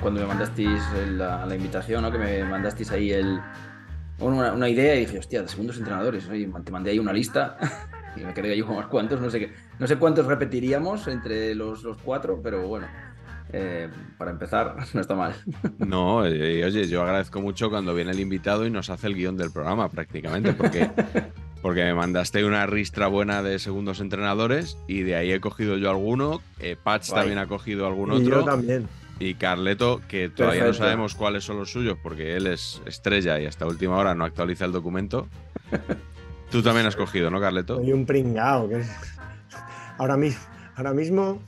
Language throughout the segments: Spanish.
cuando me mandasteis la, invitación, ¿no? que me mandasteis ahí el, una, idea y dije, hostia, de segundos entrenadores, te mandé ahí una lista y me quedé ahí unos cuantos, no sé, qué, no sé cuántos repetiríamos entre los, los cuatro, pero bueno. Eh, para empezar, no está mal. No, eh, oye, yo agradezco mucho cuando viene el invitado y nos hace el guión del programa prácticamente, porque, porque me mandaste una ristra buena de segundos entrenadores y de ahí he cogido yo alguno, eh, Patch también ha cogido algún otro. Y yo también. Y Carleto, que todavía no sabemos cuáles son los suyos, porque él es estrella y hasta última hora no actualiza el documento. Tú también has cogido, ¿no, Carleto? Soy un pringao. Que... Ahora, mismo, ahora mismo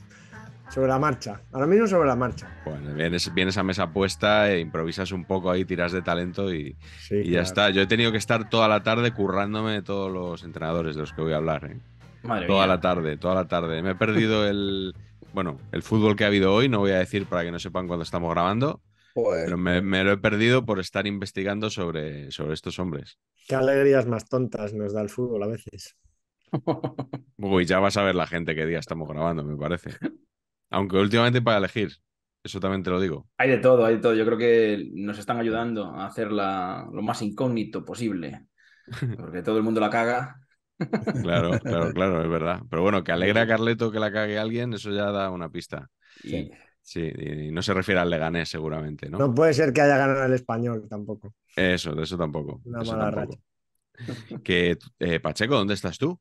sobre la marcha. Ahora mismo sobre la marcha. Bueno, vienes, a mesa puesta, e improvisas un poco ahí, tiras de talento y, ya está. Yo he tenido que estar toda la tarde currándome de todos los entrenadores de los que voy a hablar. ¿eh? toda la tarde, toda la tarde. Me he perdido el, bueno, el fútbol que ha habido hoy, no voy a decir para que no sepan cuándo estamos grabando, pero me, lo he perdido por estar investigando sobre, sobre estos hombres. Qué alegrías más tontas nos da el fútbol a veces. Uy, ya vas a ver la gente qué día estamos grabando, me parece. Aunque últimamente para elegir, eso también te lo digo. Hay de todo, hay de todo. Yo creo que nos están ayudando a hacerla lo más incógnito posible. Porque todo el mundo la caga Claro, claro, claro, es verdad. Pero bueno, que alegra a Carleto que la cague alguien, eso ya da una pista. Sí. Sí, y no se refiere al Leganés seguramente, ¿no? No puede ser que haya ganado el español tampoco. Eso, de eso tampoco. Una mala Racha. Que, eh, Pacheco, ¿dónde estás tú?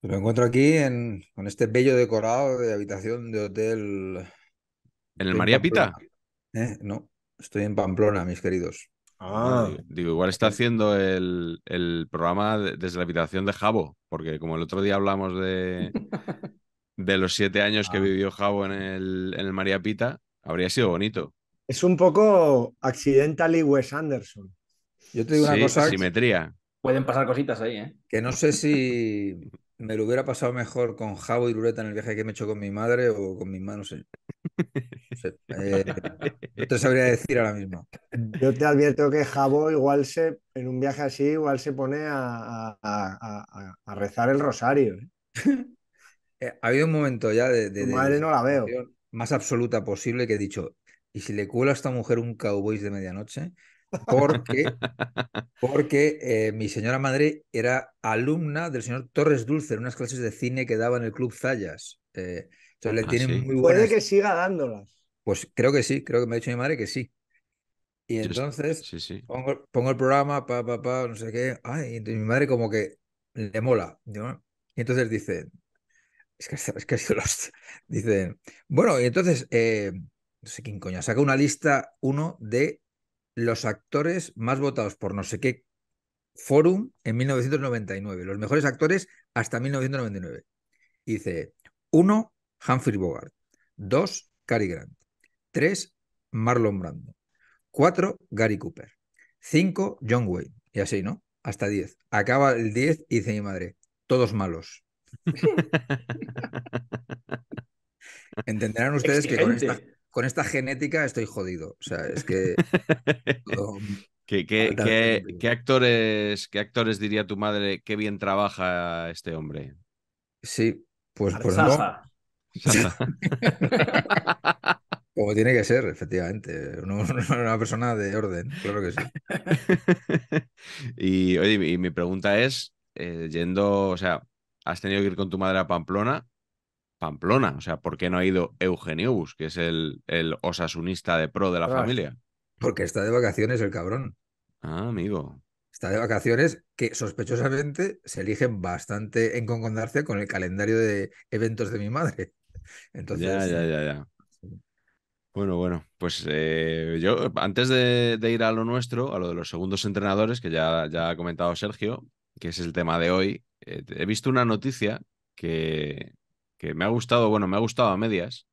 Pues me encuentro aquí en, con este bello decorado de habitación de hotel. ¿En el María Pita? ¿Eh? no, estoy en Pamplona, mis queridos. Ah. Digo, igual está haciendo el, programa desde la habitación de Jabo, porque como el otro día hablamos de, de los siete años que ah. vivió Jabo en el, en el María Pita, habría sido bonito. Es un poco accidentally Wes Anderson. Yo te digo una cosa. Simetría. Pueden pasar cositas ahí, ¿eh? Que no sé si me lo hubiera pasado mejor con Javo y lureta en el viaje que me he hecho con mi madre o con mis manos. No, sé. Eh, no, te sabría decir ahora mismo. Yo te advierto que jabo igual se, en un viaje así, igual se pone a, rezar el rosario. ¿eh? Eh, ha habido un momento ya de... madre no la veo. Más absoluta posible que he dicho, ¿y si le cuela a esta mujer un cowboy de medianoche? Porque, porque eh, mi señora madre era alumna del señor Torres Dulce en unas clases de cine que daba en el Club Zayas. Eh, entonces le ah, tiene muy buenas... Puede que siga dándolas. Pues creo que sí, creo que me ha dicho mi madre que sí. Y entonces Pongo, el programa, pa, pa, pa, no sé qué. Ay, y mi madre como que le mola. Y entonces dice, es que, es que los... Dice, bueno, y entonces, eh, no sé quién coño, saca una lista, uno de los actores más votados por no sé qué forum en 1999, los mejores actores hasta 1999. Y dice, uno, Humphrey Bogart. Dos, Cary Grant. Tres, Marlon Brando. Cuatro, Gary Cooper. Cinco, John Wayne. Y así, ¿no? Hasta diez. Acaba el diez y dice mi madre, todos malos. Entenderán ustedes que con esta, con esta genética estoy jodido. O sea, es que. qué, actores, ¿Qué actores diría tu madre qué bien trabaja este hombre? Sí, pues por pues Como tiene que ser, efectivamente. una persona de orden, claro que sí. y, oye, mi pregunta es: eh, yendo, o sea, has tenido que ir con tu madre a Pamplona Pamplona. O sea, ¿por qué no ha ido Eugenio Bus, que es el, osasunista de pro de la familia? Porque está de vacaciones el cabrón. Ah, amigo. Está de vacaciones que sospechosamente se eligen bastante en concordancia con el calendario de eventos de mi madre. Entonces, ya, ya, ya, Bueno, bueno, pues eh, yo antes de, ir a lo nuestro, a lo de los segundos entrenadores, que ya, ya ha comentado Sergio, que es el tema de hoy, eh, he visto una noticia que, que me ha gustado, bueno, me ha gustado a medias,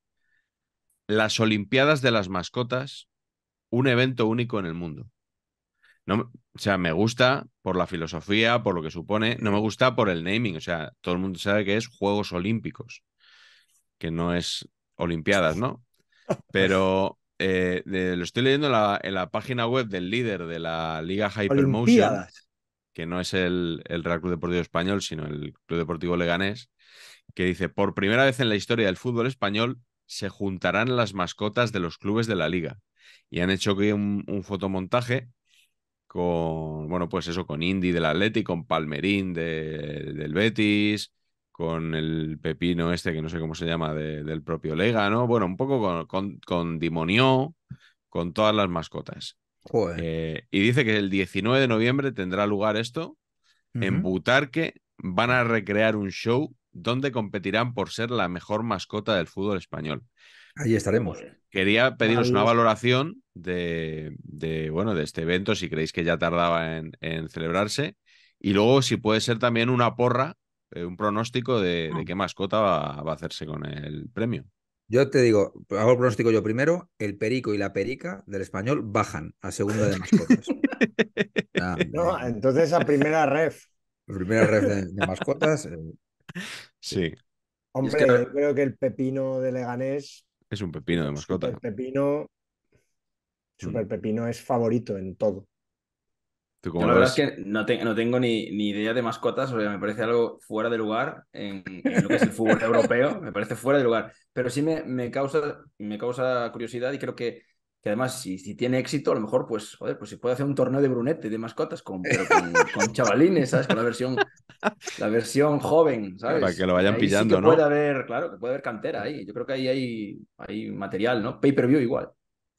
las Olimpiadas de las Mascotas, un evento único en el mundo. No, o sea, me gusta por la filosofía, por lo que supone, no me gusta por el naming, o sea, todo el mundo sabe que es Juegos Olímpicos, que no es Olimpiadas, ¿no? Pero eh, lo estoy leyendo en la, página web del líder de la Liga Hypermotion, que no es el, el Real Club Deportivo Español, sino el Club Deportivo Leganés, que dice, por primera vez en la historia del fútbol español se juntarán las mascotas de los clubes de la liga. Y han hecho aquí un, fotomontaje con, bueno, pues eso, con Indy del Atleti, con Palmerín del Betis, con el Pepino este, que no sé cómo se llama, del propio Lega, ¿no? Bueno, un poco con, con, con con todas las mascotas. Joder. Eh, y dice que el 19 de noviembre tendrá lugar esto. En Butarque van a recrear un show donde competirán por ser la mejor mascota del fútbol español. Ahí estaremos. Quería pediros una valoración de, bueno, de este evento, si creéis que ya tardaba en, celebrarse. Y luego, si puede ser también una porra, eh, un pronóstico de, ah. qué mascota va, a hacerse con el premio. Yo te digo, hago el pronóstico yo primero, el perico y la perica del español bajan a segunda de mascotas. entonces a primera ref. Primera ref de, mascotas, eh, Sí. Hombre, creo que el pepino de Leganés. Es un pepino de mascota. El pepino. Mm. pepino es favorito en todo. la verdad es que no, tengo ni, ni, idea de mascotas, o sea, me parece algo fuera de lugar en, lo que es el fútbol europeo, me parece fuera de lugar, pero sí me, me, causa, me causa curiosidad y creo que además si, si, tiene éxito, a lo mejor, pues, pues se puede hacer un torneo de brunete, de mascotas, con, con, con chavalines, ¿sabes? Con la versión la versión joven, ¿sabes? Para que lo vayan pillando, que ¿no? Puede haber, claro, que puede haber cantera ahí. Yo creo que ahí hay, hay material, ¿no? Pay-per-view igual.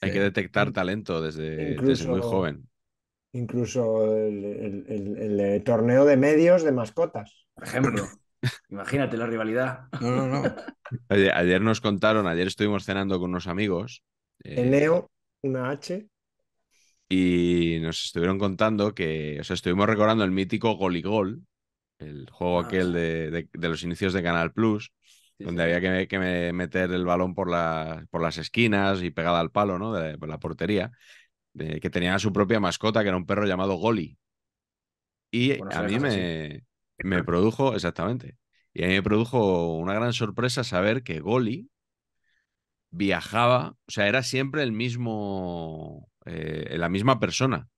Hay que detectar mm. talento desde, muy joven. Incluso el, eh, torneo de medios de mascotas. Por ejemplo. Imagínate la rivalidad. No, no, no. ayer nos contaron, ayer estuvimos cenando con unos amigos. Eh, Eneo, una H y nos estuvieron contando que, o sea, estuvimos recordando el mítico Gol el juego ah, aquel de, los inicios de Canal Plus, donde había que, meter el balón por, por las esquinas y pegada al palo, ¿no? De, por la portería, que tenía su propia mascota, que era un perro llamado Goli. Y a mí me, produjo, exactamente, y a mí me produjo una gran sorpresa saber que Goli viajaba, o sea, era siempre el mismo, eh, la misma persona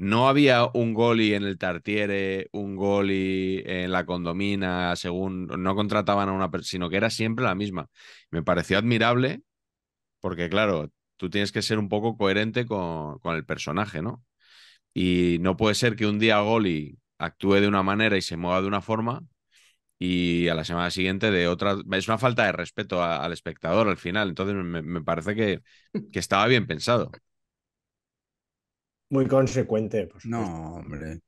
no había un goli en el Tartiere, un goli en la Condomina, según no contrataban a una persona, sino que era siempre la misma. Me pareció admirable porque, claro, tú tienes que ser un poco coherente con, el personaje, ¿no? Y no puede ser que un día goli actúe de una manera y se mueva de una forma y a la semana siguiente de otra. Es una falta de respeto al espectador al final, entonces me, parece que estaba bien pensado. Muy consecuente. no, hombre.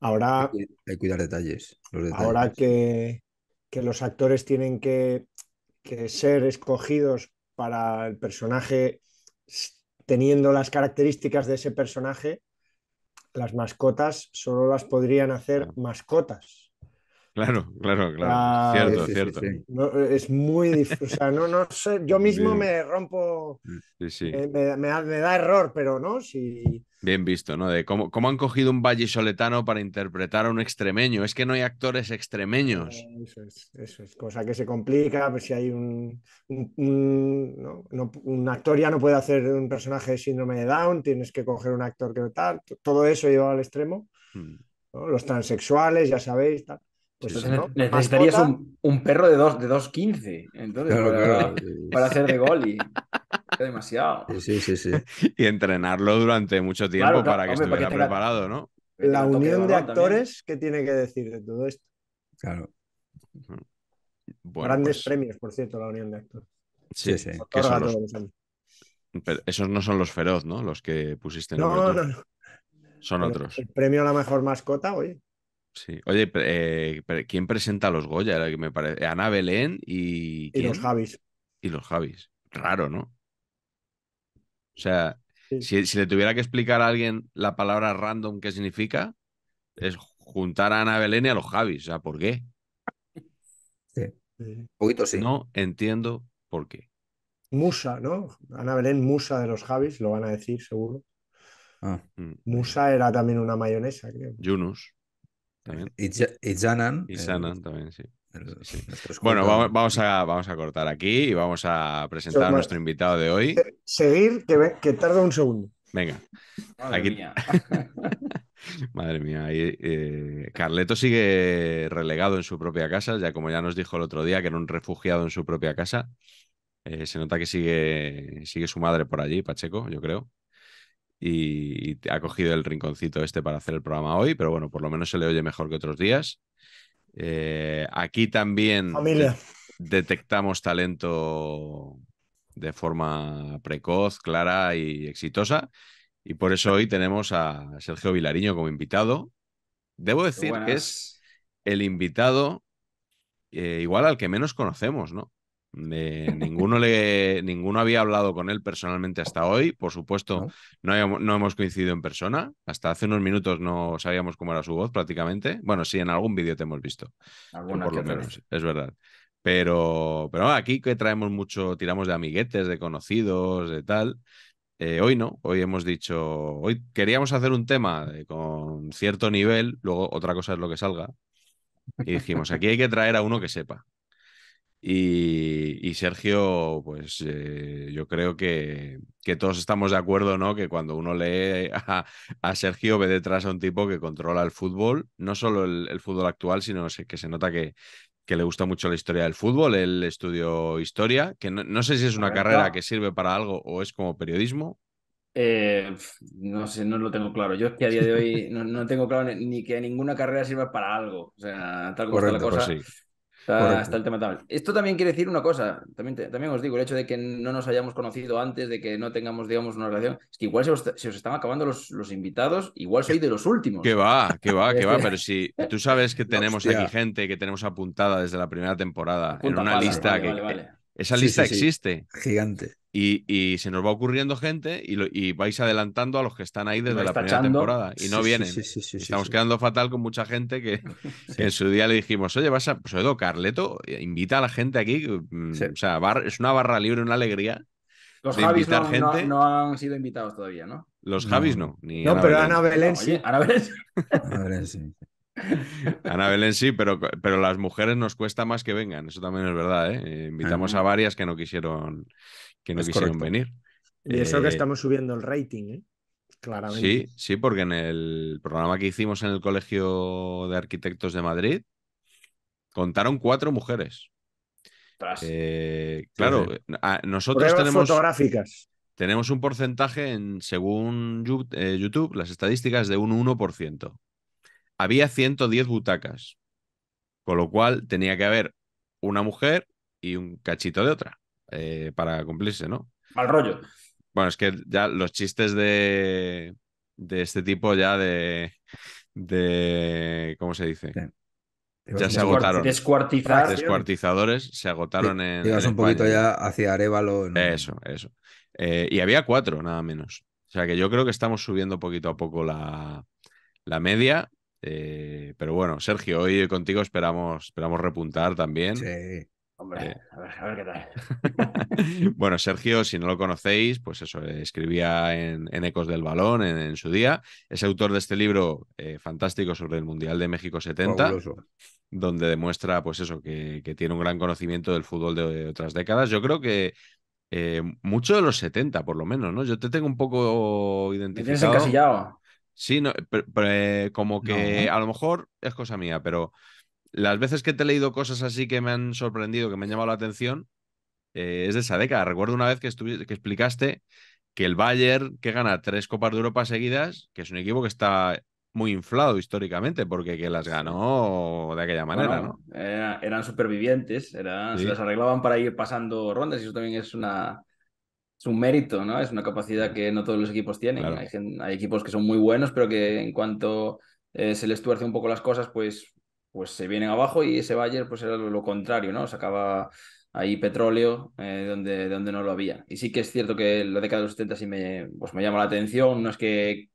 Ahora. Hay que, cuidar detalles, los Ahora que, los actores tienen que, que ser escogidos para el personaje teniendo las características de ese personaje, las mascotas solo las podrían hacer mascotas. Claro, claro, claro. Ah, cierto, cierto. es muy difícil. O sea, no, no sé, yo mismo me rompo. Eh, me, me, da error, pero no, si. Bien visto, ¿no? De cómo, han cogido un vallisoletano para interpretar a un extremeño. Es que no hay actores extremeños. Ah, eso es, eso es cosa que se complica. Pues si hay un, un, no, un actor ya no puede hacer un personaje de síndrome de Down, tienes que coger un actor que tal. Todo eso lleva al extremo. Mm. Los transexuales, ya sabéis, tal. Pues Necesitarías un, perro de 2.15 de dos entonces, para, hacer de gol y demasiado. Y entrenarlo durante mucho tiempo para que esté estuviera preparado, ¿no? La unión de actores, ¿qué tiene que decir de todo esto? Claro. Grandes pues premios, por cierto, la unión de actores. Sí, sí. esos no son los feroz, ¿no? Los que pusiste en el No, Son otros. El premio a la mejor mascota, oye. Sí. Oye, eh, ¿quién presenta a los Goya? que me parece. Ana Belén y. Y los Javis. Y los Javis. Raro, ¿no? O sea, si, le tuviera que explicar a alguien la palabra random ¿qué significa, es juntar a Ana Belén y a los Javis. O sea, ¿por qué? Sí. Un poquito sí. No entiendo por qué. Musa, ¿no? Ana Belén, musa de los Javis, lo van a decir seguro. Ah. Mm. Musa era también una mayonesa, creo. Yunus. Y, Janan. Y Janan también, sí. Bueno, vamos, a, vamos a cortar aquí y vamos a presentar a nuestro invitado de hoy. Seguir, que, tarda un segundo. Venga. Madre mía. Madre mía, eh, Carleto sigue relegado en su propia casa, ya como ya nos dijo el otro día, que era un refugiado en su propia casa. Eh, se nota que sigue, sigue su madre por allí, Pacheco, yo creo y, ha cogido el rinconcito este para hacer el programa hoy, pero bueno, por lo menos se le oye mejor que otros días. Eh, aquí también detectamos talento de forma precoz, clara y exitosa. Y por eso hoy tenemos a Sergio Vilariño como invitado. Debo decir que es el invitado eh, igual al que menos conocemos, ¿no? ninguno, le, ninguno había hablado con él personalmente hasta hoy. Por supuesto, no, hemos coincidido en persona. Hasta hace unos minutos no sabíamos cómo era su voz prácticamente. Bueno, sí, en algún vídeo te hemos visto. por lo menos, es verdad. Pero, pero aquí que traemos mucho, tiramos de amiguetes, de conocidos, de tal. Eh, hoy no, hoy hemos dicho, hoy queríamos hacer un tema eh, con cierto nivel, luego otra cosa es lo que salga. Y dijimos, aquí hay que traer a uno que sepa. Y, Sergio, pues eh, yo creo que, que, todos estamos de acuerdo, ¿no? Que cuando uno lee a, Sergio ve detrás a un tipo que controla el fútbol, no solo el, fútbol actual, sino que se nota que, que le gusta mucho la historia del fútbol, él estudió historia, que no, sé si es una carrera que sirve para algo o es como periodismo. Eh, no sé, no lo tengo claro. Yo es que a día de hoy no, tengo claro ni que ninguna carrera sirva para algo. O sea, tal como pues cosa. Ah, está, el tema también. Esto también quiere decir una cosa, también, también os digo, el hecho de que no nos hayamos conocido antes, de que no tengamos, digamos, una relación, es que igual se os, se os están acabando los, los, invitados, igual soy de los últimos. Que va, que va, que va, pero si tú sabes que tenemos aquí gente que tenemos apuntada desde la primera temporada en una lista que... Esa lista existe. Gigante. Y, se nos va ocurriendo gente y, vais adelantando a los que están ahí desde la primera temporada y no vienen. Estamos quedando fatal con mucha gente que, en su día le dijimos, oye, vas a, pues Carleto, eh, invita a la gente aquí, mm, o sea, es una barra libre, una alegría. Los Javis no, han sido invitados todavía, ¿no? Los Javis no. Ni no, pero Ana Belén sí. Ana Belén sí. Ana Belén sí, pero, pero las mujeres nos cuesta más que vengan, eso también es verdad. ¿eh? Eh, invitamos a varias que no quisieron, que no quisieron venir. Y eso que eh, estamos subiendo el rating, claramente. Sí, sí, porque en el programa que hicimos en el Colegio de Arquitectos de Madrid, contaron cuatro mujeres. claro, ah, nosotros tenemos... Fotográficas. Tenemos un porcentaje en, según YouTube, las estadísticas de un 1%. Había 110 butacas, con lo cual tenía que haber una mujer y un cachito de otra eh, para cumplirse, ¿no? Mal rollo. Bueno, es que ya los chistes de, este tipo ya de, ¿cómo se dice? Ya se agotaron. descuartizadores Descuartizadores se agotaron en. Llegas un poquito ya hacia Arevalo. Eso, eso. Eh, y había cuatro, nada menos. O sea que yo creo que estamos subiendo poquito a poco la, la media. Eh, pero bueno, Sergio, hoy contigo esperamos, esperamos repuntar también. Sí. Hombre, eh, a, ver, qué tal. bueno, Sergio, si no lo conocéis, pues eso, eh, escribía en, Ecos del Balón en, su día. Es autor de este libro fantástico sobre el Mundial de México 70, donde demuestra, pues eso, que, que, tiene un gran conocimiento del fútbol de, otras décadas. Yo creo que mucho de los 70, por lo menos, ¿no? Yo te tengo un poco identificado. Sí, eh, como que a lo mejor es cosa mía, pero las veces que te he leído cosas así que me han sorprendido, que me han llamado la atención, eh, es de esa década. Recuerdo una vez que, explicaste que el Bayern, que gana tres Copas de Europa seguidas, que es un equipo que está muy inflado históricamente, porque que las ganó de aquella manera, ¿no? eran supervivientes, eran, se las arreglaban para ir pasando rondas, y eso también es una, es un mérito, ¿no? Es una capacidad que no todos los equipos tienen. Hay, equipos que son muy buenos, pero que en cuanto eh, se les tuerce un poco las cosas, pues, pues se vienen abajo y ese Bayer, pues era lo, contrario, ¿no? Sacaba ahí petróleo eh, donde, donde no lo había. Y sí que es cierto que la década de los 70 sí me, pues me llama la atención, no es que,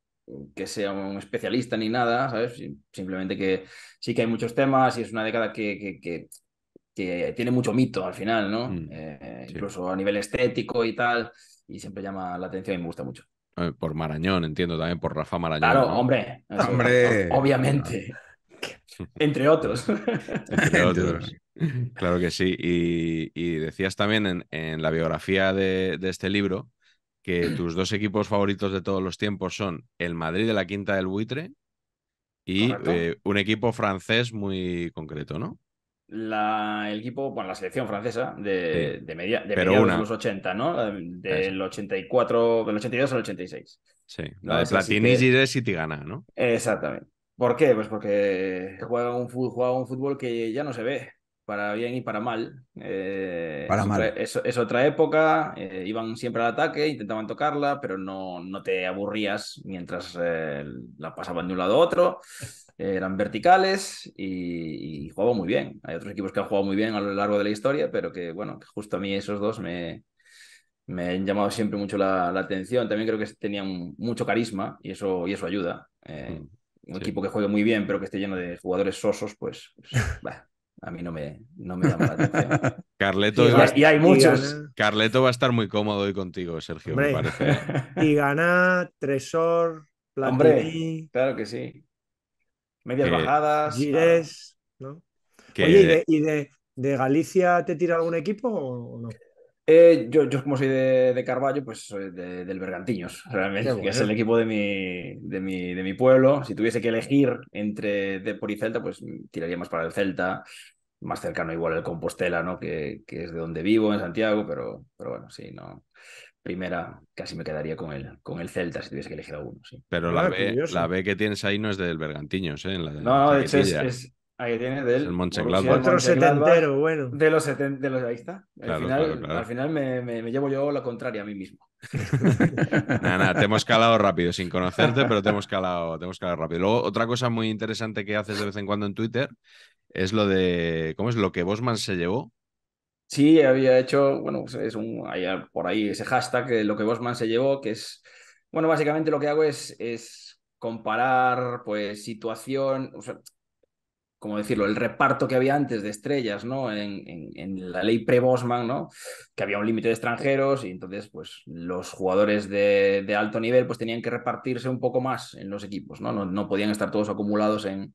que sea un especialista ni nada, ¿sabes? Simplemente que sí que hay muchos temas y es una década que, que que tiene mucho mito al final, ¿no? Mm, eh, incluso a nivel estético y tal, y siempre llama la atención y me gusta mucho. Eh, por Marañón, entiendo también, por Rafa Marañón. Claro, hombre, hombre. Obviamente. Entre otros. Entre otros. Claro que sí. Y, decías también en, en la biografía de, este libro que tus dos equipos favoritos de todos los tiempos son el Madrid de la Quinta del Buitre y eh, un equipo francés muy concreto, ¿no? la, el equipo, bueno, la selección francesa de, de, media, de mediados de los 80, ¿no? Em, del 84, del 82 al 86. Sí, la de Platini, que... y gana ¿no? Exactamente. ¿Por qué? Pues porque juega un fútbol, un fútbol que ya no se ve, para bien y para mal. Eh, para es mal. Otra, es, otra época, eh, iban siempre al ataque, intentaban tocarla, pero no, no te aburrías mientras eh, la pasaban de un lado a otro eran verticales y, muy bien. Hay otros equipos que han jugado muy bien a lo largo de la historia, pero que, bueno, justo a mí esos dos me, han llamado siempre mucho la, atención. También creo que tenían mucho carisma y eso, y eso ayuda. Eh, mm, un equipo que juegue muy bien, pero que esté lleno de jugadores sosos, pues, pues a mí no me, no me la atención. Carleto y, hay muchos. Carleto va a estar muy cómodo hoy contigo, Sergio, me parece. Y gana Tresor, Platini... claro que sí. Medias bajadas. ¿no? Oye, ¿y, de, Galicia te tira algún equipo o no? Eh, yo, yo, como soy de, Carballo, pues soy del Bergantiños, realmente, que es el equipo de mi, de, mi, de mi pueblo. Si tuviese que elegir entre Depor y Celta, pues tiraríamos para el Celta, más cercano igual el Compostela, ¿no? Que, es de donde vivo, en Santiago, pero, pero bueno, sí, no primera casi me quedaría con el, con el Celta si tuviese que elegir alguno. Pero la, B, que tienes ahí no es del Bergantiños, ¿eh? no, no, de hecho es, ahí tiene del es el Otro setentero, bueno. De los, ahí está. al final, me, llevo yo la contraria a mí mismo. nada, te hemos calado rápido, sin conocerte, pero te hemos calado, te hemos calado rápido. Luego, otra cosa muy interesante que haces de vez en cuando en Twitter es lo de, ¿cómo es? Lo que Bosman se llevó Sí, había hecho, bueno, pues es un, por ahí ese hashtag, lo que Bosman se llevó, que es, bueno, básicamente lo que hago es, comparar, pues, situación, o sea, como decirlo, el reparto que había antes de estrellas, ¿no? En, la ley pre-Bosman, ¿no? Que había un límite de extranjeros y entonces, pues, los jugadores de, alto nivel, pues, tenían que repartirse un poco más en los equipos, No, no podían estar todos acumulados en,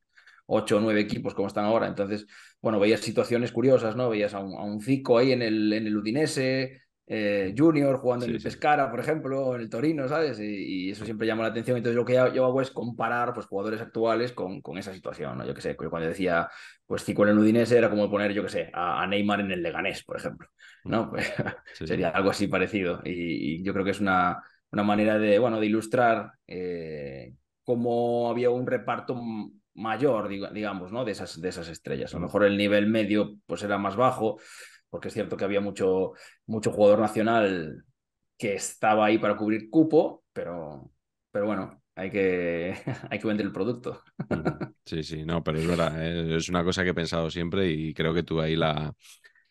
ocho o nueve equipos como están ahora. Entonces, bueno, veías situaciones curiosas, ¿no? Veías a un, a Zico ahí en el, en el Udinese, eh, Junior jugando en el Pescara, por ejemplo, en el Torino, ¿sabes? Y, eso siempre llama la atención. Entonces, lo que yo hago es comparar pues, jugadores actuales con, con esa situación, ¿no? Yo qué sé, cuando decía, pues Zico en el Udinese era como poner, yo qué sé, a, Neymar en el Leganés, por ejemplo, ¿no? Mm. Pues, sería algo así parecido. Y, yo creo que es una, una manera de, bueno, de ilustrar. Eh, cómo había un reparto mayor, digamos, ¿no? De esas, de esas estrellas. A lo mejor el nivel medio pues era más bajo, porque es cierto que había mucho, mucho jugador nacional que estaba ahí para cubrir cupo, pero, pero bueno, hay que, hay que vender el producto. Sí, sí, no, pero es verdad, eh, es una cosa que he pensado siempre y creo que tú ahí la,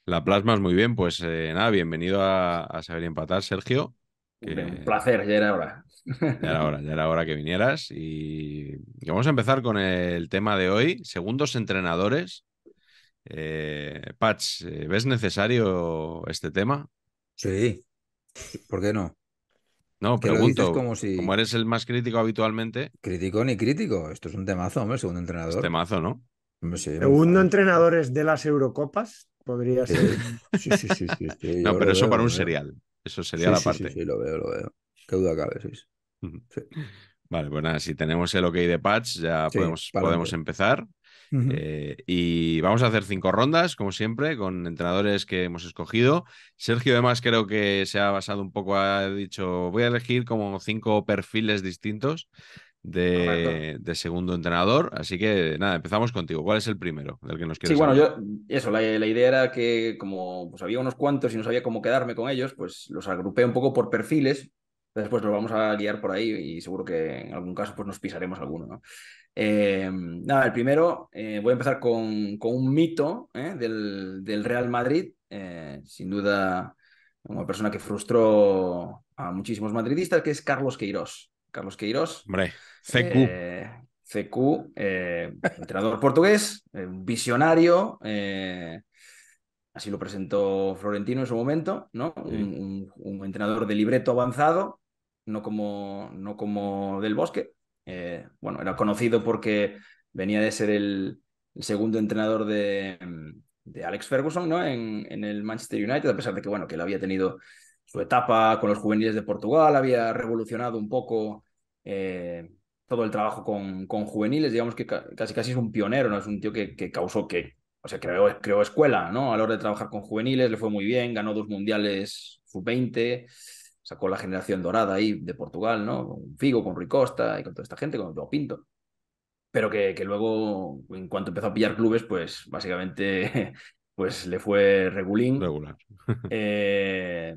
la plasmas muy bien. Pues eh, nada, bienvenido a, Saber Empatar, Sergio. Un placer, ya era hora. Ya era hora, ya era hora que vinieras. Y... vamos a empezar con el tema de hoy, segundos entrenadores. Eh, eh ¿ves necesario este tema? Sí, ¿por qué no? No, pregunto, como, si... como, eres el más crítico habitualmente. Crítico ni crítico, esto es un temazo, hombre, segundo entrenador. Es temazo, ¿no? segundo entrenadores de las Eurocopas, podría ser. Sí, sí, sí, sí, no, pero eso para un serial, eso sería la parte. Sí, sí, lo veo, lo veo. Qué duda cabe, Vale, pues nada, si tenemos el OK de patch, ya podemos, podemos empezar. Eh, y vamos a hacer cinco rondas, como siempre, con entrenadores que hemos escogido. Sergio, además, creo que se ha basado un poco, ha dicho, voy a elegir como cinco perfiles distintos de, segundo entrenador. Así que nada, empezamos contigo. ¿Cuál es el primero del que nos quieres Sí, bueno, yo, eso, la, idea era que como pues, había unos cuantos y no sabía cómo quedarme con ellos, pues los agrupé un poco por perfiles Después pues nos vamos a guiar por ahí y seguro que en algún caso pues, nos pisaremos alguno. ¿no? Eh, nada, el primero, eh, voy a empezar con, un mito ¿eh? del, Real Madrid. sin duda, una persona que frustró a muchísimos madridistas, que es Carlos Queiroz. Carlos Queiroz. Hombre, CQ. CQ, entrenador portugués, visionario así lo presentó Florentino en su momento, ¿no? un, entrenador de libreto avanzado no como, no como del bosque. Eh, bueno, era conocido porque venía de ser el, segundo entrenador de, Alex Ferguson ¿no? En, el Manchester United, a pesar de que, bueno, que él había tenido su etapa con los juveniles de Portugal, había revolucionado un poco eh, todo el trabajo con, con juveniles, digamos que casi casi es un pionero, ¿no? Es un tío que, causó que, o sea, creó, creó, escuela, ¿no? A la hora de trabajar con juveniles, le fue muy bien, ganó dos mundiales sub-20, sacó la generación dorada ahí de Portugal, ¿no? Con Figo, con Rui Costa y con toda esta gente, con Joao Pinto. Pero que, que, luego, en cuanto empezó a pillar clubes, pues básicamente pues le fue regulín. Regular. Eh,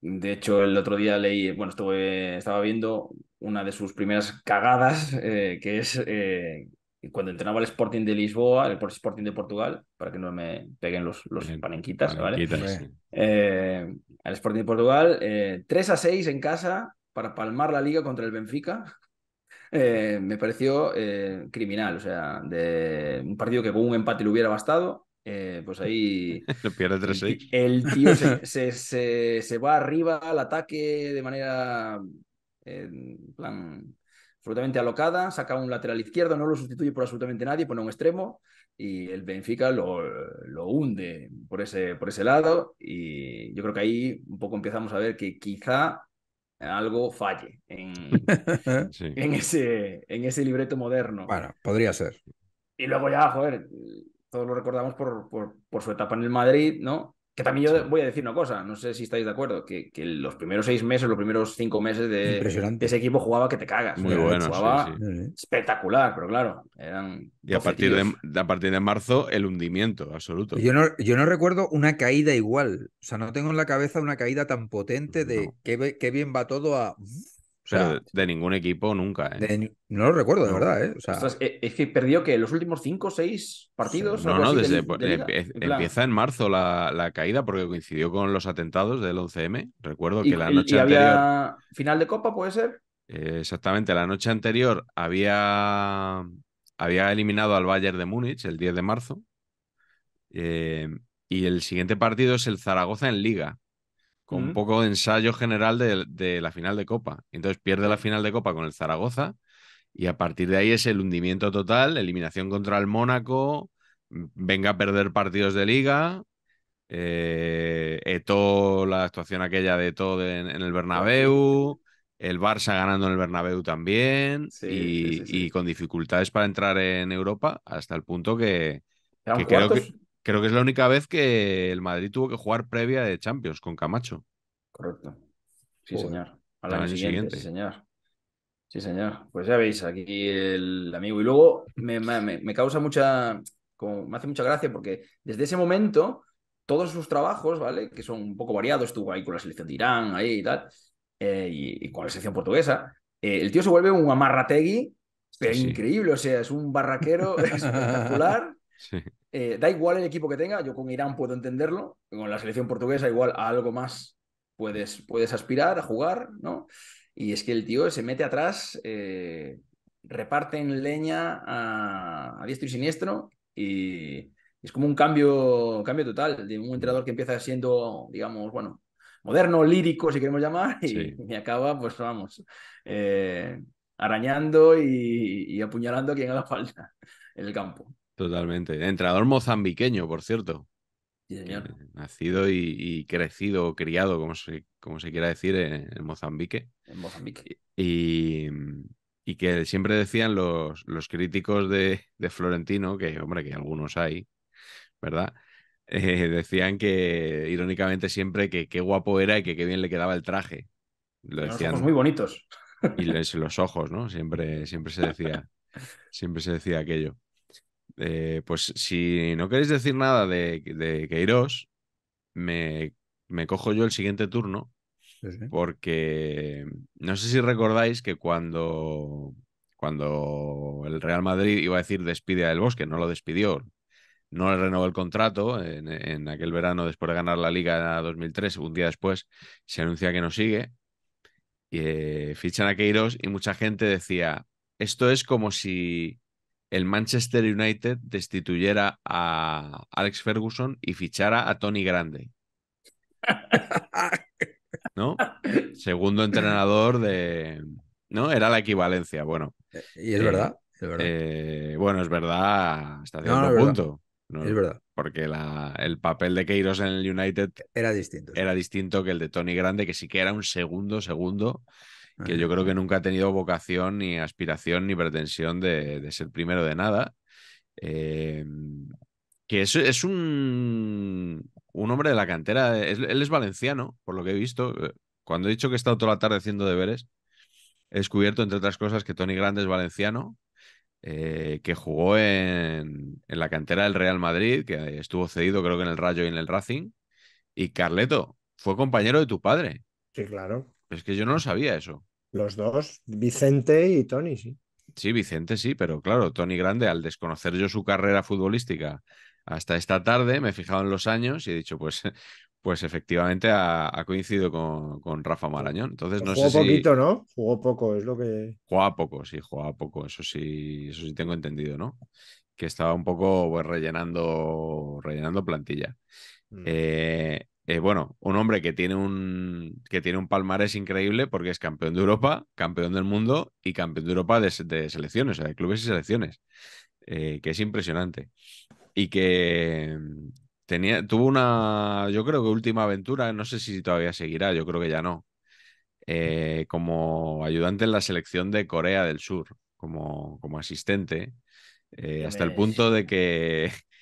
de hecho, el otro día leí, bueno, estuve, estaba viendo una de sus primeras cagadas, eh, que es eh, cuando entrenaba el Sporting de Lisboa, el Sporting de Portugal, para que no me peguen los, los panenquitas, ¿vale? el eh, Sporting de Portugal, eh, 3 a 6 en casa para palmar la liga contra el Benfica. Eh, me pareció eh, criminal, o sea, de un partido que con un empate le hubiera bastado, pues ahí. Lo pierde 3-6. El tío se, se, se, se, va arriba al ataque de manera. En plan absolutamente alocada, saca un lateral izquierdo, no lo sustituye por absolutamente nadie, pone un extremo y el Benfica lo, hunde por ese, por ese lado y yo creo que ahí un poco empezamos a ver que quizá algo falle en, en, ese, en ese libreto moderno. Bueno, podría ser. Y luego ya, joder, todos lo recordamos por, por, por su etapa en el Madrid, ¿no? Que también yo voy a decir una cosa, no sé si estáis de acuerdo, que, los primeros seis meses, los primeros cinco meses de, ese equipo jugaba que te cagas. Muy Jugaba espectacular, pero claro, eran. Y a partir, de, partir de marzo, el hundimiento absoluto. Yo no, recuerdo una caída igual. O sea, no tengo en la cabeza una caída tan potente de qué, bien va todo a. O sea, de ningún equipo nunca, ¿eh? no lo recuerdo, de verdad, ¿eh? eh, es, que perdió que los últimos 5 o 6 partidos. Em, empieza en marzo la, caída porque coincidió con los atentados del 11M. Recuerdo que la noche ¿Final de Copa puede ser? exactamente, la noche anterior había, había eliminado al Bayern de Múnich el 10 de marzo. y el siguiente partido es el Zaragoza en Liga, con un poco de ensayo general de, la final de Copa. Entonces pierde la final de Copa con el Zaragoza y a partir de ahí es el hundimiento total, eliminación contra el Mónaco, venga a perder partidos de liga, eh, eh la actuación aquella de todo en, el Bernabéu, el Barça ganando en el Bernabéu también y, con dificultades para entrar en Europa hasta el punto que creo que Creo que es la única vez que el Madrid tuvo que jugar previa de Champions con Camacho. Correcto. Sí, señor. Al año, siguiente, Sí, señor. Sí, señor. Pues ya veis, aquí el amigo. Y luego me, causa mucha. me hace mucha gracia porque desde ese momento, todos sus trabajos, ¿vale? Que son un poco variados, estuvo ahí con la selección de Irán, ahí y tal, eh, y, con la selección portuguesa. Eh, el tío se vuelve un amarrategui, pero increíble, o sea, es un barraquero espectacular. Sí. Eh, da igual el equipo que tenga, yo con Irán puedo entenderlo, con la selección portuguesa igual a algo más puedes, puedes aspirar a jugar, ¿no? Y es que el tío se mete atrás, eh, reparte en leña a, diestro y siniestro y es como un cambio, cambio total de un entrenador que empieza siendo, digamos, bueno, moderno, lírico, si queremos llamar, y, acaba, pues vamos, eh, arañando y, y, apuñalando a quien haga falta en el campo. Totalmente. Entrenador mozambiqueño, por cierto. Nacido y, crecido criado, como se, como se quiera decir, eh, en, Mozambique. En Mozambique. Mm, y, que siempre decían los, los críticos de, Florentino, que hombre, que algunos hay, ¿verdad? Eh, decían que, irónicamente, siempre que qué guapo era y que qué bien le quedaba el traje. Lo decían, muy bonitos. Y los ojos, ¿no? Siempre, siempre se decía, siempre se decía aquello. Eh, pues si no queréis decir nada de, de me, cojo yo el siguiente turno, porque no sé si recordáis que cuando, cuando el Real Madrid iba a decir despide a El Bosque, no lo despidió, no le renovó el contrato en, aquel verano después de ganar la Liga 2003, un día después se anuncia que no sigue, y, eh, fichan a Queiros y mucha gente decía, esto es como si el Manchester United destituyera a Alex Ferguson y fichara a Tony Grande. ¿No? Segundo entrenador de. ¿No? Era la equivalencia, bueno. Eh, y es verdad. Eh, bueno, es verdad está haciendo punto. ¿no? Es verdad. Porque el papel de Keiros en el United era distinto. Era distinto que el de Tony Grande, que sí que era un segundo, segundo, que yo creo que nunca ha tenido vocación, ni aspiración, ni pretensión de, ser primero de nada. Eh, que es, un, un, hombre de la cantera, él es valenciano, por lo que he visto. Eh, cuando he dicho que he estado toda la tarde haciendo deberes, he descubierto, entre otras cosas, que Tony Grande es valenciano, eh, que jugó en, en, la cantera del Real Madrid, que estuvo cedido creo que en el Rayo y en el Racing. Y Carleto, fue compañero de tu padre. Sí, claro. Es que yo no lo sabía eso. Los dos, Vicente y Tony, sí. Sí, Vicente sí, pero claro, Tony Grande, al desconocer yo su carrera futbolística hasta esta tarde, me he fijado en los años y he dicho, pues, pues efectivamente ha, coincidido con, Rafa pues Marañón. Entonces, no jugó sé poquito, ¿no? Jugó poco, es lo que. Jugaba poco, sí, jugaba poco, eso sí, eso sí tengo entendido, ¿no? Que estaba un poco pues, rellenando, rellenando plantilla. Mm. Eh, eh, bueno, un hombre que tiene un, que tiene un palmarés increíble porque es campeón de Europa, campeón del mundo y campeón de Europa de, selecciones, de clubes y selecciones, eh, que es impresionante. Y que mm, tenía, tuvo una, yo creo que última aventura, no sé si todavía seguirá, yo creo que ya no, eh, como ayudante en la selección de Corea del Sur, como, como asistente, hasta el punto de que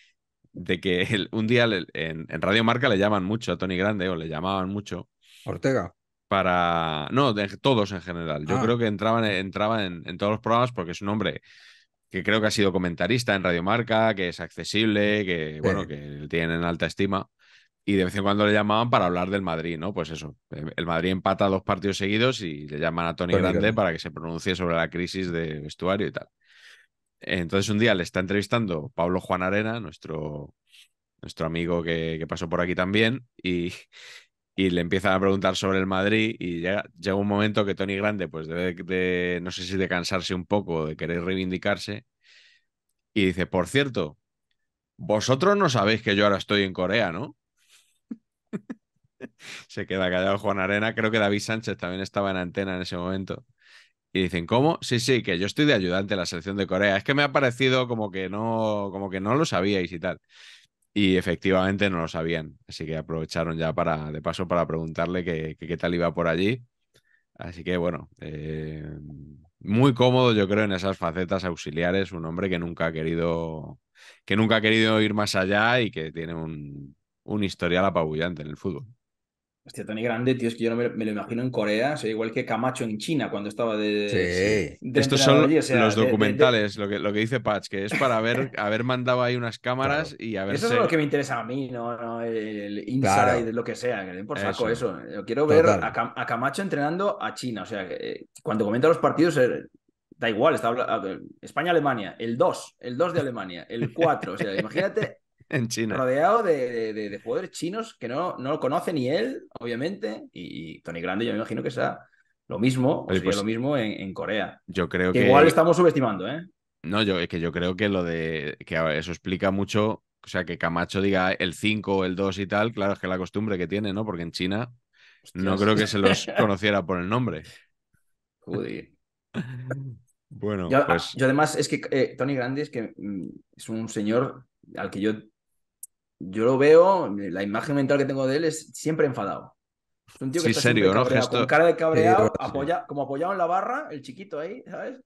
de que un día en, Radio Marca le llaman mucho a Tony Grande, o le llamaban mucho. Ortega. Para. No, todos en general. Yo ah. creo que entraban, entraba en, todos los programas porque es un hombre que creo que ha sido comentarista en Radio Marca, que es accesible, que bueno, que tienen en alta estima. Y de vez en cuando le llamaban para hablar del Madrid, ¿no? Pues eso. Eh, el Madrid empata dos partidos seguidos y le llaman a Tony, Grande, Grande para que se pronuncie sobre la crisis de vestuario y tal. Entonces un día le está entrevistando Pablo Juan Arena, nuestro, nuestro amigo que, pasó por aquí también, y, le empiezan a preguntar sobre el Madrid y llega, llega un momento que Tony Grande pues debe de, no sé si de cansarse un poco, de querer reivindicarse, y dice, por cierto, vosotros no sabéis que yo ahora estoy en Corea, ¿no? Se queda callado Juan Arena, creo que David Sánchez también estaba en antena en ese momento. Y dicen, ¿cómo? Sí, sí, que yo estoy de ayudante en la selección de Corea. Es que me ha parecido como que no, como que no lo sabíais y tal. Y efectivamente no lo sabían. Así que aprovecharon ya para, de paso, para preguntarle qué, qué tal iba por allí. Así que bueno, eh, muy cómodo, yo creo, en esas facetas auxiliares. Un hombre que nunca ha querido, que nunca ha querido ir más allá y que tiene un, un historial apabullante en el fútbol. Hostia, Tony Grande, tío, es que yo no me, lo imagino en Corea, Soy igual que Camacho en China cuando estaba de. Sí. Estos son los documentales, Lo, que, lo que dice Patch, que es para haber, haber mandado ahí unas cámaras y haber. Eso es lo que me interesa a mí, ¿no? el, Instagram inside, lo que sea, que den por saco eso. quiero ver a, Camacho entrenando a China, o sea, eh, cuando comenta los partidos. Eh, da igual, está España-Alemania, el 2, el 2 de Alemania, el 4. O sea, imagínate en China. Rodeado de, de, jugadores chinos que no, no lo conoce ni él, obviamente. Y, Tony Grande, yo me imagino que sea lo mismo, pues lo mismo en, Corea. Yo creo que, Igual estamos subestimando, ¿eh? No, yo, es que yo creo que lo de. que eso explica mucho. O sea, que Camacho diga el 5 el 2 y tal, claro, es que la costumbre que tiene, ¿no? Porque en China no creo que se los conociera por el nombre. Joder. Bueno, yo, pues además es que eh, Tony Grande es que mm, es un señor al que yo yo lo veo, la imagen mental que tengo de él es siempre enfadado. Es un tío que está Con cara de cabreado, como apoyado en la barra, el chiquito ahí, ¿sabes?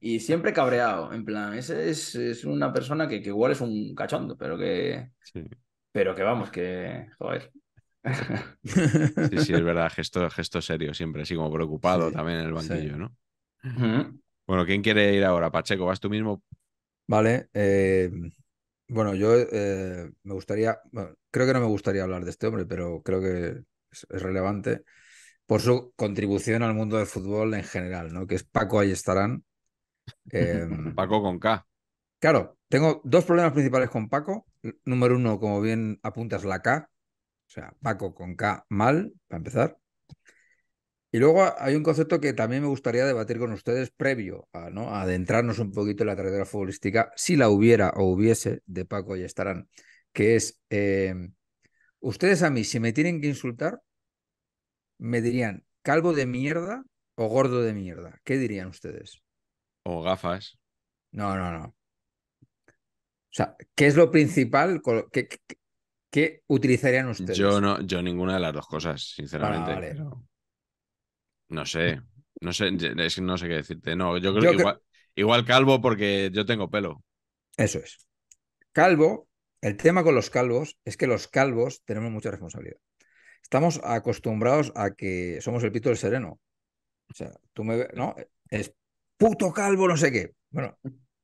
Y, siempre cabreado, en plan, ese es, una persona que, igual es un cachondo, pero que... Pero que vamos, que... Joder. Sí, sí, es verdad, gesto, gesto serio, siempre así como preocupado también en el banquillo, ¿no? Bueno, ¿quién quiere ir ahora? Pacheco, ¿vas tú mismo? Vale, eh, bueno, yo eh, me gustaría, creo que no me gustaría hablar de este hombre, pero creo que es, relevante por su contribución al mundo del fútbol en general, ¿no? Que es Paco Ayestarán. Eh, Paco con K. Claro, tengo dos problemas principales con Paco. Número uno, como bien apuntas, la K. O sea, Paco con K mal, para empezar. Y luego hay un concepto que también me gustaría debatir con ustedes previo a ¿no? adentrarnos un poquito en la trayectoria futbolística, si la hubiera o hubiese, de Paco y estarán, que es, em, ustedes a mí, si me tienen que insultar, me dirían calvo de mierda o gordo de mierda. ¿Qué dirían ustedes? O gafas. No, no, no. O sea, ¿qué es lo principal? ¿Qué, qué, utilizarían ustedes? Yo no, yo ninguna de las dos cosas, sinceramente. Ah, vale. No sé, no sé, es no sé qué decirte. No, yo creo que, Igual, igual, calvo porque yo tengo pelo. Eso es. Calvo, el tema con los calvos es que los calvos tenemos mucha responsabilidad. Estamos acostumbrados a que somos el pito del sereno. O sea, tú me ¿no? Es puto calvo, no sé qué. Bueno,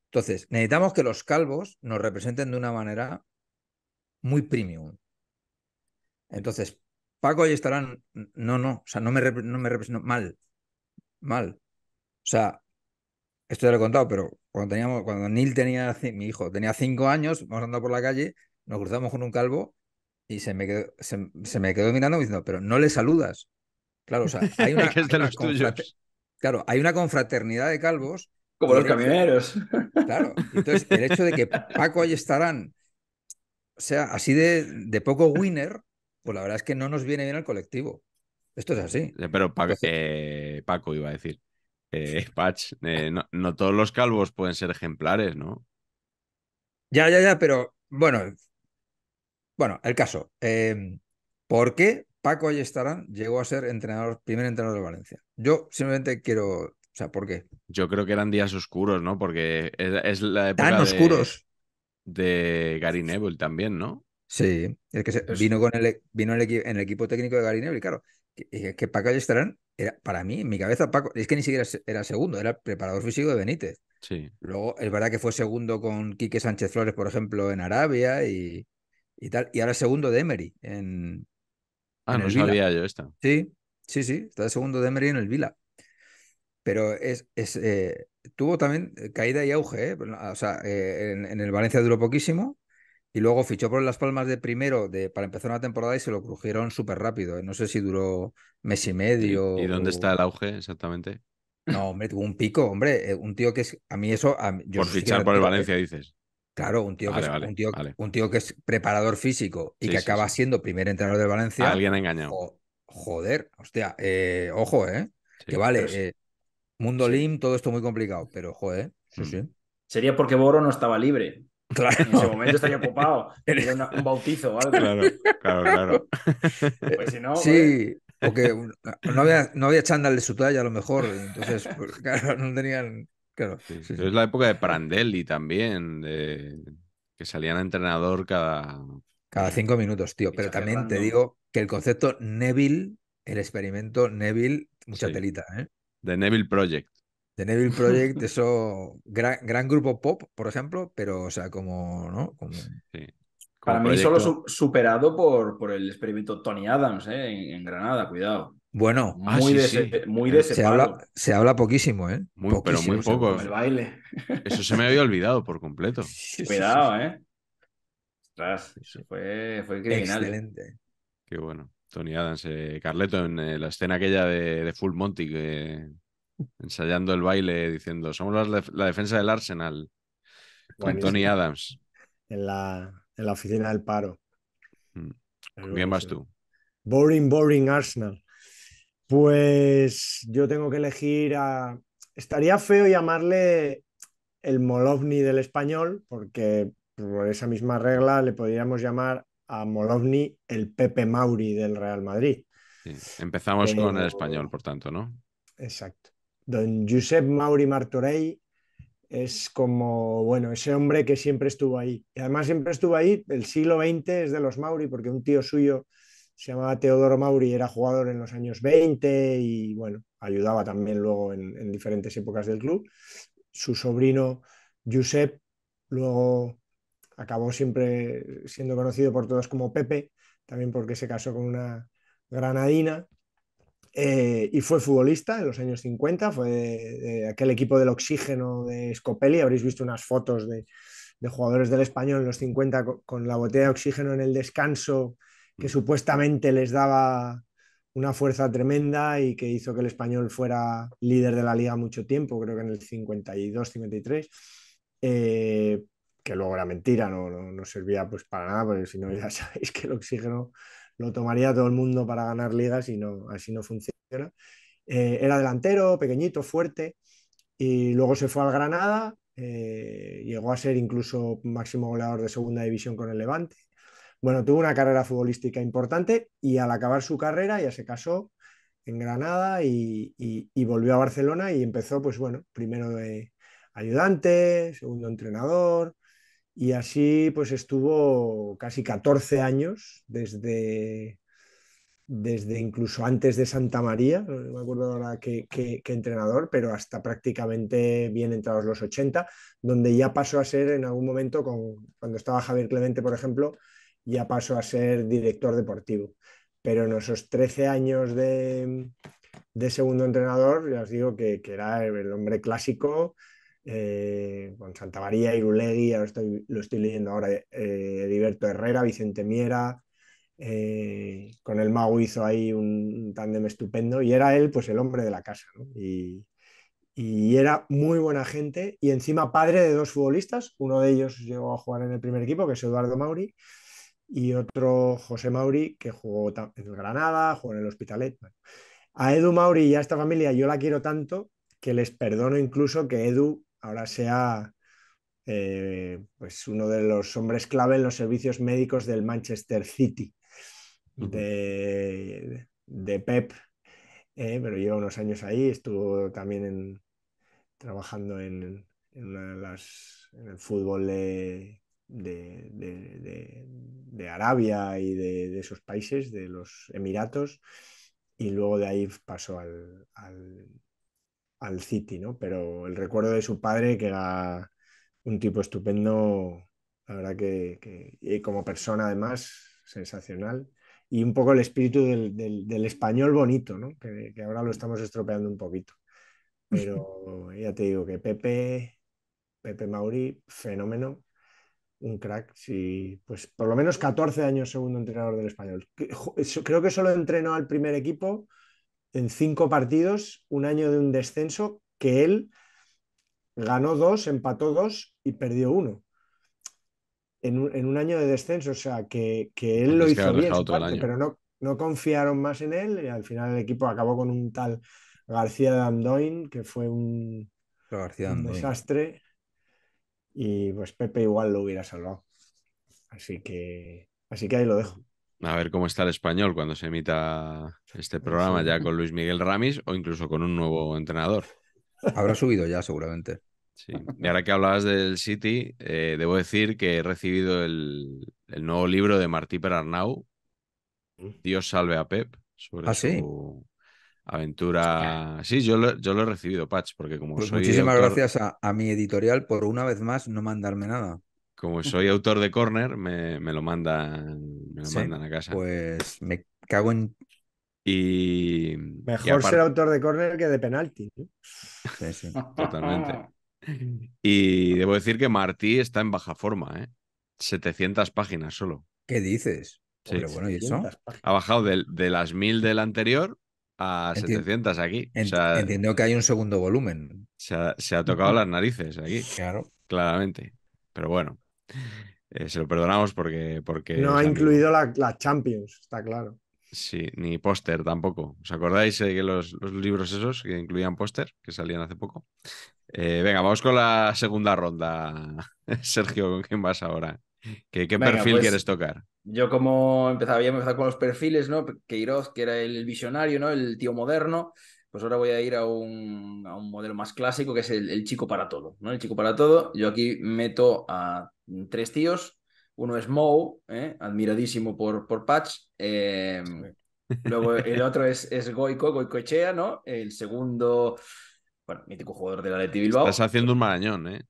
entonces, necesitamos que los calvos nos representen de una manera muy premium. Entonces, Paco y estarán. No, no, o sea, no me, no represento mal. Mal. O sea, esto ya lo he contado, pero cuando teníamos, cuando Neil tenía, mi hijo tenía cinco años, vamos andando por la calle, nos cruzamos con un calvo y se me quedó, se, me quedó mirando diciendo, pero no le saludas. Claro, o sea, hay una, claro, hay una confraternidad de calvos. Como los camioneros. Claro, entonces el hecho de que Paco o sea así de, de poco winner, pues la verdad es que no nos viene bien al colectivo. Esto es así. Eh, pero eh, Paco, iba a decir, eh, eh no, todos los calvos pueden ser ejemplares, ¿no? Ya, ya, ya, pero bueno, bueno, el caso. Em, ¿Por qué Paco Ayestarán llegó a ser entrenador, primer entrenador de Valencia? Yo simplemente quiero, o sea, ¿por qué? Yo creo que eran días oscuros, ¿no? Porque es, la época oscuros de Gary Neville también, ¿no? Sí, es que vino, con el, e, vino en el equipo técnico de y claro. Es que Paco Ayestarán, era, para mí, en mi cabeza, Paco, es que ni siquiera era segundo, era el preparador físico de Benítez. Sí. Luego, es verdad que fue segundo con Quique Sánchez Flores, por ejemplo, en Arabia y, tal. Y ahora segundo de Emery en. Ah, no sabía yo esta. Sí, sí, sí, está segundo de Emery en el Vila. Pero es, eh, tuvo también caída y auge, eh, o sea, eh, en, en el Valencia duró poquísimo, y luego fichó por Las Palmas de primero de, para empezar una temporada y se lo crujieron súper rápido. ¿eh? No sé si duró mes y medio. ¿Y, dónde está el auge exactamente? No, hombre, tuvo un pico, hombre. Eh, un tío que es. A mí eso. yo por fichar por el Valencia, dices. Claro, un tío, que es, un, tío, que es preparador físico y que acaba siendo primer entrenador del Valencia. Alguien ha engañado. joder, hostia, eh, ojo, ¿eh? que vale, Mundo Lim, todo esto muy complicado, pero joder, sí, mm. sí. Sería porque Boro no estaba libre. En ese momento estaría ocupado. Era un bautizo Claro, claro, Pues si no. Sí, porque pues no había, no chándal de su talla a lo mejor. Entonces, pues, claro, no tenían. es la época de Prandelli también, de... que salían a entrenador cada. Cada cinco minutos, tío. Pero también te digo que el concepto Neville, el experimento Neville, mucha telita, ¿eh? The Neville Project. The Neville Project, eso, gran, grupo pop, por ejemplo, pero, o sea, como, ¿no? Para mí solo superado por, por el experimento Tony Adams ¿eh? en, Granada, cuidado. Bueno, ah, muy, desesperado eh, se, habla, poquísimo, ¿eh? Muy, poquísimo, pero muy poco. El baile. Eso se me había olvidado por completo. cuidado, ¿eh? eso fue, criminal. ¿eh? Excelente. Qué bueno. Tony Adams, Carleto, en la escena aquella de, de Full Monty que ensayando el baile, diciendo, somos la, defensa del Arsenal, con Tony Adams. En la, en la oficina del paro. bien mm. ¿Quién vas tú? Boring, boring Arsenal. Pues yo tengo que elegir a... Estaría feo llamarle el Molovni del español, porque por esa misma regla le podríamos llamar a Molovni el Pepe Mauri del Real Madrid. Empezamos con el español, por tanto, ¿no? Exacto. Don Josep Mauri Martorell es como, bueno, ese hombre que siempre estuvo ahí. Y además siempre estuvo ahí, el siglo XX es de los Mauri, porque un tío suyo se llamaba Teodoro Mauri, era jugador en los años 20 y, bueno, ayudaba también luego en, diferentes épocas del club. Su sobrino Josep luego acabó siempre siendo conocido por todos como Pepe, también porque se casó con una granadina eh, y fue futbolista en los años 50, fue de, aquel equipo del oxígeno de Scopelli. Habréis visto unas fotos de, de jugadores del español en los 50 con, la botella de oxígeno en el descanso, que mm. supuestamente les daba una fuerza tremenda y que hizo que el español fuera líder de la liga mucho tiempo, creo que en el 52-53. Eh, que luego era mentira, no, no, servía pues para nada, porque si no ya sabéis que el oxígeno lo tomaría todo el mundo para ganar ligas y no, así no funciona. Eh, era delantero, pequeñito, fuerte, y luego se fue al Granada, eh, llegó a ser incluso máximo goleador de segunda división con el Levante. Bueno, tuvo una carrera futbolística importante y al acabar su carrera ya se casó en Granada y, y volvió a Barcelona y empezó, pues bueno, primero de ayudante, segundo entrenador, y así pues estuvo casi 14 años desde, desde incluso antes de Santa María, no me acuerdo ahora qué, entrenador, pero hasta prácticamente bien entrados los 80, donde ya pasó a ser en algún momento, con, cuando estaba Javier Clemente, por ejemplo, ya pasó a ser director deportivo. Pero en esos 13 años de, de segundo entrenador, ya os digo que, que era el hombre clásico, eh, con Santa María, Irulegui, ahora lo estoy leyendo ahora, eh, Heriberto Herrera, Vicente Miera, eh, con el Mago hizo ahí un, tándem estupendo y era él pues el hombre de la casa, y, era muy buena gente y encima padre de dos futbolistas, uno de ellos llegó a jugar en el primer equipo, que es Eduardo Mauri, y otro José Mauri, que jugó en Granada, jugó en el Hospitalet. A Edu Mauri y a esta familia yo la quiero tanto que les perdono incluso que Edu ahora sea eh, pues uno de los hombres clave en los servicios médicos del Manchester City, de, Pep, eh, pero lleva unos años ahí, estuvo también trabajando en, las, el fútbol de, Arabia y de, esos países, de los Emiratos, y luego de ahí pasó al, al City, ¿no? Pero el recuerdo de su padre, que era un tipo estupendo, la verdad que, y como persona además, sensacional. Y un poco el espíritu del, español bonito, ¿no? Que, ahora lo estamos estropeando un poquito. Pero ya te digo que Pepe, Pepe Mauri, fenómeno, un crack, sí, pues por lo menos 14 años segundo entrenador del español. Creo que solo entrenó al primer equipo en cinco partidos, un año de un descenso que él ganó dos, empató dos y perdió uno. En un, año de descenso, o sea, que, él lo hizo bien, pero no, no confiaron más en él y al final el equipo acabó con un tal García de Andoin, que fue un, un desastre. Y pues Pepe igual lo hubiera salvado. Así que, así que ahí lo dejo a ver cómo está el español cuando se emita este programa ya con Luis Miguel Ramis o incluso con un nuevo entrenador. Habrá subido ya, seguramente. Sí. Y ahora que hablabas del City, eh, debo decir que he recibido el, nuevo libro de Martí Perarnau, mm. Dios salve a Pep, sobre ah, su aventura. Sí, yo lo, he recibido, Patch, porque como pues soy Muchísimas gracias a mi editorial por una vez más no mandarme nada. Como soy autor de Corner, me, lo, mandan, me lo mandan a casa. Pues me cago en. Y. Mejor ser autor de Corner que de penalti. Totalmente. Y debo decir que Martí está en baja forma, ¿eh? 700 páginas solo. ¿Qué dices? Pero bueno, ¿y eso? Ha bajado de, las 1000 del anterior a 700 aquí. entiendo que hay un segundo volumen. Se ha, se ha tocado las narices aquí. Claro. Claramente. Pero bueno. Eh, se lo perdonamos porque. porque no ha incluido la, Champions, está claro. Sí, ni póster tampoco. ¿Os acordáis de eh, los, libros esos que incluían póster, que salían hace poco? Eh, venga, vamos con la segunda ronda. Sergio, ¿con quién vas ahora? ¿Qué, perfil pues, quieres tocar? Yo como empezaba, ya empezaba con los perfiles, ¿no? Queiroz, que era el visionario, ¿no? El tío moderno pues ahora voy a ir a un, a un modelo más clásico que es el, chico para todo, ¿no? El chico para todo, yo aquí meto a tres tíos, uno es Moe, ¿eh? admiradísimo por, por Patch, em, luego el otro es, es Goico, Echea, ¿no? El segundo, bueno, mítico jugador de la Leti Bilbao. Estás haciendo un marañón, ¿eh?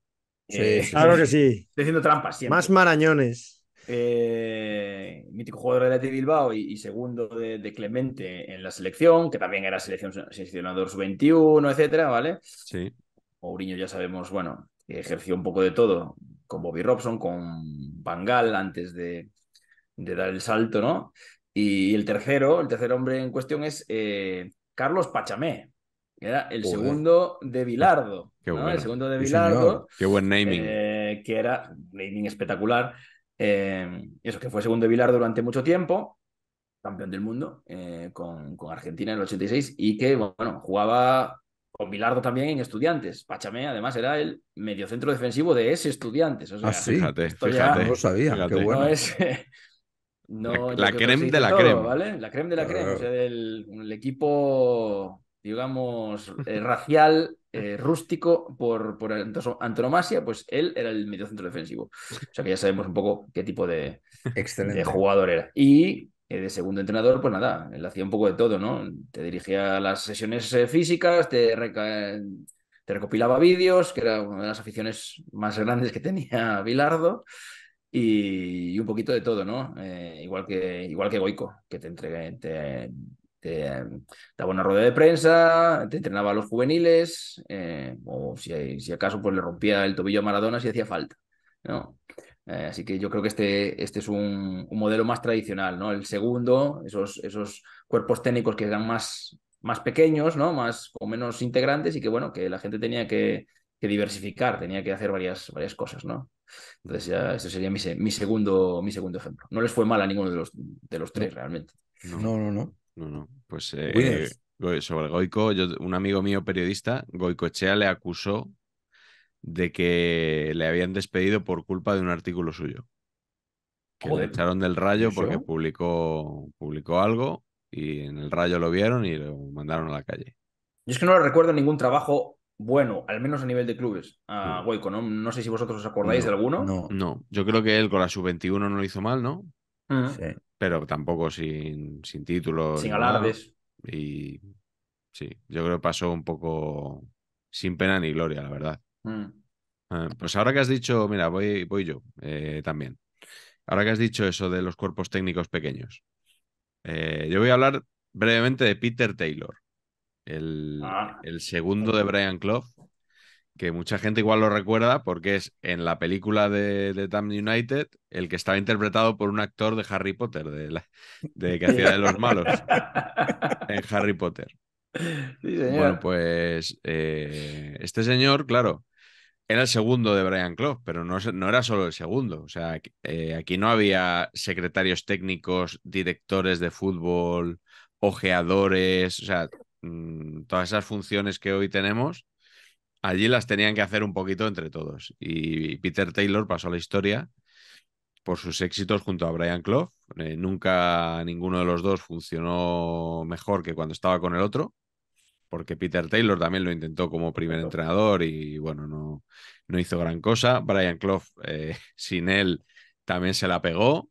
eh sí, claro que sí. Estoy haciendo trampas siempre. Más marañones. Eh, mítico jugador de Athletic Bilbao y, segundo de, Clemente en la selección, que también era selección, seleccionador 21 etcétera, ¿vale? Sí. Mourinho ya sabemos, bueno, ejerció un poco de todo con Bobby Robson, con Bangal antes de, dar el salto, ¿no? Y el tercero, el tercer hombre en cuestión es eh, Carlos Pachamé, que era el segundo de Vilardo El segundo de Bilardo. Qué buen naming. Eh, que era un naming espectacular. Eh, eso, que fue segundo de Vilar durante mucho tiempo, campeón del mundo eh, con, Argentina en el 86 y que, bueno, jugaba con Bilardo también en Estudiantes. Pachamé, además, era el mediocentro defensivo de ese Estudiantes. Ah, fíjate, fíjate. no sabía, Qué bueno. la, de la crema ¿vale? La creme de la crema del el equipo, digamos, eh, racial eh, rústico por, por antonomasia, pues él era el mediocentro defensivo. O sea que ya sabemos un poco qué tipo de, jugador era. Y eh, de segundo entrenador, pues nada, él hacía un poco de todo, ¿no? Te dirigía las sesiones eh, físicas, te, recopilaba vídeos, que era una de las aficiones más grandes que tenía Vilardo Y, un poquito de todo, ¿no? igual, que, igual que Goico, que te, entregué, te te daba una rueda de prensa, te entrenaba a los juveniles, eh, o si, acaso pues le rompía el tobillo a Maradona si hacía falta. ¿no? Eh, así que yo creo que este, este es un, modelo más tradicional, ¿no? El segundo, esos, esos cuerpos técnicos que eran más, más pequeños, ¿no? Más o menos integrantes, y que bueno, que la gente tenía que, diversificar, tenía que hacer varias, varias cosas, ¿no? Entonces ya ese sería mi, segundo, mi segundo ejemplo. No les fue mal a ninguno de los, de los tres realmente. no, no. no no, no. Pues eh, sobre Goico, un amigo mío periodista, Goicochea, le acusó de que le habían despedido por culpa de un artículo suyo. Que le echaron del rayo porque publicó, publicó algo y en el rayo lo vieron y lo mandaron a la calle. Yo es que no recuerdo ningún trabajo bueno, al menos a nivel de clubes, a Goico, ¿no? sé si vosotros os acordáis de alguno. No, no. Yo creo que él con la sub-21 no lo hizo mal, ¿no? Sí pero tampoco sin, sin títulos. Sin alardes. Y sí, yo creo que pasó un poco sin pena ni gloria, la verdad. Mm. Eh, pues ahora que has dicho, mira, voy, voy yo eh, también. Ahora que has dicho eso de los cuerpos técnicos pequeños, eh, yo voy a hablar brevemente de Peter Taylor, el, ah. el segundo de Brian Clough, que mucha gente igual lo recuerda porque es en la película de, Tam United el que estaba interpretado por un actor de Harry Potter, de, la, de que hacía de los malos en Harry Potter. Bueno, pues eh, este señor, claro, era el segundo de Brian Clough, pero no, era solo el segundo. O sea, eh, aquí no había secretarios técnicos, directores de fútbol, ojeadores, o sea, mm, todas esas funciones que hoy tenemos allí las tenían que hacer un poquito entre todos. Y Peter Taylor pasó a la historia por sus éxitos junto a Brian Clough. Eh, nunca ninguno de los dos funcionó mejor que cuando estaba con el otro, porque Peter Taylor también lo intentó como primer entrenador y bueno, no, no hizo gran cosa. Brian Clough, eh, sin él, también se la pegó.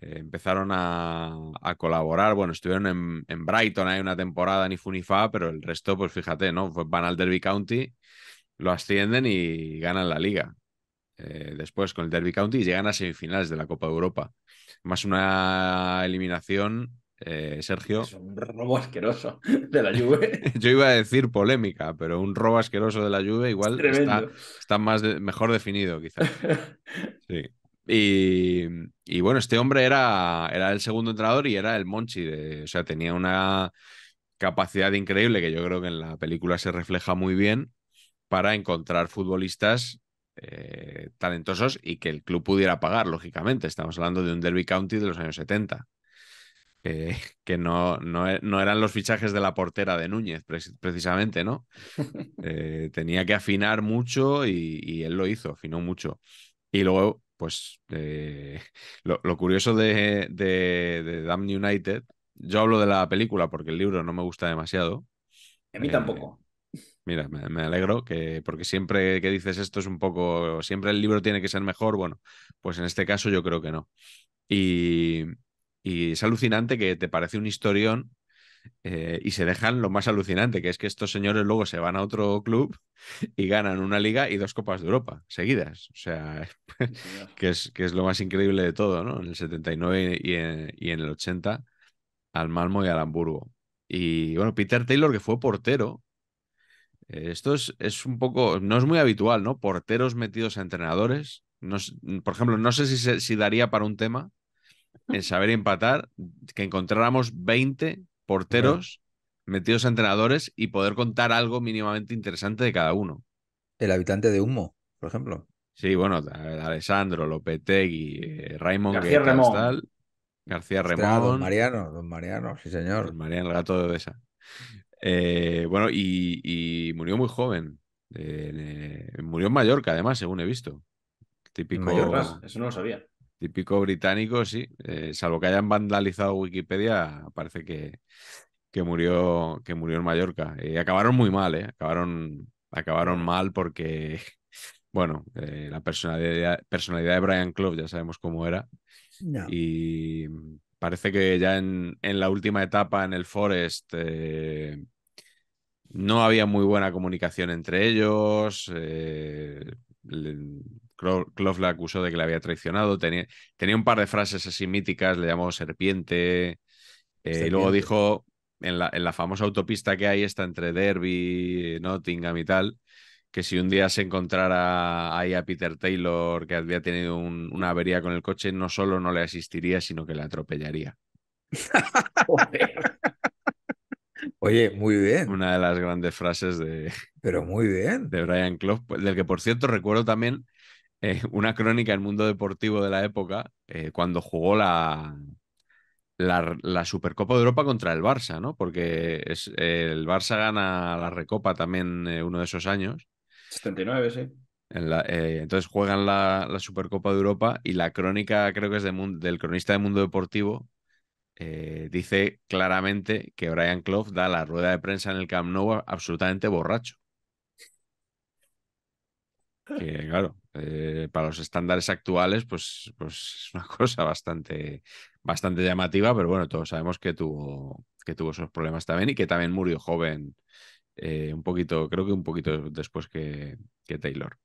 Eh, empezaron a, colaborar. Bueno, estuvieron en, Brighton, hay una temporada ni Funifa, pero el resto, pues fíjate, ¿no? van al Derby County, lo ascienden y ganan la liga. Eh, después con el Derby County llegan a semifinales de la Copa de Europa. Más una eliminación, eh, Sergio. Es un robo asqueroso de la lluvia. Yo iba a decir polémica, pero un robo asqueroso de la lluvia igual está, más mejor definido, quizás. Sí. Y, bueno, este hombre era, era el segundo entrenador y era el Monchi. o sea, tenía una capacidad increíble que yo creo que en la película se refleja muy bien para encontrar futbolistas eh, talentosos y que el club pudiera pagar, lógicamente. Estamos hablando de un Derby County de los años 70, eh, que no, e, no, eran los fichajes de la portera de Núñez, precisamente, ¿no? Eh, tenía que afinar mucho y, él lo hizo, afinó mucho. Y luego pues eh, lo, curioso de, de, Damn United, yo hablo de la película porque el libro no me gusta demasiado. A mí eh, tampoco. Mira, me, alegro que, porque siempre que dices esto es un poco, siempre el libro tiene que ser mejor, bueno, pues en este caso yo creo que no. Y, y es alucinante que te parece un historión eh, y se dejan lo más alucinante, que es que estos señores luego se van a otro club y ganan una liga y dos copas de Europa seguidas. O sea, que, es, que es lo más increíble de todo, ¿no? En el 79 y en, el 80, al Malmo y al Hamburgo. Y bueno, Peter Taylor, que fue portero, eh, esto es, un poco, no es muy habitual, ¿no? Porteros metidos a entrenadores. por ejemplo, no sé si, si daría para un tema en saber empatar que encontráramos 20 porteros metidos a entrenadores y poder contar algo mínimamente interesante de cada uno. El habitante de humo, por ejemplo. Sí, bueno, Alessandro, Lopetegui, eh, Raymond García Remón Don Mariano, don Mariano, sí señor. Don Mariano, el gato de esa. Eh, bueno, y, murió muy joven. Eh, murió en Mallorca, además, según he visto. Típico. Mallorca, eso no lo sabía. Típico británico, sí. Eh, salvo que hayan vandalizado Wikipedia, parece que, que, murió, que murió en Mallorca. Y eh, acabaron muy mal, ¿eh? Acabaron, acabaron mal porque, bueno, eh, la personalidad, personalidad de Brian Clough ya sabemos cómo era. Y parece que ya en, en, la última etapa en el Forest no había muy buena comunicación entre ellos. Clough la acusó de que le había traicionado. Tenía, un par de frases así míticas, le llamó serpiente. Eh, y luego dijo en la, famosa autopista que hay, está entre Derby, Nottingham y tal, que si un día se encontrara ahí a Peter Taylor, que había tenido una avería con el coche, no solo no le asistiría, sino que le atropellaría. Oye, muy bien. Una de las grandes frases de. Pero muy bien. De Brian Clough, del que por cierto recuerdo también eh, una crónica del mundo deportivo de la época, eh, cuando jugó la, la, Supercopa de Europa contra el Barça, ¿no? Porque es, el Barça gana la Recopa también eh, uno de esos años. 79, sí. entonces juegan la, Supercopa de Europa y la crónica, creo que es del cronista de Mundo Deportivo, dice claramente que Brian Clough da la rueda de prensa en el Camp Nou absolutamente borracho. claro, eh, para los estándares actuales, pues, pues es una cosa bastante, bastante llamativa, pero bueno, todos sabemos que tuvo, que tuvo esos problemas también y que también murió joven, eh, un poquito, creo que un poquito después que, Taylor.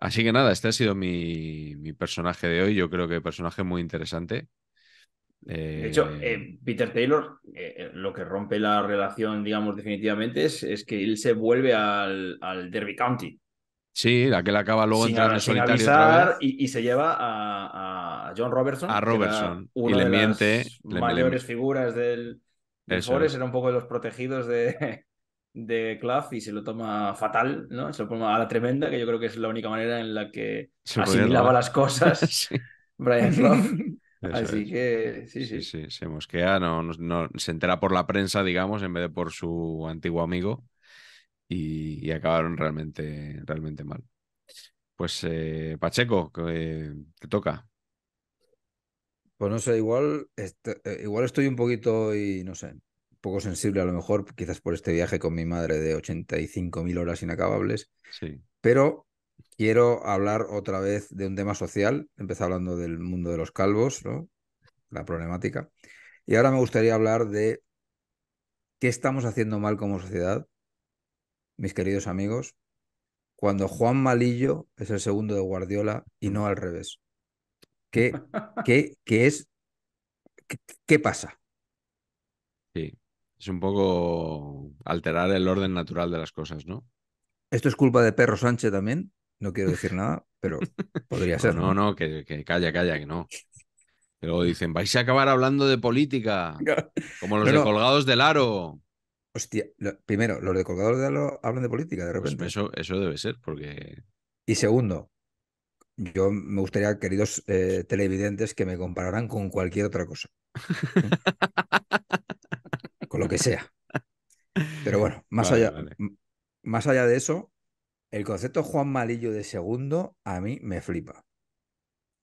Así que nada, este ha sido mi, personaje de hoy. Yo creo que personaje muy interesante. De hecho, eh, Peter Taylor, lo que rompe la relación, digamos, definitivamente es, es que él se vuelve al, al Derby County. Sí, la que le acaba luego en solitario. Y, se lleva a, John Robertson. A Robertson. y le de Las mayores figuras del, Forest, era un poco de los protegidos de, de y se lo toma fatal, ¿no? Se lo toma a la tremenda, que yo creo que es la única manera en la que asimilaba las cosas Brian Clough. Así que sí sí. sí, sí. se mosquea, no, se entera por la prensa, digamos, en vez de por su antiguo amigo y, acabaron realmente, realmente mal. Pues eh, Pacheco, te toca. Pues no sé, igual, este, eh, igual estoy un poquito y no sé, poco sensible a lo mejor, quizás por este viaje con mi madre de 85.000 horas inacabables. Sí. Pero quiero hablar otra vez de un tema social. Empecé hablando del mundo de los calvos, ¿no? La problemática. Y ahora me gustaría hablar de qué estamos haciendo mal como sociedad mis queridos amigos, cuando Juan Malillo es el segundo de Guardiola y no al revés. ¿Qué, qué, qué es? Qué, pasa? Sí, es un poco alterar el orden natural de las cosas, ¿no? ¿Esto es culpa de Perro Sánchez también? No quiero decir nada, pero podría ser. No, no, que, calla, calla, que no. luego dicen, vais a acabar hablando de política, como los de colgados del aro. Hostia, primero, los de de hablan de política de pues repente. eso, eso debe ser, porque. Y segundo, yo me gustaría, queridos eh, televidentes, que me compararan con cualquier otra cosa. ¿eh? con lo que sea. Pero bueno, más, allá, más allá de eso, el concepto Juan Malillo de segundo a mí me flipa.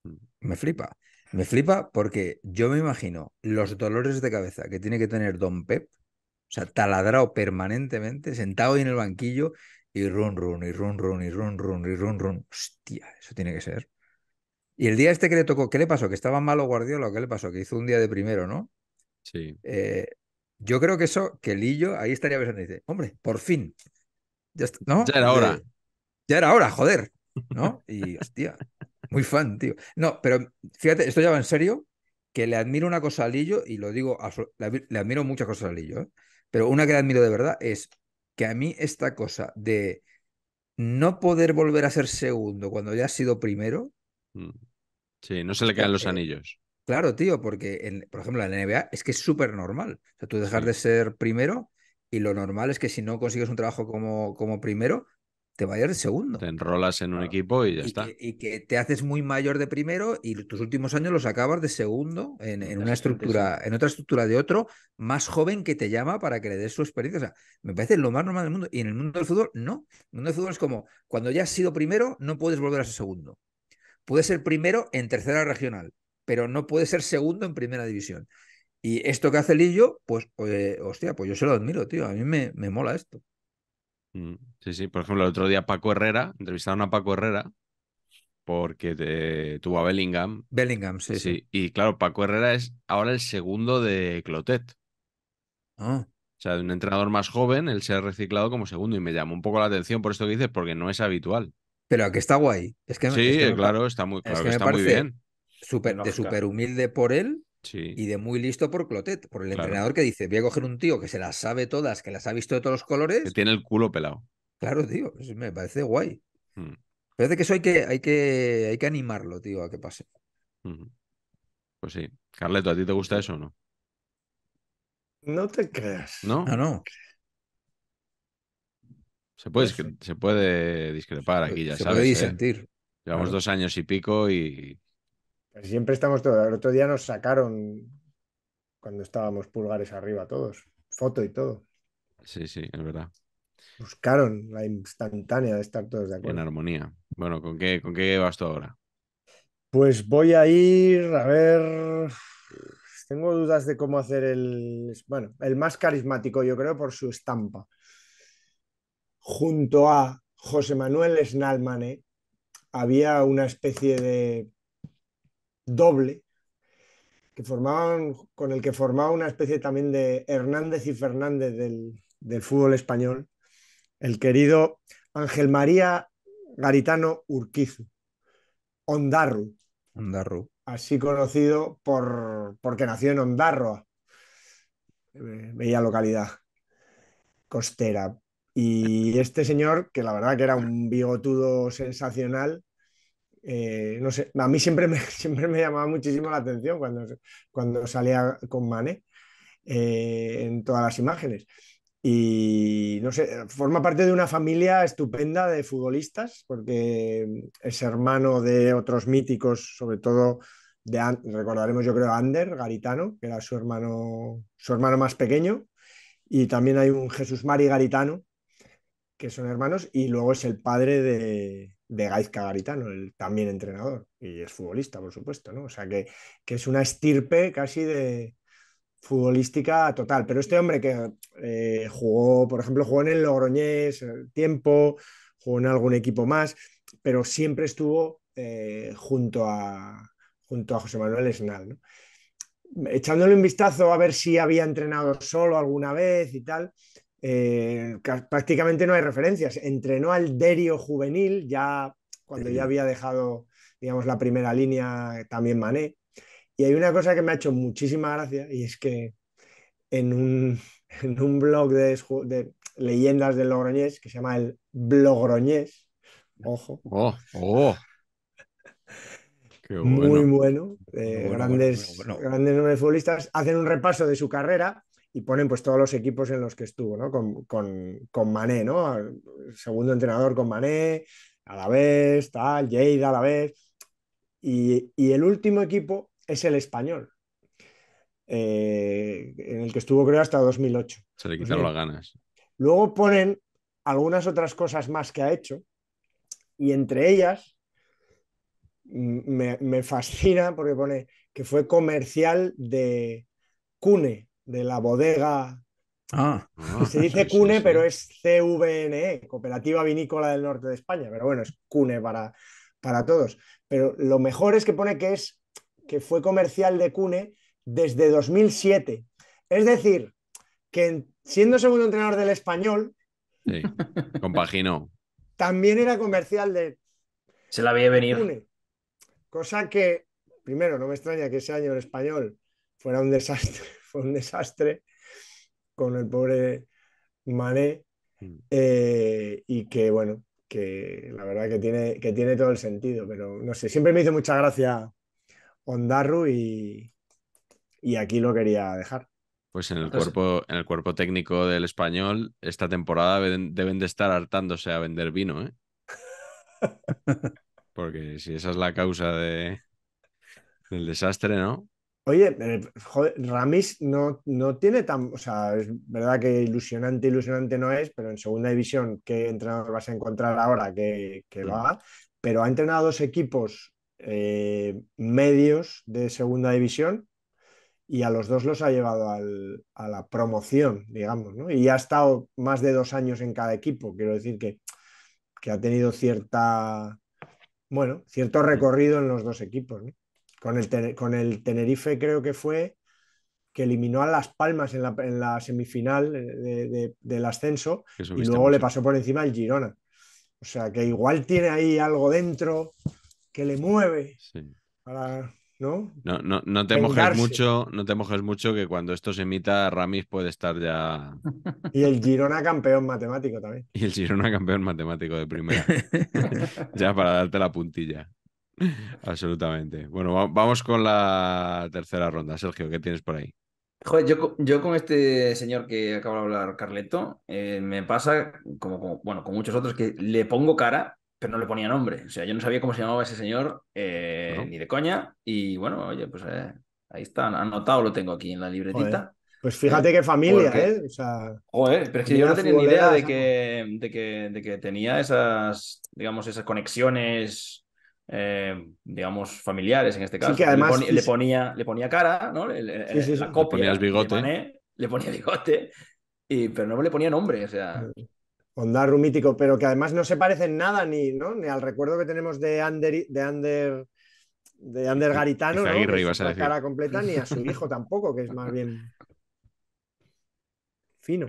Mm. Me flipa. Me flipa porque yo me imagino los dolores de cabeza que tiene que tener Don Pep o sea, taladrado permanentemente, sentado ahí en el banquillo y run, run, y run, run, y run, run, y run, run. Hostia, eso tiene que ser. Y el día este que le tocó, ¿qué le pasó? ¿Que estaba malo Guardiola? ¿Qué le pasó? Que hizo un día de primero, ¿no? Sí. Eh, yo creo que eso, que Lillo ahí estaría pensando y dice, hombre, por fin. Ya, era hora. ya era hora, joder. ¿No? Y hostia, muy fan, tío. No, pero fíjate, esto ya va en serio, que le admiro una cosa a Lillo y lo digo, le admiro muchas cosas a Lillo, ¿eh? Pero una que admiro de verdad es que a mí esta cosa de no poder volver a ser segundo cuando ya has sido primero. Mm. Sí, no se le caen los eh, anillos. Claro, tío, porque, por ejemplo, en la NBA es que es súper normal. O sea, tú dejas de ser primero y lo normal es que si no consigues un trabajo como, como primero, te de segundo. Te enrolas en un equipo y ya está. y que te haces muy mayor de primero y tus últimos años los acabas de segundo en, una estructura, en otra estructura de otro, más joven que te llama para que le des su experiencia. O sea, me parece lo más normal del mundo. Y en el mundo del fútbol, no. el mundo del fútbol es como cuando ya has sido primero, no puedes volver a ser segundo. Puedes ser primero en tercera regional, pero no puedes ser segundo en primera división. Y esto que hace Lillo, pues, hostia, pues yo se lo admiro, tío. A mí me mola esto. Mm, sí, sí. Por ejemplo, el otro día Paco Herrera, entrevistaron a Paco Herrera porque tuvo a Bellingham. Bellingham, sí, sí, Y claro, Paco Herrera es ahora el segundo de Clotet. Ah. O sea, de un entrenador más joven, él se ha reciclado como segundo y me llamó un poco la atención por esto que dices, porque no es habitual. Pero aquí está guay. Es que, sí, claro, está muy, bien. Super, de súper humilde por él y de muy listo por Clotet, por el entrenador que dice, voy a coger un tío que se las sabe todas, que las ha visto de todos los colores. Que tiene el culo pelado. Claro, tío, pues me parece guay. Mm. Parece que eso hay que, hay que, hay que animarlo, tío, a que pase. Pues sí. Carleto, ¿a ti te gusta eso o no? No te creas. ¿No? No, Se puede, se puede discrepar aquí, ya sabes. Se ¿eh? puede disentir. Llevamos dos años y pico y siempre estamos todos. El otro día nos sacaron cuando estábamos pulgares arriba todos, foto y todo. Sí, sí, es verdad. Buscaron la instantánea de estar todos de acuerdo. En armonía. Bueno, ¿con qué, ¿con qué vas tú ahora? Pues voy a ir a ver. Tengo dudas de cómo hacer el. Bueno, el más carismático, yo creo, por su estampa. Junto a José Manuel Snalmane ¿eh? había una especie de doble, que formaban, con el que formaba una especie también de Hernández y Fernández del, fútbol español, el querido Ángel María Garitano Urquizu, Ondarru. Así conocido por, porque nació en Ondarroa, bella localidad costera. Y este señor, que la verdad que era un bigotudo sensacional, eh, no sé, a mí siempre me, siempre me llamaba muchísimo la atención cuando, cuando salía con Mané eh, en todas las imágenes. Y no sé, forma parte de una familia estupenda de futbolistas, porque es hermano de otros míticos, sobre todo de, recordaremos yo creo, Ander Garitano, que era su hermano, su hermano más pequeño, y también hay un Jesús Mari Garitano, que son hermanos, y luego es el padre de, de Gaizka Garitano, también entrenador, y es futbolista, por supuesto, ¿no? O sea que, es una estirpe casi de futbolística total. Pero este hombre que eh, jugó, por ejemplo, jugó en el Logroñés eh, tiempo, jugó en algún equipo más, pero siempre estuvo eh, junto, a, junto a José Manuel Esnal, Echándole un vistazo a ver si había entrenado solo alguna vez y tal, eh, prácticamente no hay referencias. Entrenó al Derio juvenil, ya cuando ya había dejado, digamos, la primera línea, eh, también Mané. Y hay una cosa que me ha hecho muchísima gracia y es que en un, blog de, leyendas del Logroñés que se llama el Blogroñés, ojo. Oh, oh. Muy bueno, eh, grandes, grandes nombres futbolistas, hacen un repaso de su carrera y ponen pues todos los equipos en los que estuvo, ¿no? Con, Mané, ¿no? Segundo entrenador con Mané, a la vez, tal, Jade a la vez. Y, el último equipo es el español, eh, en el que estuvo creo hasta 2008. Se le pues quitaron las ganas. Luego ponen algunas otras cosas más que ha hecho y entre ellas me, me fascina porque pone que fue comercial de Cune de la bodega. Ah, se ah, dice CUNE, pero es CVNE, Cooperativa Vinícola del Norte de España, pero bueno, es CUNE para, para todos. Pero lo mejor es que pone que es que fue comercial de CUNE desde 2007. Es decir, que siendo segundo entrenador del español. También era comercial de. Se la veía venir. Cosa que, primero, no me extraña que ese año el español fuera un desastre fue un desastre con el pobre Mané mm. eh, y que bueno, que la verdad que tiene, que tiene todo el sentido, pero no sé, siempre me hizo mucha gracia Ondarru y, aquí lo quería dejar. Pues en el, cuerpo, en el cuerpo técnico del español, esta temporada deben, de estar hartándose a vender vino, ¿eh? Porque si esa es la causa de, del desastre, ¿no? Oye, eh, Ramis no, no tiene tan, o sea, es verdad que ilusionante, ilusionante no es, pero en segunda división, ¿qué entrenador vas a encontrar ahora que, va, mm. Pero ha entrenado dos equipos eh, medios de segunda división y a los dos los ha llevado a la promoción, digamos, ¿no? Y ha estado más de dos años en cada equipo, quiero decir que, que ha tenido cierta, bueno, cierto mm. recorrido en los dos equipos, ¿no? Con el, Tenerife creo que fue que eliminó a Las Palmas en la, semifinal del ascenso y luego le pasó por encima el Girona. O sea que igual tiene ahí algo dentro que le mueve ¿no? No, te mojes mucho, no te mojes mucho que cuando esto se emita, Ramis puede estar ya. Y el Girona campeón matemático también. Y el Girona campeón matemático de primera. ya para darte la puntilla. Absolutamente. Bueno, vamos con la tercera ronda. Sergio, ¿qué tienes por ahí? Joder, yo, con este señor que acaba de hablar, Carleto, eh, me pasa, como, bueno, con muchos otros, que le pongo cara, pero no le ponía nombre. O sea, yo no sabía cómo se llamaba ese señor, eh, ni de coña. Y bueno, oye, pues eh, ahí está, anotado lo tengo aquí en la libretita. Pues fíjate qué familia, ¿eh? O Joder, pero es que yo no tenía ni idea de que, de que, de que tenía esas, digamos, esas conexiones eh, digamos, familiares en este caso. que además, le, ponía, le ponía cara, ¿no? Le, bigote. le ponía bigote, y, pero no le ponía nombre, o sea... Ondarru rumítico pero que además no se en nada ni, ¿no? al recuerdo que tenemos de Ander, de Ander, de Ander Garitano, la cara completa, ni a su hijo tampoco, que es más bien fino.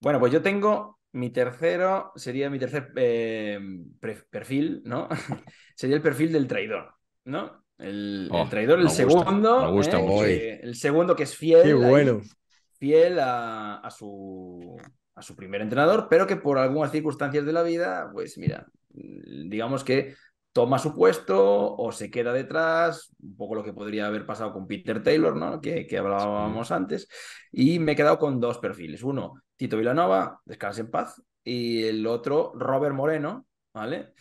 Bueno, pues yo tengo mi tercero sería mi tercer eh, perfil, ¿no? sería el perfil del traidor, ¿no? El, oh, traidor, el segundo. Gusta, ¿eh? el segundo que es fiel. bueno. fiel a, su, a su primer entrenador, pero que por algunas circunstancias de la vida, pues mira, digamos que toma su puesto o se queda detrás, un poco lo que podría haber pasado con Peter Taylor, ¿no? que, hablábamos antes, y me he quedado con dos perfiles. Uno, Tito Vilanova, descanse en paz, y el otro, Robert Moreno, ¿vale?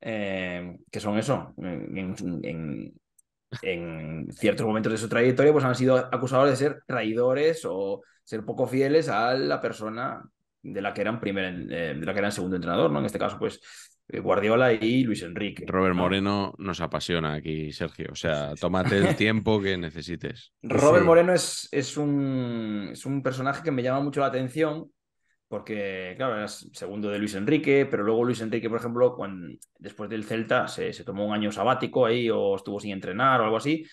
Em, que son eso, en, ciertos momentos de su trayectoria, pues han sido acusados de ser traidores o ser poco fieles a la persona de la que eran primer, eh, de la que eran segundo entrenador, ¿no? En este caso, pues eh, Guardiola y Luis Enrique. Robert Moreno nos apasiona aquí, Sergio. O sea, tómate el tiempo que necesites. Robert Moreno es, es, un, es un personaje que me llama mucho la atención porque, claro, es segundo de Luis Enrique, pero luego Luis Enrique, por ejemplo, cuando, después del Celta se, tomó un año sabático ahí o estuvo sin entrenar o algo así,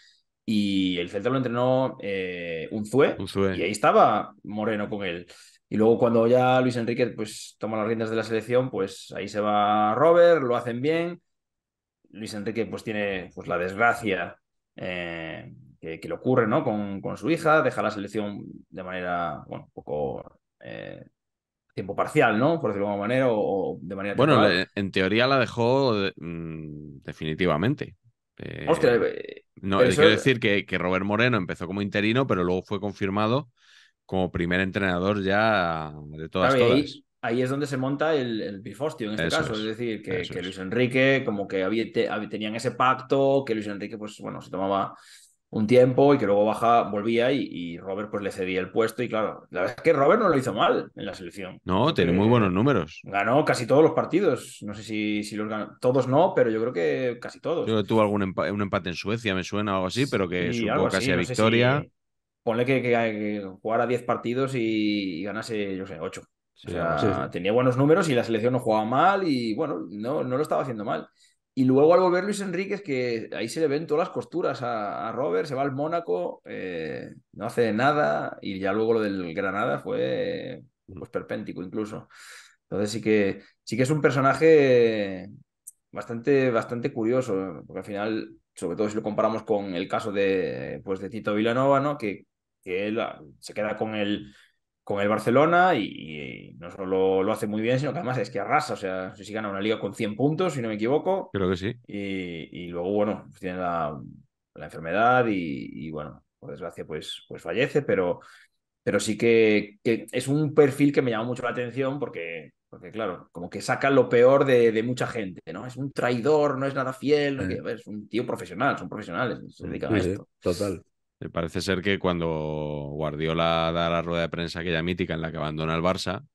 y el Celta lo entrenó eh, un Zue y ahí estaba Moreno con él. Y luego cuando ya Luis Enrique pues, toma las riendas de la selección, pues ahí se va Robert, lo hacen bien. Luis Enrique pues tiene pues, la desgracia eh, que, le ocurre ¿no? Con, su hija, deja la selección de manera, bueno, un poco eh, tiempo parcial, ¿no? Por decirlo de alguna manera, o, de manera... Bueno, en teoría la dejó mm, definitivamente. Eh, no, quiero decir que, que Robert Moreno empezó como interino, pero luego fue confirmado como primer entrenador ya de todas, todas. Ahí, es donde se monta el, el en este caso, es, decir, que, Luis Enrique como que había, tenían ese pacto, que Luis Enrique pues bueno, se tomaba un tiempo y que luego baja, volvía y, y, Robert pues le cedía el puesto y claro, la verdad es que Robert no lo hizo mal en la selección. No, tiene muy buenos números. Ganó casi todos los partidos, no sé si, si los ganó, todos no, pero yo creo que casi todos. Yo tuvo algún un empate en Suecia, me suena algo así, pero que supo casi a victoria ponle que, jugara 10 partidos y, ganase, yo sé, 8. o sea, tenía buenos números y la selección no jugaba mal y bueno, no, no lo estaba haciendo mal. Y luego al volver Luis Enrique es que ahí se le ven todas las costuras a, Robert, se va al Mónaco, eh, no hace nada, y ya luego lo del Granada fue mm. pues, perpéntico incluso. Entonces sí que, sí que es un personaje bastante, bastante curioso, porque al final, sobre todo si lo comparamos con el caso de, pues, de Tito Vilanova, ¿no? que que él ah, se queda con el, con el Barcelona y, no solo lo hace muy bien, sino que además es que arrasa. O sea, si gana una liga con 100 puntos, si no me equivoco. Creo que sí. Y, luego, bueno, pues tiene la, enfermedad y, bueno, por desgracia, pues, pues fallece, pero, pero sí que, es un perfil que me llama mucho la atención porque, porque claro, como que saca lo peor de, mucha gente, ¿no? Es un traidor, no es nada fiel, mm. es un tío profesional, son profesionales, se mm. dedican a Total. Eh, parece ser que cuando Guardiola da la rueda de prensa aquella mítica en la que abandona el Barça,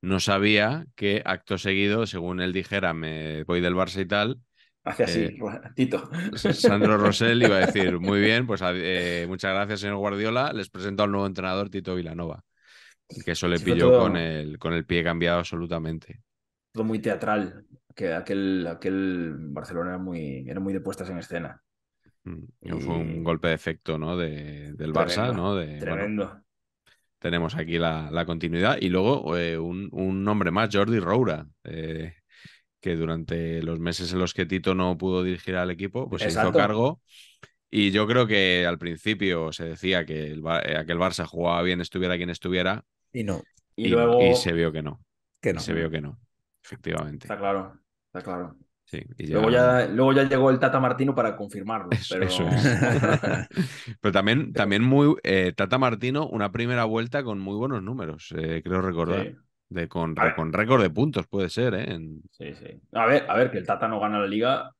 no sabía que acto seguido, según él dijera, me voy del Barça y tal. Hace así, eh, Tito. Sandro Rosell iba a decir, muy bien, pues eh, muchas gracias, señor Guardiola. Les presento al nuevo entrenador, Tito Vilanova. Que eso le pilló con, el, con el pie cambiado absolutamente. Todo muy teatral, que aquel, aquel Barcelona muy, era muy de puestas en escena. Mm, fue un golpe de efecto, ¿no? del Barça, ¿no? tremendo. tenemos aquí la, continuidad. Y luego eh, un, nombre más, Jordi Roura, eh, que durante los meses en los que Tito no pudo dirigir al equipo, pues se hizo cargo. Y yo creo que al principio se decía que el, eh, aquel Barça jugaba bien, estuviera quien estuviera. Y no. Y, luego. Y se vio que no. Que no. Se vio que no, efectivamente. Está claro, está claro. Luego, ya, luego llegó el Tata Martino para confirmarlo. pero... también, también muy eh, Tata Martino, una primera vuelta con muy buenos números, eh, creo recordar. De, con, récord de puntos puede ser, ¿eh? Sí, sí. A ver, a ver, que el Tata no gana la liga,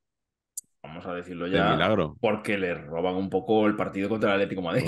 vamos a decirlo ya, porque le roban un poco el partido contra el Atlético Madrid.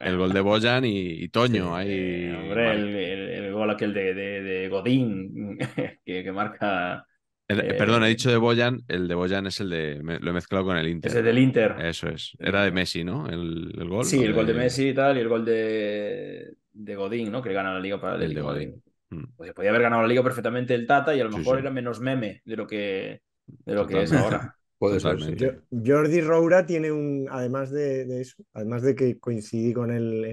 El, gol de, Boyan y, Toño. ahí, el, gol aquel de, Godín que, marca eh, perdón, he dicho de Boyan, el de Boyan es el de. lo he mezclado con el Inter. Es el del Inter. Eso es. Era de Messi, ¿no? El, gol. Sí, el gol de Messi y tal, y el gol de, Godín, ¿no? Que gana la liga para el, de Godín. Mm. Pues podía haber ganado la liga perfectamente el Tata y a lo mejor era menos meme de lo que, lo que es ahora. Jordi Roura tiene un, además de, eso, además de que coincidí con él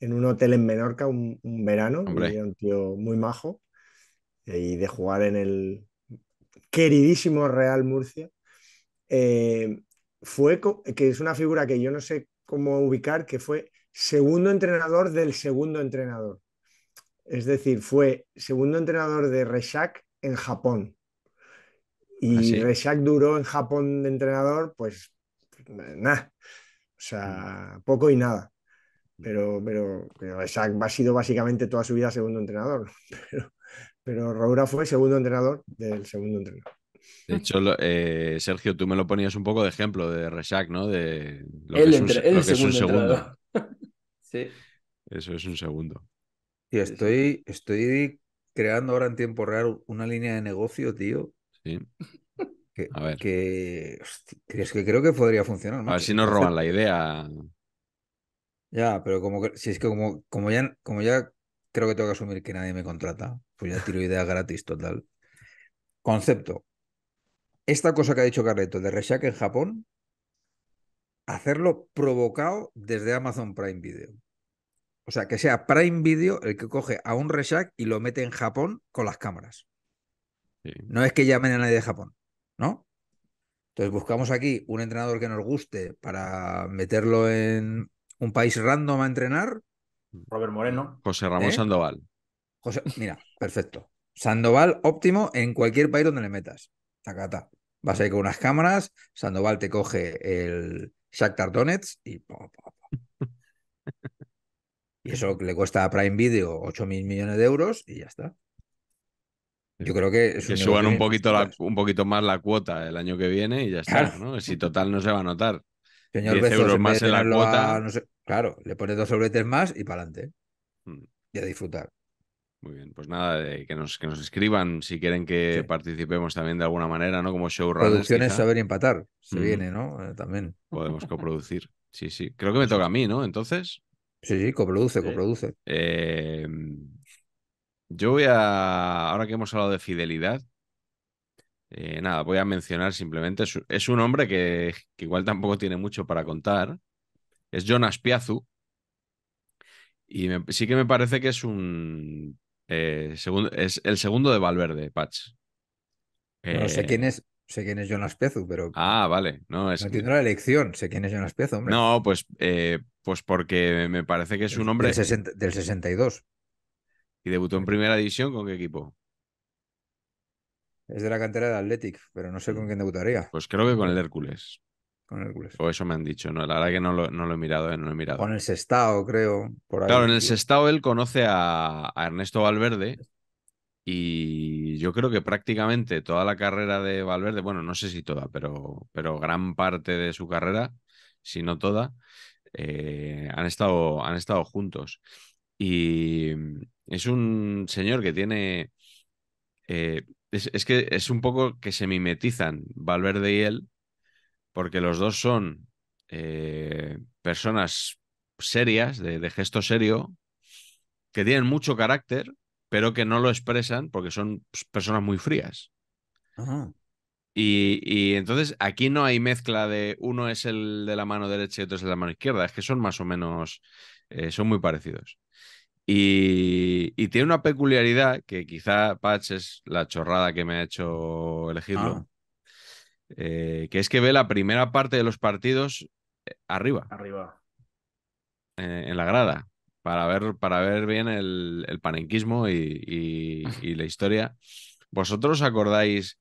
en, un hotel en Menorca un, verano, era un tío muy majo, y de jugar en el, queridísimo Real Murcia, eh, fue que es una figura que yo no sé cómo ubicar, que fue segundo entrenador del segundo entrenador. Es decir, fue segundo entrenador de ReShack en Japón. Y ah, ReShack duró en Japón de entrenador, pues nada. O sea, mm. poco y nada. Mm. Pero, pero, ha sido básicamente toda su vida segundo entrenador. Pero, pero Roura fue segundo entrenador del segundo entrenador. De hecho, eh, Sergio, tú me lo ponías un poco de ejemplo de Reshack, ¿no? De lo es un, segundo. sí. Eso es un segundo. Y estoy, estoy creando ahora en tiempo real una línea de negocio, tío. Sí. Que, a ver. que creo que podría funcionar. A ver si nos roban la idea. Ya, pero como si es que como, como ya, como ya creo que tengo que asumir que nadie me contrata, pues ya tiro idea gratis total. Concepto. Esta cosa que ha dicho Carreto de reshack en Japón, hacerlo provocado desde Amazon Prime Video. O sea, que sea Prime Video el que coge a un reshack y lo mete en Japón con las cámaras. No es que llamen a nadie de Japón, ¿no? Entonces buscamos aquí un entrenador que nos guste para meterlo en un país random a entrenar. Robert Moreno. José Ramón ¿Eh? Sandoval. José, mira, perfecto. Sandoval óptimo en cualquier país donde le metas. Tacata. Vas a ir con unas cámaras, Sandoval te coge el Shakhtar Donetsk y... Y eso le cuesta a Prime Video 8 mil millones de euros y ya está. Yo creo que... que suban un poquito, un poquito más la cuota el año que viene y ya está, Si total no se va a notar. Señor 10 euros claro, le pones dos sobretes más y para adelante. Hmm. Y a disfrutar. Muy bien, pues nada, eh, que, nos, que nos escriban si quieren que participemos también de alguna manera, ¿no? Como showrunner. Producciones es saber empatar, se viene, ¿no? Eh, también. Podemos coproducir. Sí, sí. Creo que me toca a mí, ¿no? Entonces. Sí, sí, coproduce, coproduce. Em, yo voy a. Ahora que hemos hablado de fidelidad, eh, nada, voy a mencionar simplemente. es un hombre que, igual tampoco tiene mucho para contar. Es Jonas Piazu. Y sí que me parece que es un eh, segundo, es el segundo de Valverde, Patch. No sé eh, quién es, sé quién es Jonas Pezu, pero. Ah, vale. No, es... entiendo la elección, sé quién es Jonas Pezu, hombre. No, pues, eh, pues porque me parece que es un hombre. Del, del 62. ¿Y debutó en primera división con qué equipo? Es de la cantera de Athletic, pero no sé con quién debutaría. Pues creo que con el Hércules. O pues eso me han dicho, no, la verdad que no lo, he mirado, ¿eh? no lo he mirado. Con el Sestao, creo. claro, en el Sestao él conoce a, Ernesto Valverde y yo creo que prácticamente toda la carrera de Valverde, bueno, no sé si toda, pero, pero gran parte de su carrera, si no toda, eh, han, estado, han estado juntos. Y es un señor que tiene... Eh, es, que es un poco que se mimetizan Valverde y él, porque los dos son eh, personas serias, de, gesto serio, que tienen mucho carácter, pero que no lo expresan porque son pues, personas muy frías. Y, entonces aquí no hay mezcla de uno es el de la mano derecha y otro es el de la mano izquierda, es que son más o menos, eh, son muy parecidos. Y, tiene una peculiaridad que quizá Patch es la chorrada que me ha hecho elegirlo. Ah. Eh, que es que ve la primera parte de los partidos eh, arriba. Arriba. Eh, en la grada. Para ver, para ver bien el, panenquismo y, la historia. ¿Vosotros acordáis?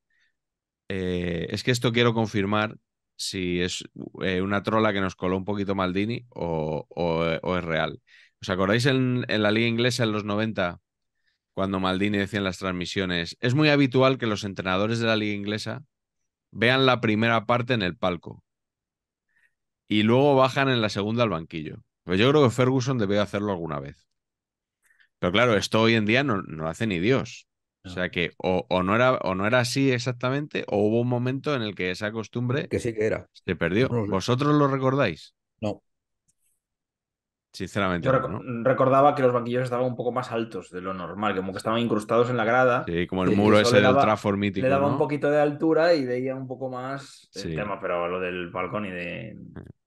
es que esto quiero confirmar si es una trola que nos coló un poquito Maldini o, o, es real. ¿Os acordáis en, en la liga inglesa en los 90 cuando Maldini decía en las transmisiones, es muy habitual que los entrenadores de la liga inglesa vean la primera parte en el palco y luego bajan en la segunda al banquillo. Pues yo creo que Ferguson debió hacerlo alguna vez. Pero claro, esto hoy en día no, lo hace ni Dios. O sea que o, no era, o no era así exactamente, o hubo un momento en el que esa costumbre que sí que era. se perdió. ¿Vosotros lo recordáis? No. Sinceramente. recordaba que los banquillos estaban un poco más altos de lo normal, como que estaban incrustados en la grada. Sí, como el muro ese del Trafford mítico. Le daba un poquito de altura y veía un poco más el tema, pero lo del balcón y de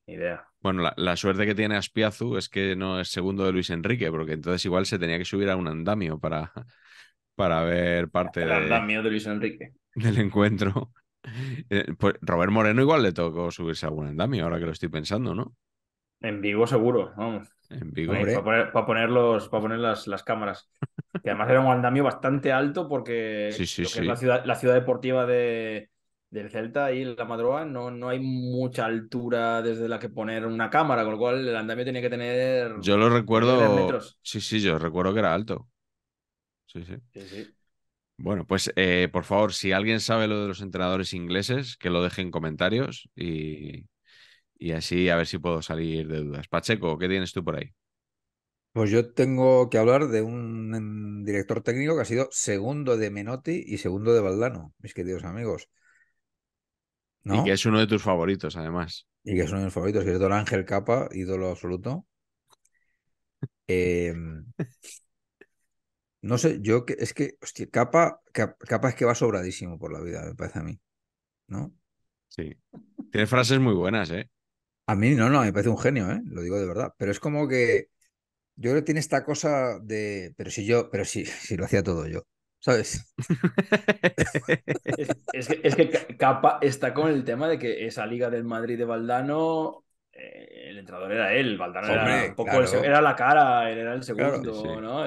idea. Bueno, la, suerte que tiene Aspiazu es que no es segundo de Luis Enrique, porque entonces igual se tenía que subir a un andamio para, para ver parte del andamio de Luis Enrique. del encuentro. Eh, pues Robert Moreno igual le tocó subirse a un andamio, ahora que lo estoy pensando, ¿no? En Vigo seguro, vamos. En Vigo, para, poner, para poner, las, las cámaras. que además era un andamio bastante alto porque Es la, ciudad, deportiva del Celta y la Madroa no, no hay mucha altura desde la que poner una cámara, con lo cual el andamio tenía que tener. Yo lo recuerdo. Sí, sí, yo recuerdo que era alto. Sí, sí. Bueno, pues eh, por favor, si alguien sabe lo de los entrenadores ingleses, que lo deje en comentarios y, y así a ver si puedo salir de dudas. Pacheco, ¿qué tienes tú por ahí? Pues yo tengo que hablar de un mm, director técnico que ha sido segundo de Menotti y segundo de Valdano, mis queridos amigos. ¿No? Y que es uno de tus favoritos, además. Y que es uno de mis favoritos, que es Don Ángel Capa, ídolo absoluto. Em, no sé, yo que, es que, hostia, Capa, Capa es que va sobradísimo por la vida, me parece a mí. ¿No? Sí. Tiene frases muy buenas, ¿eh? A mí no, no, me parece un genio, ¿eh? lo digo de verdad. Pero es como que yo creo que tiene esta cosa de, pero si yo, pero si, si lo hacía todo yo, ¿sabes? es, que, Capa está con el tema de que esa liga del Madrid de Valdano eh, el entrador era él, Valdano era poco era la cara, él era el segundo, ¿no? no,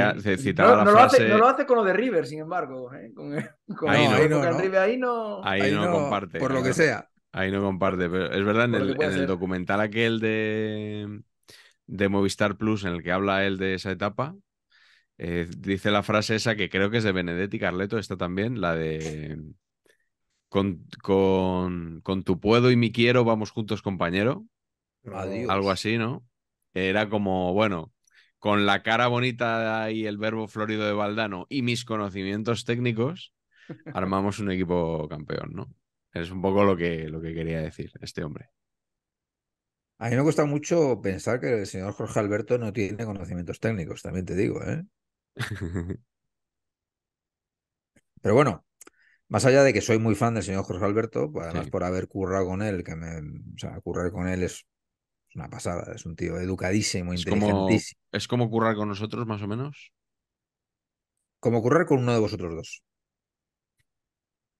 lo hace, no con lo de River, sin embargo. ¿eh? Con, con, ahí no, ahí no comparte. Por lo que sea. Ahí no comparte, pero es verdad, en el, documental aquel de, Movistar Plus, en el que habla él de esa etapa, eh, dice la frase esa que creo que es de Benedetti Carleto, esta también, la de con, con, tu puedo y mi quiero vamos juntos, compañero. Algo así, ¿no? Era como, bueno, con la cara bonita y el verbo florido de Valdano y mis conocimientos técnicos, armamos un equipo campeón, ¿no? Es un poco lo que, lo que quería decir este hombre. A mí me gusta mucho pensar que el señor Jorge Alberto no tiene conocimientos técnicos, también te digo, ¿eh? Pero bueno, más allá de que soy muy fan del señor Jorge Alberto, pues además por haber currado con él, que o sea, currar con él es una pasada, es un tío educadísimo, inteligentísimo. ¿Es como currar con nosotros, más o menos? Como currar con uno de vosotros dos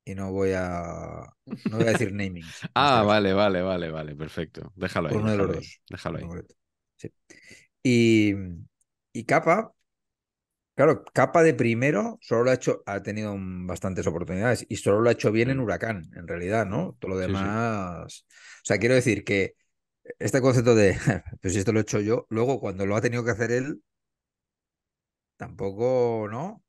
y no voy a, no voy a decir naming. ah, vale, vale, vale, vale, perfecto. Déjalo ahí. Uno de los dos. Déjalo ahí. Sí. Y, y Capa, claro, Capa de primero solo lo ha hecho, ha tenido bastantes oportunidades y solo lo ha hecho bien en Huracán, en realidad, ¿no? Todo lo demás. O sea, quiero decir que este concepto de, pues esto lo he hecho yo, luego cuando lo ha tenido que hacer él, tampoco, ¿no?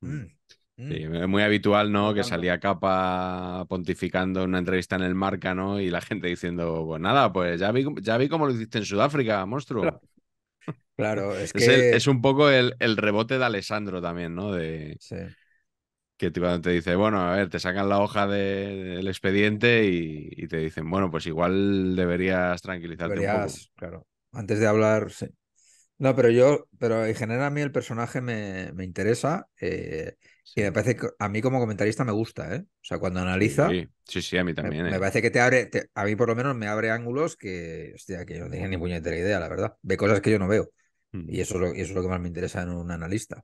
Mm. Mm. Mm. muy habitual, ¿no? Que salía Capa pontificando una entrevista en el Marca, ¿no? Y la gente diciendo, pues nada, pues ya vi, ya vi cómo lo hiciste en Sudáfrica, monstruo. Claro, es, que... es, un poco el, rebote de Alessandro también, ¿no? De... Sí. Que te dice, bueno, a ver, te sacan la hoja del expediente y, te dicen, bueno, pues igual deberías tranquilizarte un poco. Claro, antes de hablar, sí. No, pero yo, pero en general a mí el personaje me, interesa. Eh, me parece que a mí como comentarista me gusta, ¿eh? O sea, cuando analiza. Sí, sí, sí a mí también. Me, ¿eh? parece que te abre, a mí por lo menos me abre ángulos que, hostia, que yo no tenía ni puñetera idea, la verdad. Ve cosas que yo no veo. Hmm. Y eso es, lo, que más me interesa en un analista.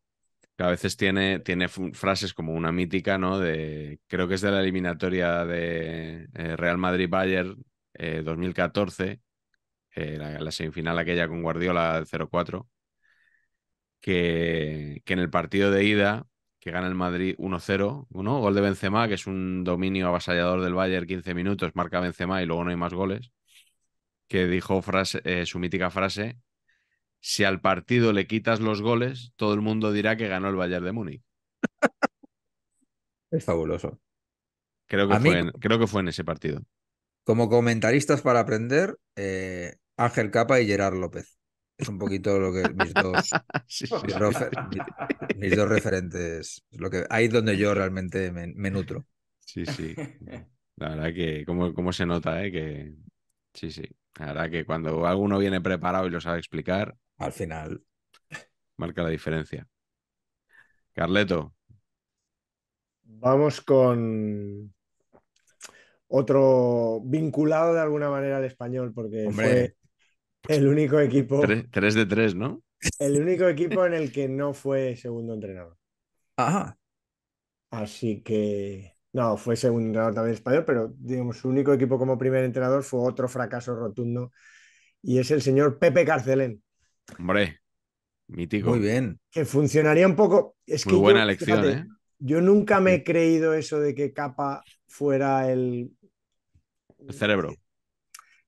Que a veces tiene, tiene frases como una mítica, ¿no? De, creo que es de la eliminatoria de eh, Real Madrid-Bayern 2014, eh, la, semifinal aquella con Guardiola 0-4. Que, que, en el partido de ida que gana el Madrid 1-0, Gol de Benzema, que es un dominio avasallador del Bayern, 15 minutos, marca Benzema y luego no hay más goles. Que dijo frase, eh, su mítica frase: Si al partido le quitas los goles, todo el mundo dirá que ganó el Bayern de Múnich. Es fabuloso. Creo que, fue, en, creo que fue en ese partido. Como comentaristas para aprender, eh, Ángel Capa y Gerard López. Es un poquito lo que mis dos, referentes, lo que, ahí es donde yo realmente me, nutro. Sí, sí. La verdad que, como, se nota, ¿eh? que sí, sí. La verdad que cuando alguno viene preparado y lo sabe explicar, al final marca la diferencia. Carleto. Vamos con otro vinculado de alguna manera al español, porque fue el único equipo. tres de tres, ¿no? El único equipo en el que no fue segundo entrenador. Ajá. Así que. No, fue segundo entrenador también español, pero digamos, su único equipo como primer entrenador fue otro fracaso rotundo. Y es el señor Pepe Carcelén. Hombre, mítico. Muy bien. Que funcionaría un poco. Es Muy buena elección, ¿eh? Yo nunca me he creído eso de que Capa fuera el. El cerebro.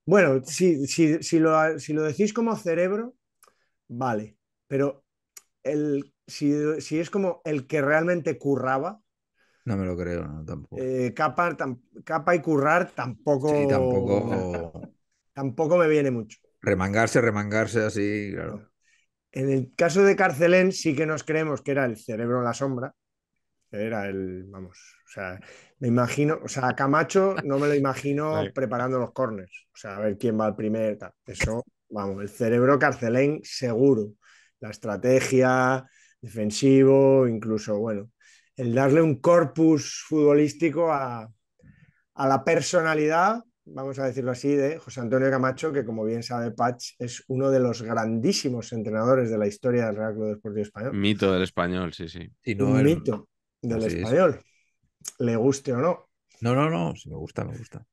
Bueno, si, si, lo, decís como cerebro, vale, pero el, si, es como el que realmente curraba. No me lo creo, no, tampoco. Eh, capa, capa, y currar tampoco. Sí, tampoco. tampoco me viene mucho. Remangarse, remangarse así, claro. En el caso de Carcelén, sí que nos creemos que era el cerebro en la sombra. Era el, vamos, o sea, me imagino, o sea, Camacho no me lo imagino preparando los corners. O sea, a ver quién va al primer. Eso, vamos, el cerebro carcelén seguro. La estrategia, defensivo, incluso, bueno, el darle un corpus futbolístico a, la personalidad, vamos a decirlo así, de José Antonio Camacho, que como bien sabe Patch, es uno de los grandísimos entrenadores de la historia del Real Club Deportivo Español. Mito del español, sí, sí. un mito del español le guste o no. No, no, no, si me gusta, me gusta.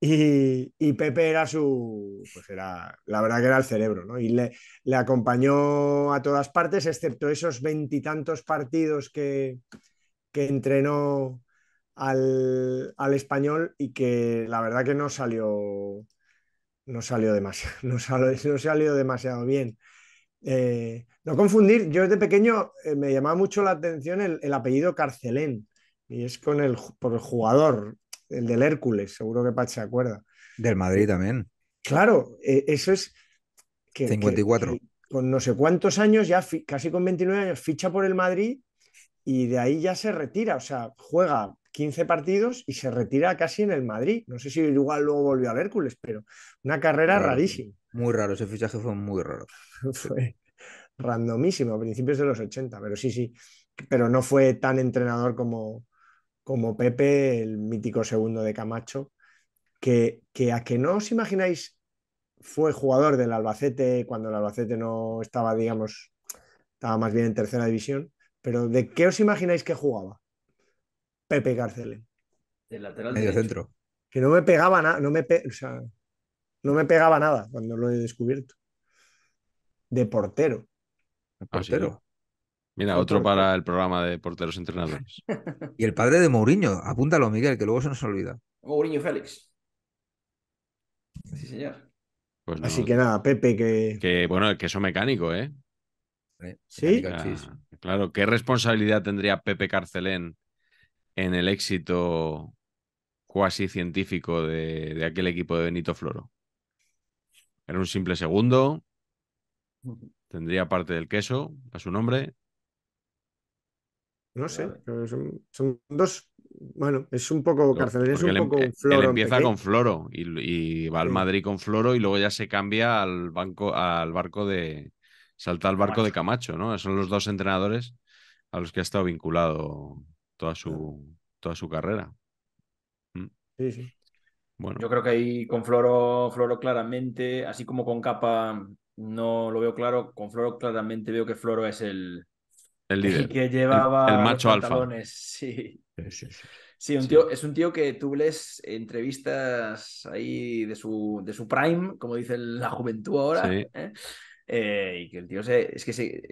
Y, y, Pepe era su, pues era, la verdad que era el cerebro, ¿no? Y le, le acompañó a todas partes, excepto esos veintitantos partidos que, que entrenó al, español y que la verdad que no salió, no salió demasiado, no salió, salió demasiado bien. Eh, no confundir, yo desde pequeño eh, me llamaba mucho la atención el apellido Carcelén. Y es con el, por el jugador, el del Hércules, seguro que Paz se acuerda. Del Madrid también. Claro, e, eso es. Que, 54. con no sé cuántos años, ya casi con 29 años, ficha por el Madrid y de ahí ya se retira. O sea, juega 15 partidos y se retira casi en el Madrid. No sé si igual luego volvió al Hércules, pero una carrera rarísima. Muy raro, ese fichaje fue muy raro. fue randomísimo, a principios de los 80, pero sí, sí. Pero no fue tan entrenador como, como Pepe, el mítico segundo de Camacho, que, que a que no os imagináis fue jugador del Albacete cuando el Albacete no estaba, digamos, estaba más bien en tercera división, pero ¿de qué os imagináis que jugaba? Pepe Carcelen. Del lateral medio centro. Que no me pegaba nada, no no me pegaba nada cuando lo he descubierto. De portero. De portero. Mira, otro para el programa de porteros entrenadores. y el padre de Mourinho, apúntalo, Miguel, que luego se nos olvida. Mourinho Félix. Sí, señor. Pues Así que nada, Pepe, que. bueno, el queso mecánico, ¿eh? Ah, sí. claro, ¿qué responsabilidad tendría Pepe Carcelén en el éxito cuasi científico de, de aquel equipo de Benito Floro? Era un simple segundo, tendría parte del queso a su nombre no sé, son, dos. Bueno, es un poco carcelero es un poco eh, floro. empieza con floro y, va al Madrid con floro y luego ya se cambia al banco, al barco de. Salta al barco de Camacho, ¿no? Son los dos entrenadores a los que ha estado vinculado toda su, toda su carrera. Mm. Sí, sí. Bueno. Yo creo que ahí con Floro, Floro claramente, así como con Capa no lo veo claro, con Floro claramente veo que Floro es el, el líder. Que llevaba el, macho alfa. Sí. Sí, un tío, es un tío que tú lees entrevistas ahí de su, de su prime, como dice la juventud ahora. ¿eh? Eh, y que el tío se, es que se,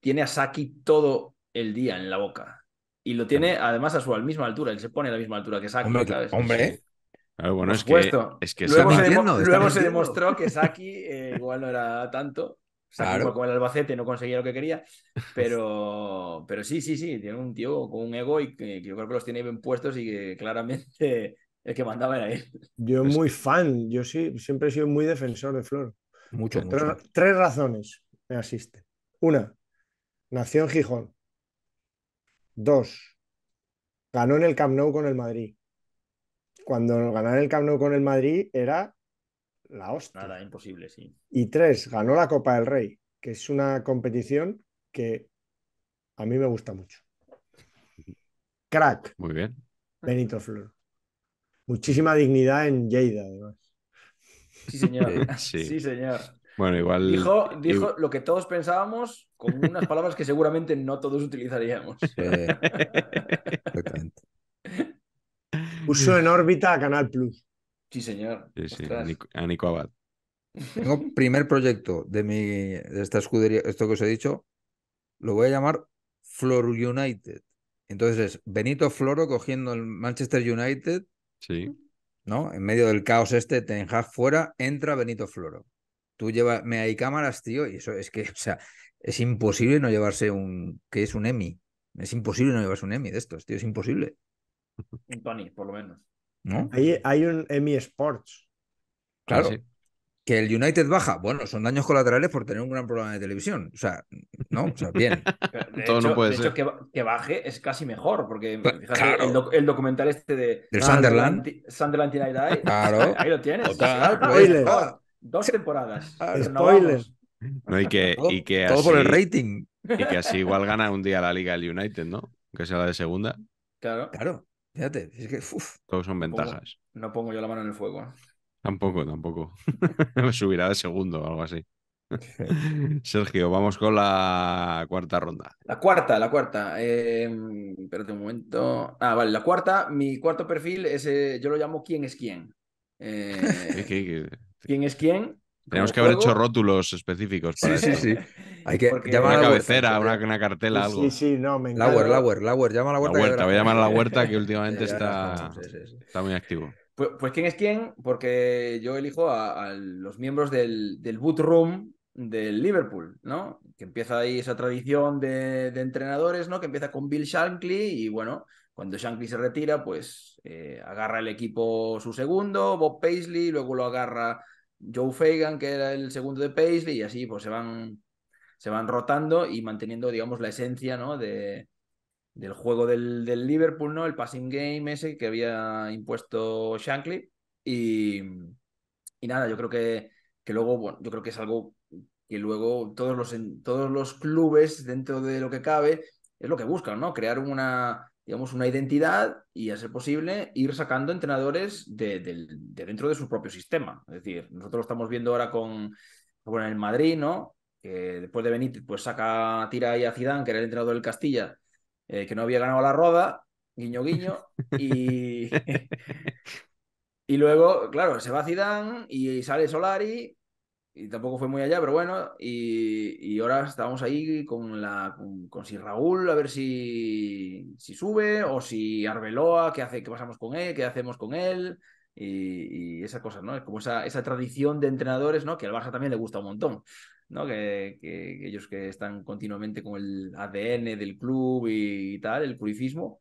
tiene a Saki todo el día en la boca. Y lo tiene además a su al misma altura, él se pone a la misma altura que Saki. Hombre, hombre. bueno, es que, luego, se, demostró que Saki eh, igual no era tanto con el Albacete no conseguía lo que quería, pero, pero sí, sí, sí, tiene un tío con un ego y que, yo creo que los tiene bien puestos y que claramente el que mandaba era él. Yo muy fan, yo sí, siempre he sido muy defensor de Flor. Mucho, tres, razones me asisten. Una, nació en Gijón. Dos, ganó en el Camp Nou con el Madrid. Cuando ganar el Camp Nou con el Madrid era la hostia. Nada, imposible, sí. Y tres, ganó la Copa del Rey, que es una competición que a mí me gusta mucho. Crack. Muy bien. Benito Flor. Muchísima dignidad en Lleida, además. Sí, señor. sí. señor. Bueno, igual. Dijo, lo que todos pensábamos con unas palabras que seguramente no todos utilizaríamos. exactamente. Puso en órbita a Canal Plus. Sí, señor. Sí, sí, a, Abad. Tengo primer proyecto de mi de esta escudería, esto que os he dicho, lo voy a llamar Flor United. Entonces es Benito Floro cogiendo el Manchester United. Sí. ¿No? En medio del caos este, Ten fuera, entra Benito Floro. Tú me hay cámaras, tío, y eso es que, o sea, es imposible no llevarse un que es un EMI Es imposible no llevarse un EMI de estos, tío, es imposible. Un Tony, por lo menos. ¿no? Hay, un EMI Sports. Claro. Que el United baja, bueno, son daños colaterales por tener un gran programa de televisión. O sea, no, o sea, bien. Todo no puede ser. que, baje es casi mejor, porque fíjate, el, documental este de. Sunderland. Ahí lo tienes. Pues, pues, dos temporadas. Spoilers No, hay que, y que todo, por el rating. Y que así igual gana un día la Liga del United, ¿no? Que sea la de segunda. Claro. Claro. Fíjate, es que. Todos son ventajas. no pongo yo la mano en el fuego. tampoco, Tampoco, tampoco. Subirá de segundo o algo así. Sergio, vamos con la cuarta ronda. La cuarta, la cuarta. Eh, espérate un momento. Ah, vale, la cuarta, mi cuarto perfil es, yo lo llamo quién es quién. Eh, ¿Quién es quién? Tenemos que haber hecho rótulos específicos sí, Sí, sí. Hay que llamar a la cabecera, una, una, cartela, algo. Sí, sí, no, me encanta. Lauer, Lauer, Lauer, llama a la huerta. La huerta, voy a llamar a la huerta que últimamente está, está muy activo. Pues, pues, quién es quién, porque yo elijo a, los miembros del, del, boot room del Liverpool, ¿no? Que empieza ahí esa tradición de, entrenadores, ¿no? Que empieza con Bill Shankly y bueno, cuando Shankly se retira, pues eh, agarra el equipo su segundo, Bob Paisley, luego lo agarra Joe Fagan, que era el segundo de Paisley, y así pues se van, se van rotando y manteniendo, digamos, la esencia ¿no? de, del juego del, del, Liverpool, ¿no? El passing game ese que había impuesto Shankly. Y, y nada, yo creo que, que luego, bueno, yo creo que es algo que luego todos los, todos los clubes, dentro de lo que cabe, es lo que buscan, ¿no? Crear una, digamos, una identidad y, a ser posible, ir sacando entrenadores de, dentro de su propio sistema. Es decir, nosotros lo estamos viendo ahora con, el Madrid, ¿no? Que después de venir pues saca, tira ahí a Zidane, que era el entrenador del Castilla, eh, que no había ganado la roda, guiño, guiño, y... y luego, claro, se va Zidane y sale Solari y tampoco fue muy allá, pero bueno, y, y ahora estábamos ahí con, la, con, si Raúl, a ver si, si sube, o si Arbeloa, qué, hace, qué pasamos con él, qué hacemos con él, y, y esas cosas, ¿no? Es como esa, esa tradición de entrenadores, ¿no? Que al Barça también le gusta un montón, ¿no? Que, que, ellos que están continuamente con el ADN del club y, tal, el purifismo,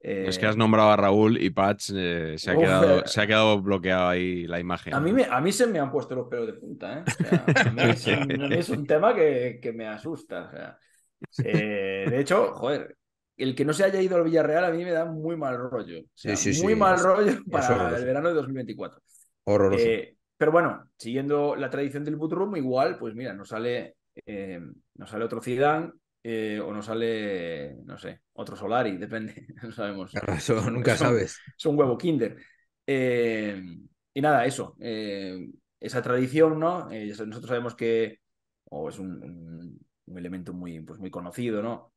es eh, que has nombrado a Raúl y Pats, eh, se, ha quedado, eh, se ha quedado bloqueado ahí la imagen. A mí, a mí se me han puesto los pelos de punta. ¿eh? es, un tema que, me asusta. de hecho, joder, el que no se haya ido al Villarreal a mí me da muy mal rollo. sí, sí, muy mal rollo para el verano de 2024. Horroroso. pero bueno, siguiendo la tradición del Bootrum, igual, pues mira, nos sale, nos sale otro Zidane eh, o nos sale, no sé, otro Solari, depende, no sabemos. eso nunca sabes. Es un huevo Kinder. Eh, y nada, eso, eh, esa tradición, ¿no? nosotros sabemos que, o es un, elemento muy, pues muy conocido, ¿no?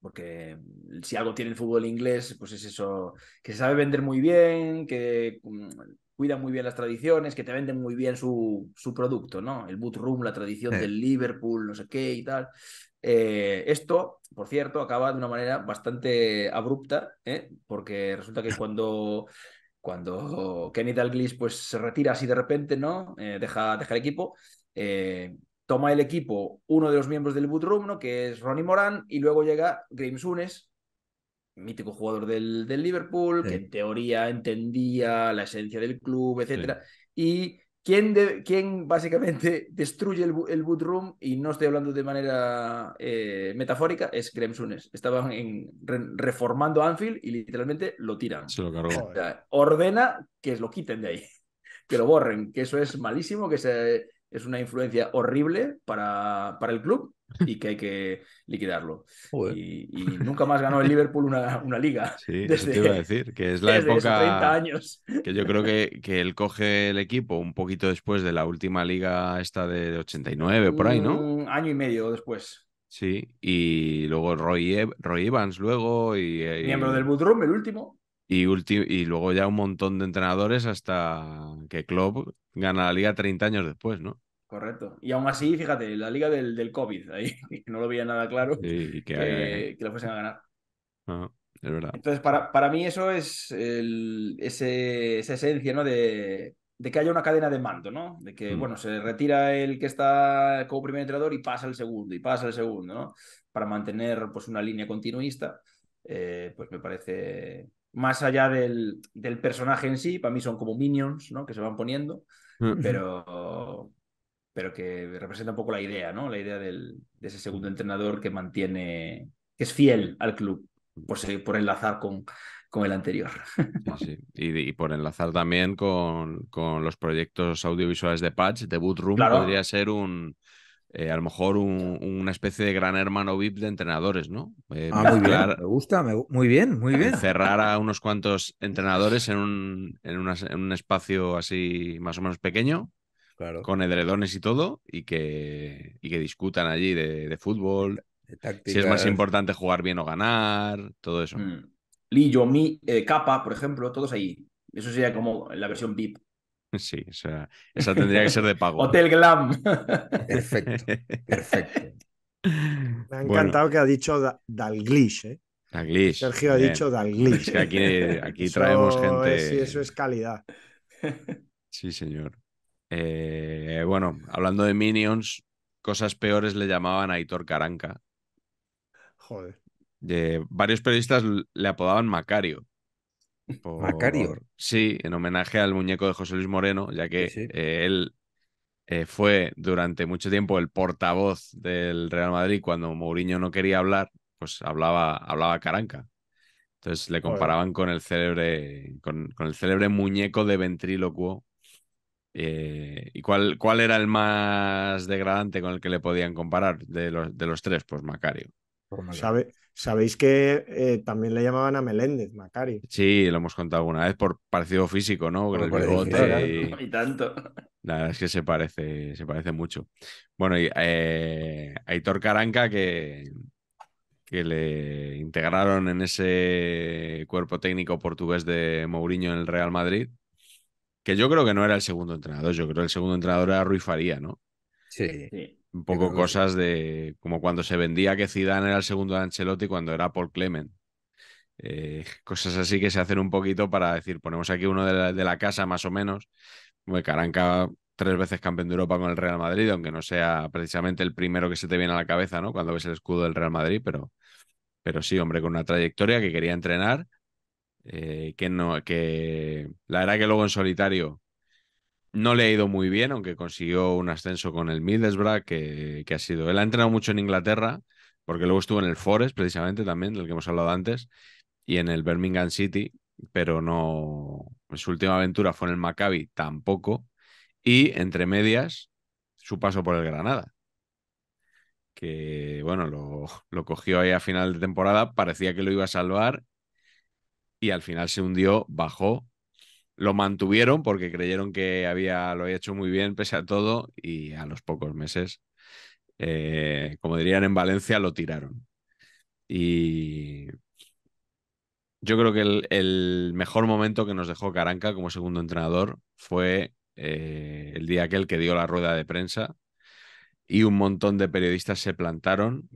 Porque si algo tiene el fútbol inglés, pues es eso, que se sabe vender muy bien, que mm, cuidan muy bien las tradiciones, que te venden muy bien su, su producto, ¿no? El boot room, la tradición del Liverpool, no sé qué y tal. Eh, esto, por cierto, acaba de una manera bastante abrupta, ¿eh? porque resulta que cuando, cuando Kenny Dalglish pues, se retira así de repente, ¿no? Eh, deja, el equipo. Toma el equipo uno de los miembros del Boot Room, ¿no? que es Ronnie Moran, y luego llega Grimes Unes, mítico jugador del, Liverpool, que en teoría entendía la esencia del club, etc. Y quién de, quién básicamente destruye el, el boot room, y no estoy hablando de manera eh, metafórica, es Graham Estaban en, reformando Anfield y literalmente lo tiran. Se lo cargó. ordena que lo quiten de ahí, que lo borren, que eso es malísimo, que es una influencia horrible para, para el club y que hay que liquidarlo. Y, nunca más ganó el Liverpool una, liga. Sí, desde, decir, que es la época. 30 años. Que yo creo que, que, él coge el equipo un poquito después de la última liga, esta de 89, por ahí, ¿no? Un año y medio después. Sí, y luego Roy, e, Evans, luego. Y, Miembro del room el último. Y, y luego ya un montón de entrenadores hasta que Klopp gana la liga 30 años después, ¿no? Correcto. Y aún así, fíjate, la liga del, COVID, ahí no lo veía nada claro que, lo fuesen a ganar. Ah, es verdad. Entonces, para, mí eso es el, esa esencia ¿no? de, que haya una cadena de mando, ¿no? De que, mm. bueno, se retira el que está como primer entrenador y pasa el segundo, y pasa el segundo, ¿no? Para mantener pues, una línea continuista, eh, pues me parece, más allá del, del, personaje en sí, para mí son como minions, ¿no? Que se van poniendo, mm. pero pero que representa un poco la idea, ¿no? La idea del, de ese segundo entrenador que mantiene, que es fiel al club, por, por enlazar con, con el anterior. Ah, y, por enlazar también con, los proyectos audiovisuales de Patch, de Boot Room, podría ser un, eh, a lo mejor una especie de gran hermano VIP de entrenadores, ¿no? Eh, ah, muy bien, me gusta, muy bien, muy bien. Cerrar a unos cuantos entrenadores en un, en un espacio así más o menos pequeño con edredones y todo, y que, y que discutan allí de, fútbol, si es más importante jugar bien o ganar, todo eso. Mm. Lillo, Mi, capa eh, por ejemplo, todos ahí Eso sería como la versión VIP. Sí, o sea, esa tendría que ser de pago. Hotel Glam. perfecto, perfecto. Me ha encantado que ha dicho Dal Dalglish, ¿eh? Sergio ha dicho Dalglish. Es aquí, aquí traemos gente. Sí, eso es calidad. Sí, señor. Eh, bueno, hablando de Minions, cosas peores le llamaban a Hitor Caranca. Joder. varios periodistas le apodaban Macario. Macario. Sí, en homenaje al muñeco de José Luis Moreno, ya que eh, él eh, fue durante mucho tiempo el portavoz del Real Madrid cuando Mourinho no quería hablar, pues hablaba, hablaba Caranca. Entonces le comparaban con el célebre, con, con, el célebre muñeco de ventrílocuo eh, ¿Y cuál, cuál era el más degradante con el que le podían comparar de los, de los tres? Pues Macario. Pues sabéis que eh, también le llamaban a Meléndez, Macario. Sí, lo hemos contado una vez por parecido físico, ¿no? Con Y... tanto. La verdad es que se parece, se parece mucho. Bueno, y eh, Aitor Caranca que, que le integraron en ese cuerpo técnico portugués de Mourinho en el Real Madrid que yo creo que no era el segundo entrenador, yo creo que el segundo entrenador era Rui Faría, ¿no? Sí. Un poco cosas de como cuando se vendía que Zidane era el segundo de Ancelotti cuando era Paul Clement. Eh, cosas así que se hacen un poquito para decir, ponemos aquí uno de la, casa más o menos. Bueno, Caranca tres veces campeón de Europa con el Real Madrid, aunque no sea precisamente el primero que se te viene a la cabeza, ¿no? Cuando ves el escudo del Real Madrid, pero, pero sí, hombre, con una trayectoria que quería entrenar, eh, que no, que la verdad que luego en solitario no le ha ido muy bien, aunque consiguió un ascenso con el Middlesbrough, que, que ha sido. Él ha entrenado mucho en Inglaterra, porque luego estuvo en el Forest, precisamente también, del que hemos hablado antes, y en el Birmingham City, pero no. Su última aventura fue en el Maccabi, tampoco. Y entre medias, su paso por el Granada. Que bueno, lo, lo cogió ahí a final de temporada, parecía que lo iba a salvar y al final se hundió, bajó, lo mantuvieron porque creyeron que había, lo había hecho muy bien pese a todo y a los pocos meses, eh, como dirían en Valencia, lo tiraron. Y yo creo que el, mejor momento que nos dejó Caranca como segundo entrenador fue eh, el día aquel que dio la rueda de prensa y un montón de periodistas se plantaron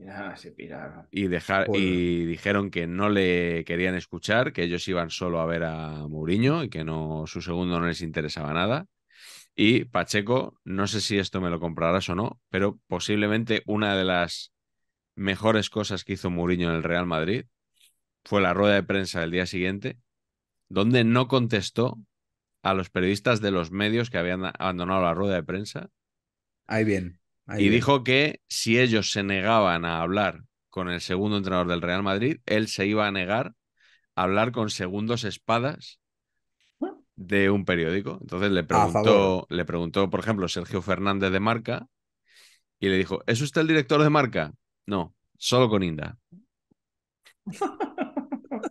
y y dijeron que no le querían escuchar, que ellos iban solo a ver a Mourinho y que no su segundo no les interesaba nada. Y Pacheco, no sé si esto me lo comprarás o no, pero posiblemente una de las mejores cosas que hizo Mourinho en el Real Madrid fue la rueda de prensa del día siguiente, donde no contestó a los periodistas de los medios que habían abandonado la rueda de prensa. Ahí bien y dijo que si ellos se negaban a hablar con el segundo entrenador del Real Madrid, él se iba a negar a hablar con segundos espadas de un periódico. Entonces le preguntó, le preguntó, por ejemplo, Sergio Fernández de Marca y le dijo, ¿es usted el director de Marca? No, solo con Inda.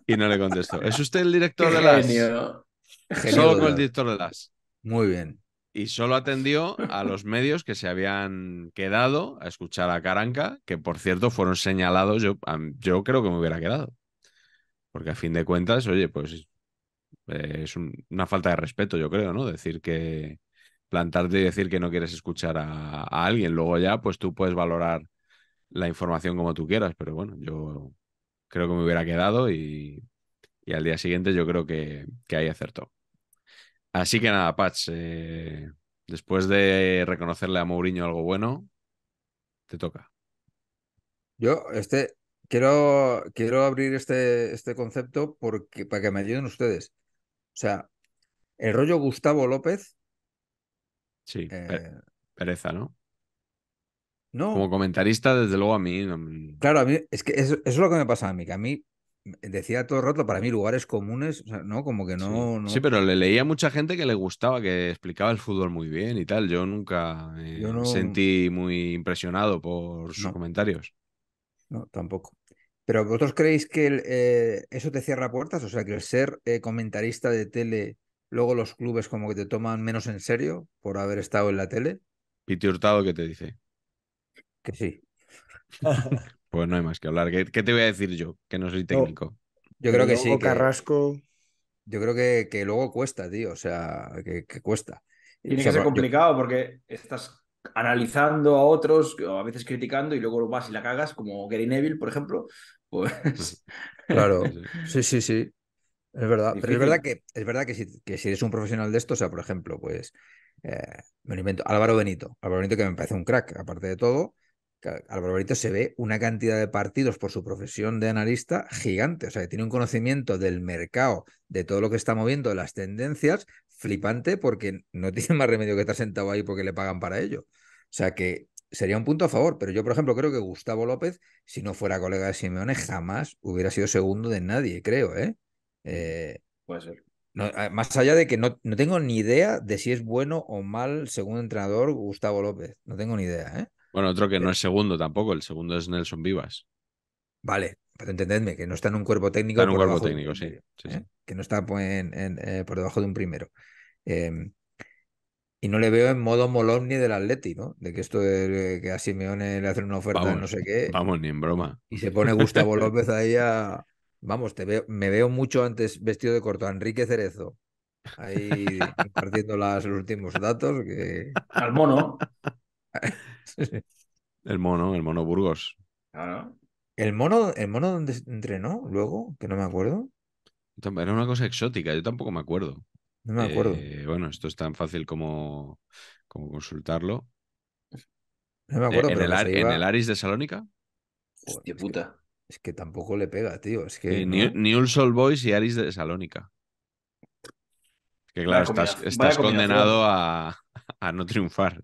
y no le contestó. ¿Es usted el director de las? Solo con el director de las. Muy bien y solo atendió a los medios que se habían quedado a escuchar a Caranca, que por cierto fueron señalados, yo, yo creo que me hubiera quedado. Porque a fin de cuentas, oye, pues eh, es una falta de respeto, yo creo, ¿no? Decir que plantarte y decir que no quieres escuchar a, alguien, luego ya, pues tú puedes valorar la información como tú quieras, pero bueno, yo creo que me hubiera quedado y, al día siguiente yo creo que, que ahí acertó. Así que nada, Pats, eh, después de reconocerle a Mourinho algo bueno, te toca. Yo, este, quiero, quiero abrir este, este concepto porque, para que me ayuden ustedes. O sea, el rollo Gustavo López. Sí, eh, pereza, ¿no? No. Como comentarista, desde luego a mí. Claro, a mí es que eso, es lo que me pasa a mí, que a mí decía todo el rato, para mí lugares comunes, ¿no? Como que no sí. pero le leía a mucha gente que le gustaba, que explicaba el fútbol muy bien y tal. Yo nunca eh, me sentí muy impresionado por sus comentarios. No, tampoco. Pero vosotros creéis que eh, eso te cierra puertas, o sea, que el ser eh, comentarista de tele, luego los clubes como que te toman menos en serio por haber estado en la tele. Piti Hurtado, ¿qué te dice? Que sí. Pues no hay más que hablar. ¿Qué, te voy a decir yo? Que no soy técnico. yo creo que sí. Carrasco. Yo creo que, que, luego cuesta, tío. O sea, que, cuesta. Tiene que ser complicado porque estás analizando a otros, a veces criticando, y luego vas y la cagas, como Gary Neville, por ejemplo. Pues. Claro. Sí, sí, sí. Es verdad, pero es verdad que es verdad que si, eres un profesional de esto, o sea, por ejemplo, pues eh, me lo invento, Álvaro Benito, Álvaro Benito que me parece un crack, aparte de todo, Álvaro se ve una cantidad de partidos por su profesión de analista gigante, o sea, que tiene un conocimiento del mercado, de todo lo que está moviendo, de las tendencias, flipante porque no tiene más remedio que estar sentado ahí porque le pagan para ello. O sea, que sería un punto a favor, pero yo, por ejemplo, creo que Gustavo López, si no fuera colega de Simeone, jamás hubiera sido segundo de nadie, creo, ¿eh? eh Puede ser. más allá de que no, no tengo ni idea de si es bueno o mal, segundo entrenador, Gustavo López. No tengo ni idea, ¿eh? Bueno, otro que no eh es segundo tampoco, el segundo es Nelson Vivas. Vale, pero entendedme, que no está en un cuerpo técnico. en un cuerpo técnico, ¿eh? sí, Que no está eh, por debajo de un primero. Em, y no le veo en modo molón ni del Atleti, ¿no? De que esto que a Simeone le hacen una oferta no sé qué. Vamos, ni en broma. Y se pone Gustavo López ahí a. Vamos, te me veo mucho antes vestido de corto, Enrique Cerezo. Ahí compartiendo los últimos datos. Que... Al mono. el mono, el mono Burgos. ¿El mono, el mono donde entrenó luego? Que no me acuerdo. Era una cosa exótica, yo tampoco me acuerdo. No me acuerdo. Eh, bueno, esto es tan fácil como, como consultarlo. No me acuerdo. Eh, en, el, Aris de Salónica? es Que, es que tampoco le pega, tío. Es que. Eh, ni New, Soul Boys y Aris de Salónica. que claro, estás, condenado a, no triunfar.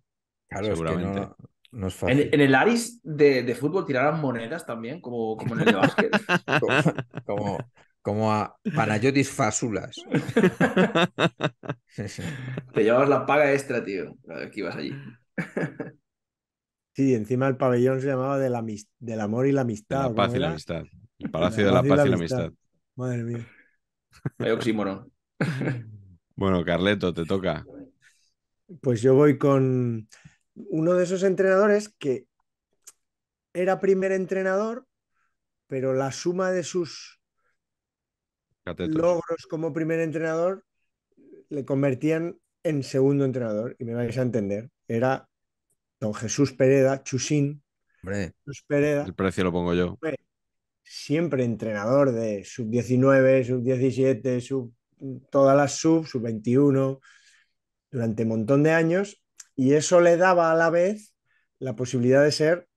seguramente. ¿En, el Aris de, fútbol tirarán monedas también, como, como en el de básquet. como, a Panayotis Fasulas. Te llevabas la paga extra, tío, aquí ibas allí. Sí, encima el pabellón se llamaba de del amor y la amistad. La paz y la amistad. El Palacio de la, Paz y la, amistad. Madre mía. Hay oxímoron. bueno, Carleto, te toca. Pues yo voy con uno de esos entrenadores que era primer entrenador, pero la suma de sus logros como primer entrenador le convertían en segundo entrenador, y me vais a entender. Era don Jesús Pereda, Chusín. El precio lo pongo yo. siempre entrenador de sub-19, sub-17, sub todas las sub, sub-21, durante un montón de años, y eso le daba a la vez la posibilidad de ser,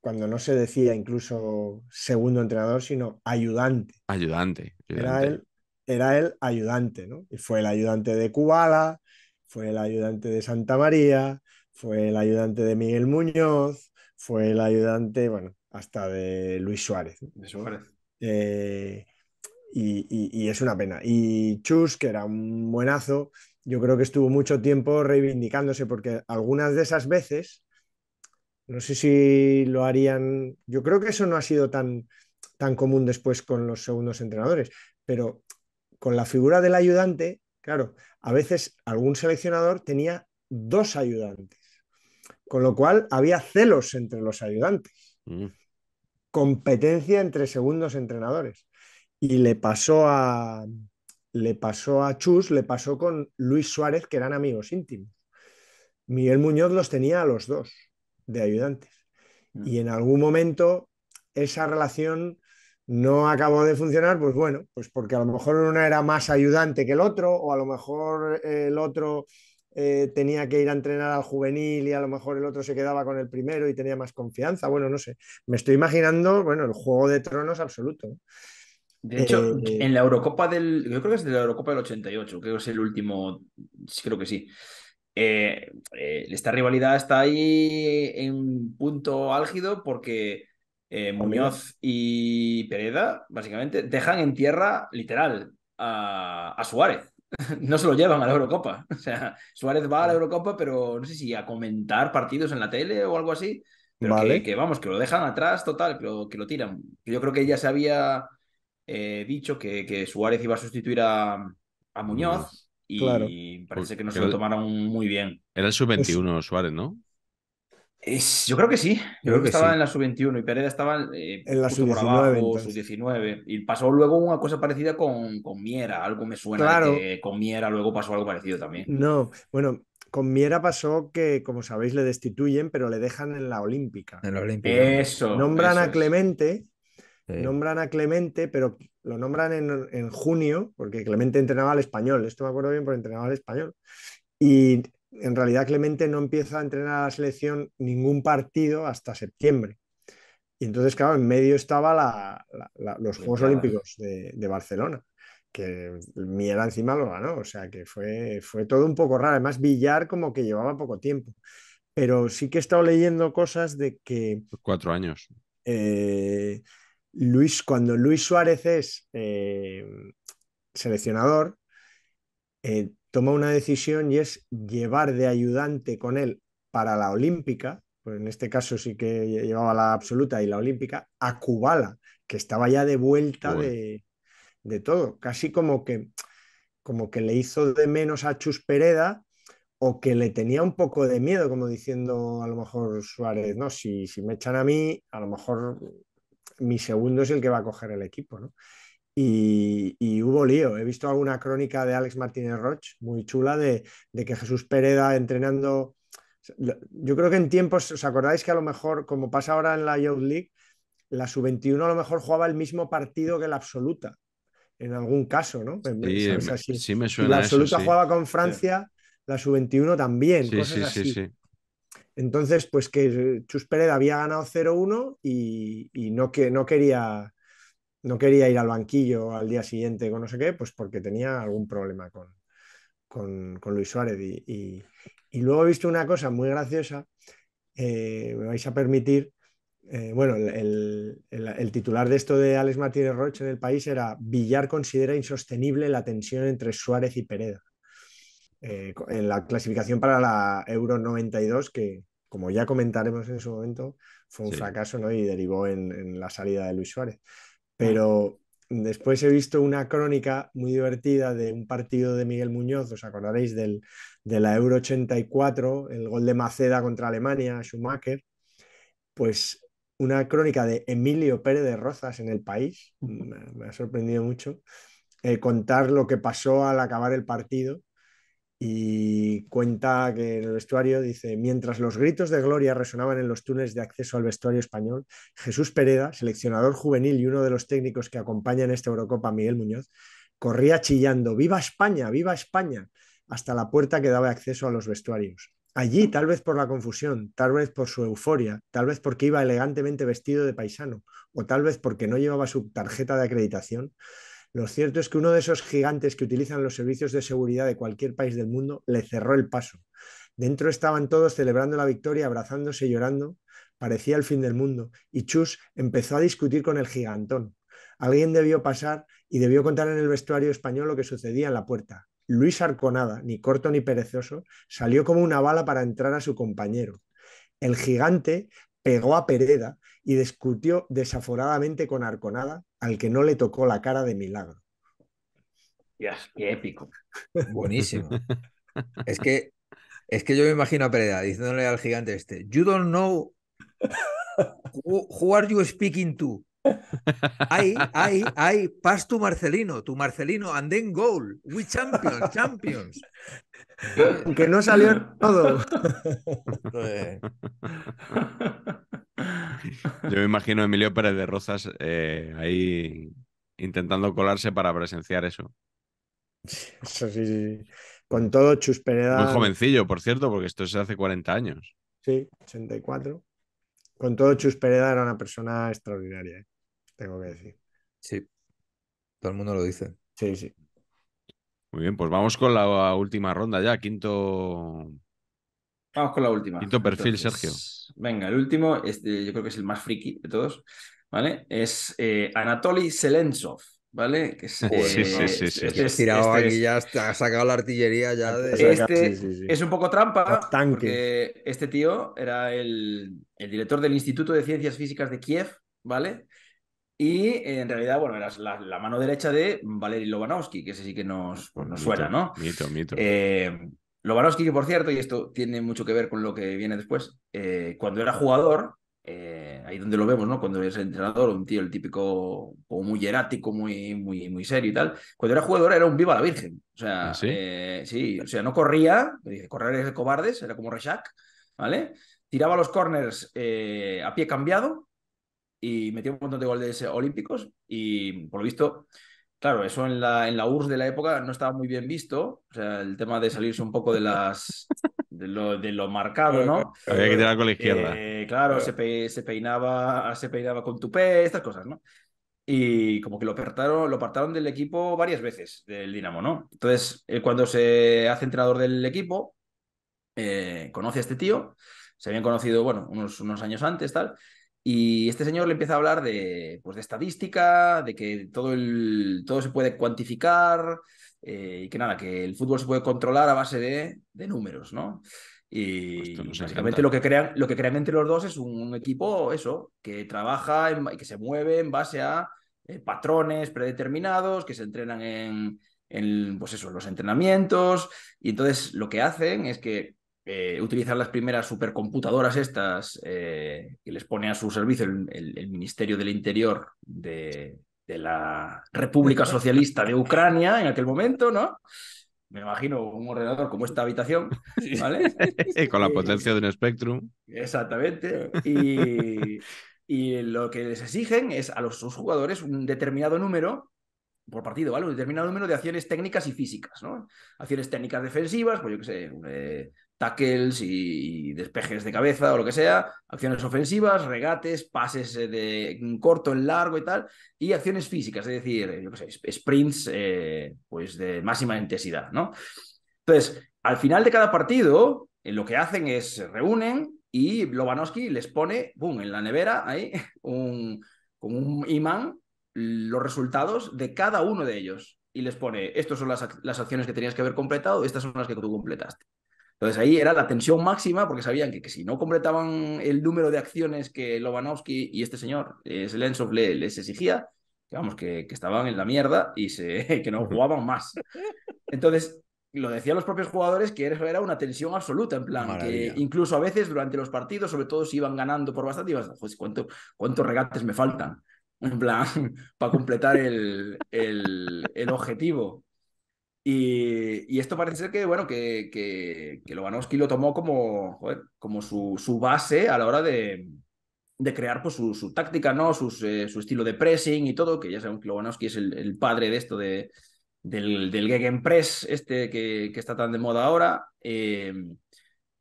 cuando no se decía incluso segundo entrenador, sino ayudante. Ayudante. Era, el, era el ayudante, ¿no? Y fue el ayudante de Cubala, fue el ayudante de Santa María, fue el ayudante de Miguel Muñoz, fue el ayudante, bueno, hasta de Luis Suárez. Suárez. Eh, y, es una pena. Y Chus, que era un buenazo, yo creo que estuvo mucho tiempo reivindicándose, porque algunas de esas veces, no sé si lo harían, yo creo que eso no ha sido tan, tan común después con los segundos entrenadores, pero con la figura del ayudante, claro, a veces algún seleccionador tenía dos ayudantes, con lo cual había celos entre los ayudantes, mm. competencia entre segundos entrenadores. Y le pasó a, le pasó a Chus, le pasó con Luis Suárez, que eran amigos íntimos. Miguel Muñoz los tenía a los dos de ayudantes. Mm. Y en algún momento esa relación no acabó de funcionar, pues bueno, pues porque a lo mejor uno era más ayudante que el otro, o a lo mejor eh, el otro eh, tenía que ir a entrenar al juvenil y a lo mejor el otro se quedaba con el primero y tenía más confianza. Bueno, no sé. Me estoy imaginando, bueno, el juego de tronos absoluto. De hecho, eh, en la Eurocopa del. Yo creo que es de la Eurocopa del 88, creo que es el último. Creo que sí. Eh, eh, esta rivalidad está ahí en punto álgido porque Muñoz y Pereda, básicamente, dejan en tierra literal a, Suárez. no se lo llevan a la Eurocopa. O sea, Suárez va a la Eurocopa, pero no sé si a comentar partidos en la tele o algo así. Pero que, vamos, que lo dejan atrás, total, que que lo tiran. Yo creo que ya se había he eh, dicho que, Suárez iba a sustituir a, Muñoz y parece que no se lo tomaron muy bien. Era el sub-21 Suárez, ¿no? yo creo que sí. Yo creo, que, estaba en la sub-21 y Pérez estaba eh, en la sub-19. y pasó luego una cosa parecida con, con Miera. Algo me suena claro. que con Miera luego pasó algo parecido también. No, bueno, con Miera pasó que, como sabéis, le destituyen, pero le dejan en la Olímpica. En la Olímpica. Eso. Nombran a Clemente Nombran a Clemente, pero lo nombran en, junio, porque Clemente entrenaba al español, esto me acuerdo bien porque entrenaba al español. Y en realidad Clemente no empieza a entrenar a la selección ningún partido hasta septiembre. Y entonces, claro, en medio estaban los Juegos Olímpicos de, de, Barcelona, que miera encima lo ganó, o sea que fue, fue todo un poco raro. Además, Villar como que llevaba poco tiempo. Pero sí que he estado leyendo cosas de que... Cuatro años. Eh, Luis, cuando Luis Suárez es eh, seleccionador, eh, toma una decisión y es llevar de ayudante con él para la Olímpica, pues en este caso sí que llevaba la absoluta y la Olímpica, a Kubala, que estaba ya de vuelta de, todo, casi como que, como que le hizo de menos a Chus Pereda o que le tenía un poco de miedo, como diciendo a lo mejor Suárez, no, si me echan a mí, a lo mejor mi segundo es el que va a coger el equipo, ¿no? Y, hubo lío. He visto alguna crónica de Alex Martínez Roche muy chula, de, que Jesús Pereda entrenando. Yo creo que en tiempos, ¿os acordáis que a lo mejor, como pasa ahora en la Youth League, la sub-21 a lo mejor jugaba el mismo partido que la absoluta, en algún caso, ¿no? Sí, sí me suena. la absoluta jugaba con Francia, la sub-21 también. Sí, sí, sí. Entonces, pues que Chus Pérez había ganado 0-1 y, no, que, no, quería, no quería ir al banquillo al día siguiente con no sé qué, pues porque tenía algún problema con, Luis Suárez. Y, luego he visto una cosa muy graciosa, eh, me vais a permitir, eh, bueno, el, titular de esto de Alex Martínez Roche en el país era Villar considera insostenible la tensión entre Suárez y Pereda. Eh, en la clasificación para la Euro 92, que como ya comentaremos en su momento, fue un fracaso ¿no? y derivó en, la salida de Luis Suárez. Ah. Pero después he visto una crónica muy divertida de un partido de Miguel Muñoz, os acordaréis de la Euro 84, el gol de Maceda contra Alemania, Schumacher, pues una crónica de Emilio Pérez de Rozas en el país, me, ha sorprendido mucho, eh, contar lo que pasó al acabar el partido y cuenta que en el vestuario dice, mientras los gritos de gloria resonaban en los túneles de acceso al vestuario español, Jesús Pereda, seleccionador juvenil y uno de los técnicos que acompañan esta Eurocopa, Miguel Muñoz, corría chillando, viva España, viva España, hasta la puerta que daba acceso a los vestuarios. Allí, tal vez por la confusión, tal vez por su euforia, tal vez porque iba elegantemente vestido de paisano, o tal vez porque no llevaba su tarjeta de acreditación, lo cierto es que uno de esos gigantes que utilizan los servicios de seguridad de cualquier país del mundo le cerró el paso. Dentro estaban todos celebrando la victoria, abrazándose y llorando. Parecía el fin del mundo. Y Chus empezó a discutir con el gigantón. Alguien debió pasar y debió contar en el vestuario español lo que sucedía en la puerta. Luis Arconada, ni corto ni perezoso, salió como una bala para entrar a su compañero. El gigante pegó a Pereda y discutió desaforadamente con Arconada, al que no le tocó la cara de milagro. qué épico. Buenísimo. es que es que yo me imagino a Pereda diciéndole al gigante este, you don't know who are you speaking to. Hay, hay, hay, Pas tu Marcelino, tu Marcelino, and then goal, we champions, champions. que no salió todo. Yo me imagino a Emilio Pérez de Rosas eh, ahí intentando colarse para presenciar eso. sí, Con todo Chus Un Muy jovencillo, por cierto, porque esto es hace 40 años. Sí, 84. Con todo Chus era una persona extraordinaria. Eh tengo que decir. Sí, todo el mundo lo dice. Sí, sí. Muy bien, pues vamos con la última ronda ya, quinto. Vamos con la última. Quinto perfil, Sergio. Venga, el último, este, yo creo que es el más friki de todos, ¿vale? Es eh, Anatoly Selensov. ¿vale? Que es, oh, sí, sí, eh, sí, sí. Este, tirado este aquí, ya ha sacado la artillería ya Este es un poco trampa, tanque. este tío era el, el, director del Instituto de Ciencias Físicas de Kiev, ¿vale? Y en realidad, bueno, era la, mano derecha de Valery Lobanowski, que ese sí que nos, suena, ¿no? Mito, mito. Eh, que por cierto, y esto tiene mucho que ver con lo que viene después, eh, cuando era jugador, eh, ahí donde lo vemos, ¿no? Cuando es entrenador, un tío, el típico, o muy hierático, muy, muy, muy serio y tal. Cuando era jugador era un viva la virgen. O sea, ¿Ah, ¿Sí? Eh, ¿Sí? o sea, no corría, correr es de cobardes, era como Reshack, ¿vale? Tiraba los corners a pie cambiado, y metió un montón de goles olímpicos y por lo visto, claro, eso en la, en la URSS de la época no estaba muy bien visto, o sea, el tema de salirse un poco de las de lo, de lo marcado, ¿no? Había que tirar con la izquierda. Eh, claro, se, se, peinaba, se peinaba con tupé, estas cosas, ¿no? Y como que lo apartaron, lo apartaron del equipo varias veces, del Dinamo, ¿no? Entonces, eh, cuando se hace entrenador del equipo, eh, conoce a este tío, se habían conocido, bueno, unos, unos años antes, tal, y este señor le empieza a hablar de, pues, de estadística, de que todo, el, todo se puede cuantificar eh, y que nada, que el fútbol se puede controlar a base de, números, ¿no? Pues y básicamente lo que, crean, lo que crean entre los dos es un equipo, eso, que trabaja y que se mueve en base a eh, patrones predeterminados, que se entrenan en, pues eso, los entrenamientos. Y entonces lo que hacen es que eh, utilizar las primeras supercomputadoras estas eh, que les pone a su servicio el, Ministerio del Interior de, la República Socialista de Ucrania en aquel momento, ¿no? Me imagino un ordenador como esta habitación, ¿vale? Con la eh, potencia de un Spectrum. Exactamente. Y, lo que les exigen es a los sus jugadores un determinado número por partido, ¿vale? Un determinado número de acciones técnicas y físicas, ¿no? Acciones técnicas defensivas, pues yo qué sé, tackles y, despejes de cabeza o lo que sea, acciones ofensivas, regates, pases eh, de corto, en largo y tal, y acciones físicas, es decir, sprints eh, pues de máxima intensidad, ¿no? Entonces, al final de cada partido, eh, lo que hacen es se reúnen y Lobanowski les pone, boom, en la nevera, ahí, un, con un imán, los resultados de cada uno de ellos. Y les pone, estas son las, las acciones que tenías que haber completado, estas son las que tú completaste. Entonces ahí era la tensión máxima porque sabían que, si no completaban el número de acciones que Lobanowski y este señor, eh, Selensov, les exigía, digamos que, estaban en la mierda y que no jugaban más. Entonces lo decían los propios jugadores que era una tensión absoluta, en plan, que incluso a veces durante los partidos, sobre todo si iban ganando por bastante, ibas, pues, ¿cuántos regates me faltan? En plan, para completar el, el objetivo. Y, esto parece ser que, bueno, que, que, lo tomó como, como su, su, base a la hora de, crear pues, su, táctica, ¿no? Sus, eh, su estilo de pressing y todo, que ya saben que Lobanovsky es el, padre de esto de, del, del Gegenpress, este que, que, está tan de moda ahora. Eh,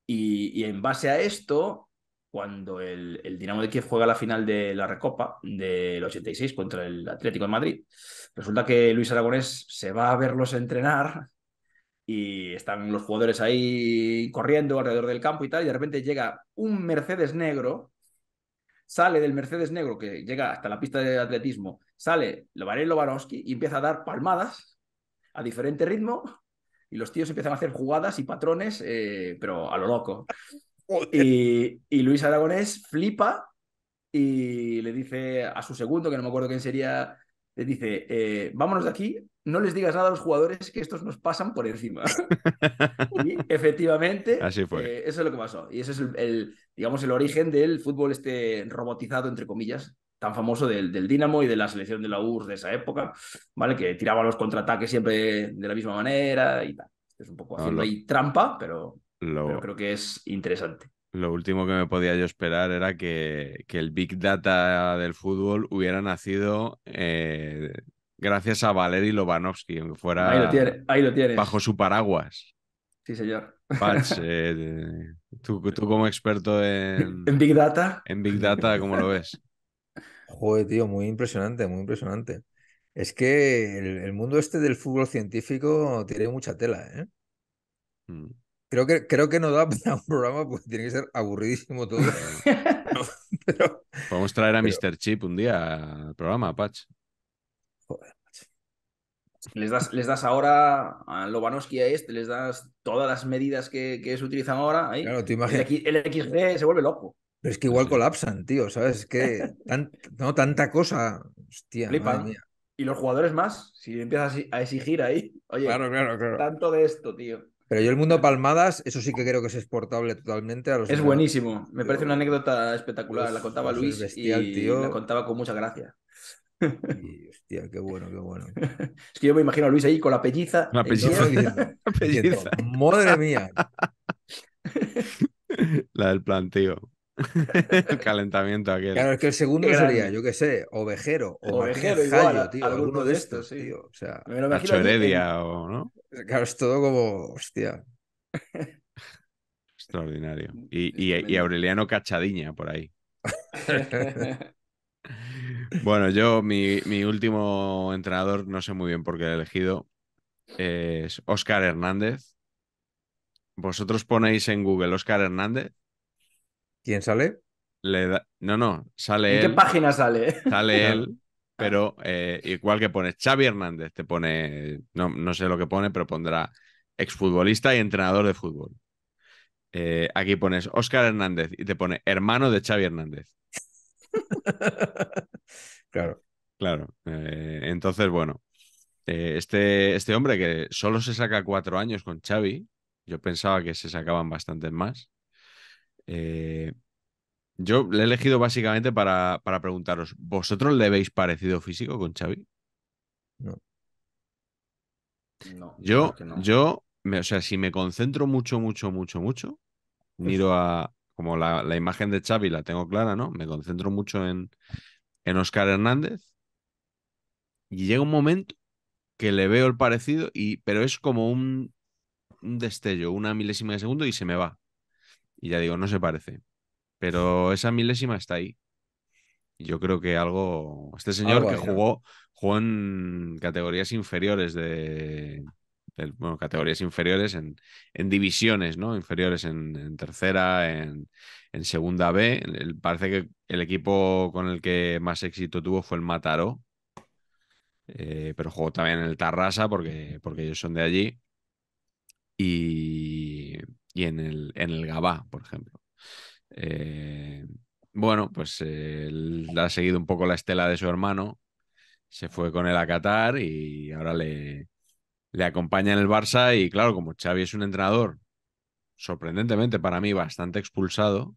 y, en base a esto, cuando el, Dinamo de Kiev juega la final de la Recopa del 86 contra el Atlético de Madrid. Resulta que Luis Aragonés se va a verlos entrenar y están los jugadores ahí corriendo alrededor del campo y tal, y de repente llega un Mercedes negro, sale del Mercedes negro que llega hasta la pista de atletismo, sale Varelo Lobarowski y empieza a dar palmadas a diferente ritmo y los tíos empiezan a hacer jugadas y patrones, eh, pero a lo loco. Y, Luis Aragonés flipa y le dice a su segundo, que no me acuerdo quién sería, le dice, eh, vámonos de aquí, no les digas nada a los jugadores que estos nos pasan por encima. y efectivamente, eh, eso es lo que pasó. Y ese es el, digamos, el origen del fútbol este robotizado, entre comillas, tan famoso del, del Dinamo y de la selección de la URSS de esa época, ¿vale? Que tiraba los contraataques siempre de la misma manera y tal. Este es un poco haciendo ahí trampa, pero creo que es interesante. Lo último que me podía yo esperar era que, que el Big Data del fútbol hubiera nacido eh, gracias a Valery Lobanovsky, aunque fuera ahí lo, bajo su paraguas. Sí, señor. Pach, eh, tú, como experto en... Big Data. En Big Data, ¿cómo lo ves? Joder, tío, muy impresionante, muy impresionante. Es que el, mundo este del fútbol científico tiene mucha tela, ¿eh? Mm. Creo que, creo que no da para un programa porque tiene que ser aburridísimo todo. Podemos traer a Mr. Chip un día al programa, Patch. les das, les das ahora a Lobanovsky a este, les das todas las medidas que, se utilizan ahora. Claro, te imaginas. El, el, XG se vuelve loco. Pero es que igual colapsan, tío, ¿sabes? Es que no, tanta cosa. Hostia, Y los jugadores más, si empiezas a exigir ahí, oye, claro, claro. tanto de esto, tío. Pero yo el mundo palmadas, eso sí que creo que es exportable totalmente a los. Es buenísimo. Me parece una anécdota espectacular. la contaba Luis y la contaba con mucha gracia. Y, hostia, qué bueno, qué bueno. Es que yo me imagino a Luis ahí con la pelliza. La pelliza. Madre mía. La del planteo. el calentamiento aquel. Claro, es que el segundo sería, yo qué sé, ovejero o ovejero, igual, tío, alguno, de estos, sí. tío. O sea, me Heredia, o, ¿no? Claro, es todo como, hostia. Extraordinario. Mm, y, Aureliano Cachadiña por ahí. bueno, yo, mi, último entrenador, no sé muy bien por qué he elegido, es Oscar Hernández. Vosotros ponéis en Google Oscar Hernández. ¿Quién sale? No, no, sale él. qué página sale? Sale él pero eh, igual que pones Xavi Hernández, te pone, no, no sé lo que pone, pero pondrá exfutbolista y entrenador de fútbol. Eh, aquí pones Óscar Hernández y te pone hermano de Xavi Hernández. claro. Claro. Eh, entonces, bueno, este, este hombre que solo se saca cuatro años con Xavi, yo pensaba que se sacaban bastantes más. Yo le he elegido básicamente para, para preguntaros, ¿vosotros le veis parecido físico con Xavi? No. yo, yo o sea, si me concentro mucho, mucho, mucho, mucho, miro a, como la, imagen de Xavi la tengo clara, ¿no? Me concentro mucho en, en Oscar Hernández y llega un momento que le veo el parecido, y, pero es como un destello, una milésima de segundo y se me va. Y ya digo, no se parece. Pero esa milésima está ahí. Yo creo que algo. Este señor que jugó, jugó en categorías inferiores de. bueno, categorías inferiores en, en, divisiones, ¿no? Inferiores en, tercera, en, segunda B. parece que el equipo con el que más éxito tuvo fue el Mataró. Eh, pero jugó también en el Tarrasa porque, porque ellos son de allí. Y, y en, el, en el Gabá, por ejemplo. Eh, bueno, pues eh, ha seguido un poco la estela de su hermano, se fue con él a Qatar y ahora le, le acompaña en el Barça y claro, como Xavi es un entrenador, sorprendentemente para mí, bastante expulsado,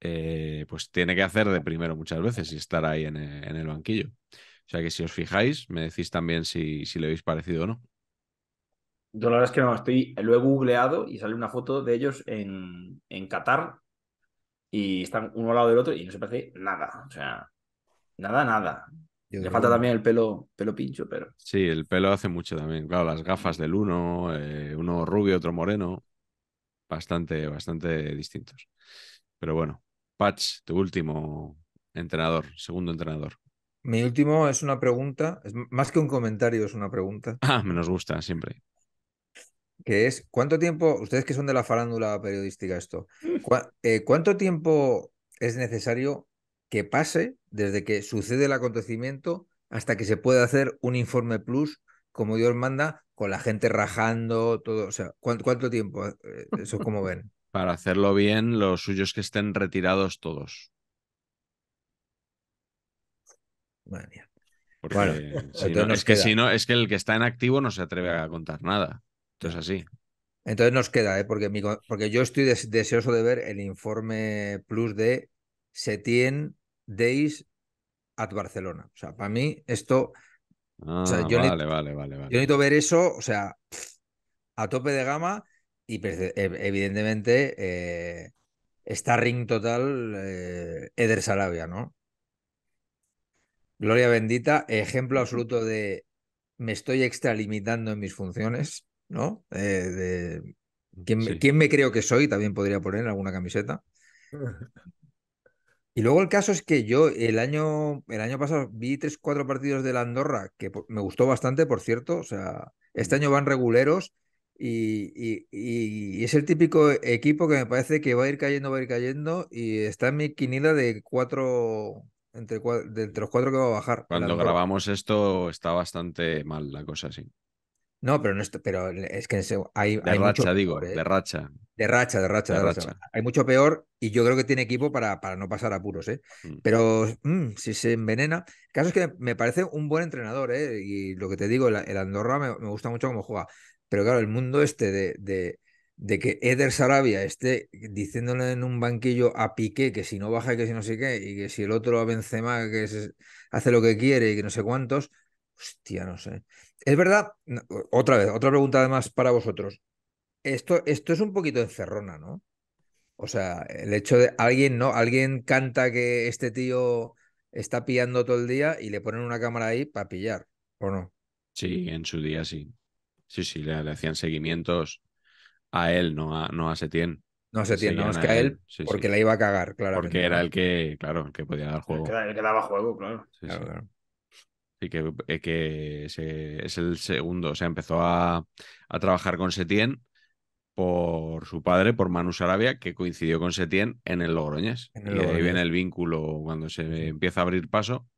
eh, pues tiene que hacer de primero muchas veces y estar ahí en, el banquillo. O sea que si os fijáis, me decís también si, si le habéis parecido o no. Yo la verdad es que no, estoy, luego he googleado y sale una foto de ellos en, Qatar y están uno al lado del otro y no se parece nada. O sea, nada, nada. Le falta también el pelo, pelo pincho, pero. Sí, el pelo hace mucho también. Claro, las gafas del uno, eh, uno rubio, otro moreno. Bastante, bastante distintos. Pero bueno, Patch, tu último entrenador, segundo entrenador. Mi último es una pregunta, es más que un comentario, es una pregunta. Ah, me nos gusta siempre. Que es, ¿cuánto tiempo, ustedes que son de la farándula periodística esto, mm. eh, ¿cuánto tiempo es necesario que pase desde que sucede el acontecimiento hasta que se pueda hacer un informe plus, como Dios manda, con la gente rajando, todo? O sea, ¿cuánto, tiempo? Eh, eh, eso ven. Para hacerlo bien, los suyos que estén retirados todos. que si no, es que el que está en activo no se atreve a contar nada así. Entonces nos queda, ¿eh? porque, porque yo estoy deseoso de ver el informe plus de Setien Days at Barcelona. O sea, para mí esto... Ah, yo vale, vale, vale, vale. Yo necesito ver eso, o sea, a tope de gama y pues, e, e, evidentemente eh, está ring total eh, Eder Sarabia, ¿no? Gloria bendita, ejemplo absoluto de me estoy extralimitando en mis funciones. ¿no? Eh, de, ¿quién, me creo que soy? También podría poner alguna camiseta. Y luego el caso es que yo el año, el año pasado vi tres, cuatro partidos de la Andorra, que me gustó bastante, por cierto. O sea, este año van reguleros y, es el típico equipo que me parece que va a ir cayendo, va a ir cayendo y está en mi quinila de cuatro, entre, de, los cuatro que va a bajar. Cuando grabamos esto está bastante mal la cosa, sí. No, pero, no es, pero es que hay. racha, digo, de ¿eh? racha. De racha, de racha, de, racha. Hay mucho peor y yo creo que tiene equipo para, para no pasar apuros, ¿eh? Mm. Pero mm, si se envenena. El caso es que me parece un buen entrenador, ¿eh? Y lo que te digo, el, Andorra me, gusta mucho cómo juega. Pero claro, el mundo este de, de, que Eder Sarabia esté diciéndole en un banquillo a Piqué que si no baja, y que si no sé qué, y que si el otro a Benzema que hace lo que quiere y que no sé cuántos. Hostia, no sé es verdad, otra vez, otra pregunta además para vosotros. Esto, esto es un poquito encerrona, ¿no? O sea, el hecho de alguien, ¿no? Alguien canta que este tío está pillando todo el día y le ponen una cámara ahí para pillar, ¿o no? Sí, en su día sí. Sí, sí, le, hacían seguimientos a él, no a, no a Setién. No a Setien, no, es que a él, porque le la iba a cagar, claro. Porque era el que, claro, el que podía dar juego. El que, daba juego, claro. Sí, claro y que, eh, que es el segundo, o sea, empezó a, trabajar con Setién por su padre, por Manu Sarabia, que coincidió con Setién en el Logroñés. y ahí viene el vínculo cuando se empieza a abrir paso,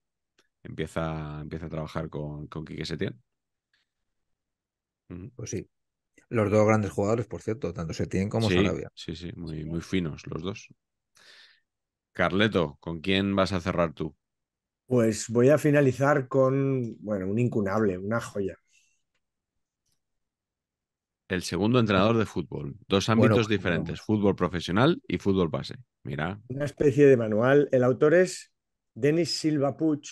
empieza, empieza a trabajar con, con Quique Setién. Pues sí. Los dos grandes jugadores, por cierto, tanto Setién como Sarabia. Sí, sí, muy, muy finos los dos. Carleto, ¿con quién vas a cerrar tú? Pues voy a finalizar con, bueno, un incunable, una joya. El segundo entrenador de fútbol. Dos ámbitos pues, diferentes, fútbol profesional y fútbol base. Mira. Una especie de manual. El autor es Denis Silva Puch,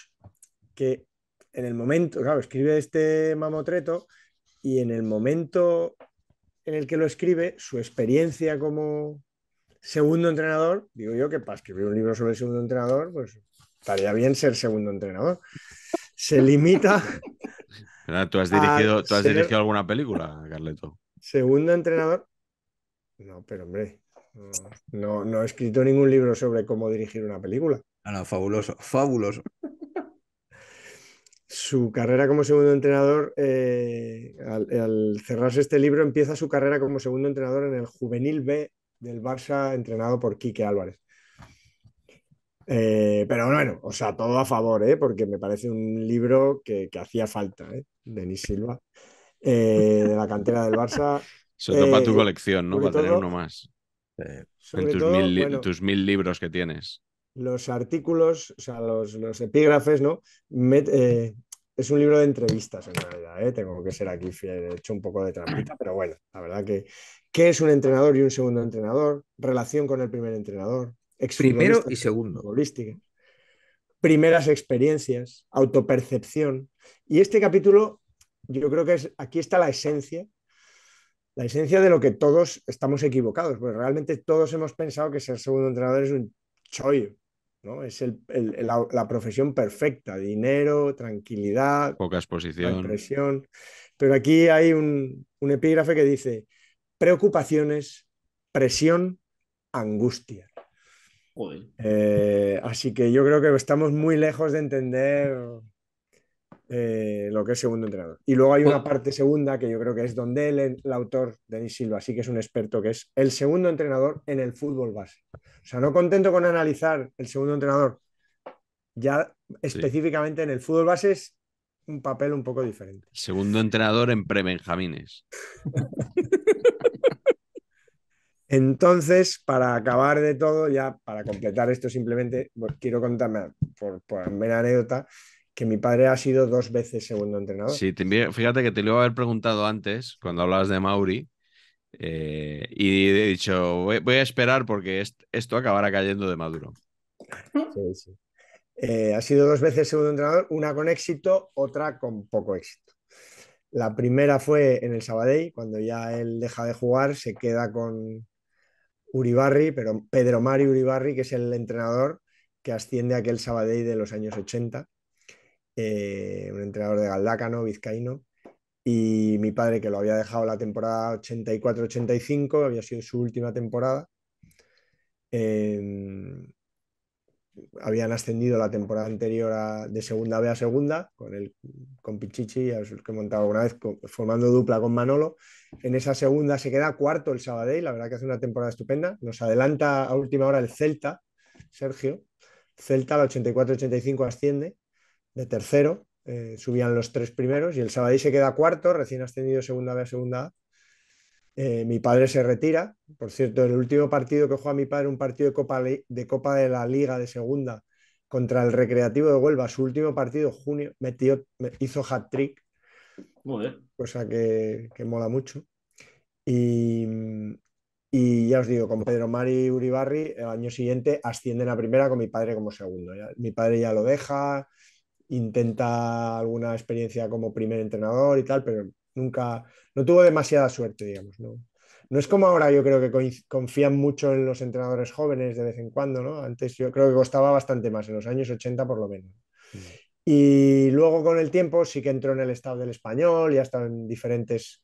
que en el momento, claro, escribe este mamotreto y en el momento en el que lo escribe, su experiencia como segundo entrenador, digo yo que para escribir un libro sobre el segundo entrenador, pues estaría bien ser segundo entrenador. Se limita. ¿Tú has dirigido, alguna película, Carleto? Segundo entrenador. No, pero hombre, no, no, he escrito ningún libro sobre cómo dirigir una película. Ah, fabuloso, fabuloso. Su carrera como segundo entrenador, eh, al, al cerrarse este libro, empieza su carrera como segundo entrenador en el Juvenil B del Barça, entrenado por Quique Álvarez. Eh, pero bueno, o sea, todo a favor, ¿eh? porque me parece un libro que, hacía falta, ¿eh? Denis Silva, eh, de la cantera del Barça. Se topa tu eh, colección, ¿no? Para tener uno más. en tus, mil libros que tienes. Los artículos, o sea, los, epígrafes, ¿no? es un libro de entrevistas en realidad, tengo que ser aquí fiel, he hecho un poco de trampita, pero bueno, la verdad que ¿qué es un entrenador y un segundo entrenador? Relación con el primer entrenador, Primero y segundo. Primeras experiencias, autopercepción. Y este capítulo, yo creo que es, aquí está la esencia, la esencia de lo que todos estamos equivocados, porque realmente todos hemos pensado que ser segundo entrenador es un chollo, ¿no? Es la, profesión perfecta, dinero, tranquilidad, poca exposición, presión. Pero aquí hay un epígrafe que dice preocupaciones, presión, angustia. Eh, así que yo creo que estamos muy lejos de entender eh, lo que es segundo entrenador. Y luego hay una parte segunda que yo creo que es donde el autor, Denis Silva, sí que es un experto, que es el segundo entrenador en el fútbol base. O sea, no contento con analizar el segundo entrenador, ya específicamente en el fútbol base es un papel un poco diferente. Segundo entrenador en prebenjamines. Entonces, para acabar de todo, ya para completar esto simplemente, pues, quiero contarme por, anécdota que mi padre ha sido dos veces segundo entrenador. Sí, fíjate que te lo iba a haber preguntado antes, cuando hablabas de Mauri, eh, y he dicho, voy, a esperar porque esto acabará cayendo de maduro. Sí, sí. Eh, ha sido dos veces segundo entrenador, una con éxito, otra con poco éxito. La primera fue en el Sabadell, cuando ya él deja de jugar, se queda con, Uribarri, pero Pedro Mari Uribarri, que es el entrenador que asciende aquel Sabadell de los años 80, eh, un entrenador de Galdácano, vizcaíno, y mi padre que lo había dejado la temporada 84-85, había sido su última temporada. Em, habían ascendido la temporada anterior de segunda B a segunda, con, el, con Pichichi, que he montado alguna vez, formando dupla con Manolo. En esa segunda se queda cuarto el Sabadell, la verdad que hace una temporada estupenda. Nos adelanta a última hora el Celta, Sergio. Celta al 84-85 asciende de tercero, eh, subían los tres primeros y el Sabadell se queda cuarto, recién ascendido segunda B a segunda eh, mi padre se retira. Por cierto, el último partido que juega mi padre, un partido de Copa, de Copa de la Liga de Segunda contra el Recreativo de Huelva, su último partido, junio, metió, hizo hat-trick. Cosa que, que, mola mucho. Y, y, ya os digo, con Pedro Mari y Uribarri, el año siguiente ascienden a primera con mi padre como segundo. mi padre ya lo deja, intenta alguna experiencia como primer entrenador y tal, pero nunca no tuvo demasiada suerte, digamos, ¿no? No es como ahora yo creo que confían mucho en los entrenadores jóvenes de vez en cuando, ¿no? Antes yo creo que costaba bastante más, en los años 80 por lo menos. Mm. Y luego con el tiempo sí que entró en el estado del español, ya estaba en diferentes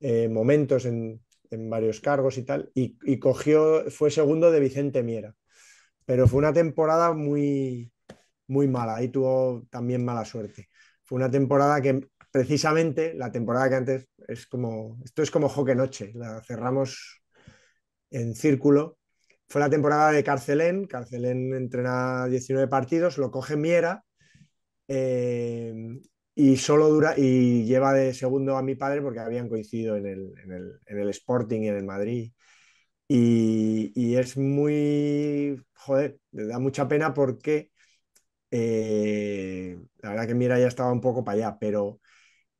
eh, momentos, en, varios cargos y tal, y, cogió, fue segundo de Vicente Miera. Pero fue una temporada muy, muy mala, ahí tuvo también mala suerte. Fue una temporada que precisamente la temporada que antes es como, esto es como Joque Noche, la cerramos en círculo. Fue la temporada de Carcelén, Carcelén entrena 19 partidos, lo coge Miera eh, y solo dura y lleva de segundo a mi padre porque habían coincidido en el, Sporting y en el Madrid. Y, es muy, joder, da mucha pena porque eh, la verdad que Miera ya estaba un poco para allá, pero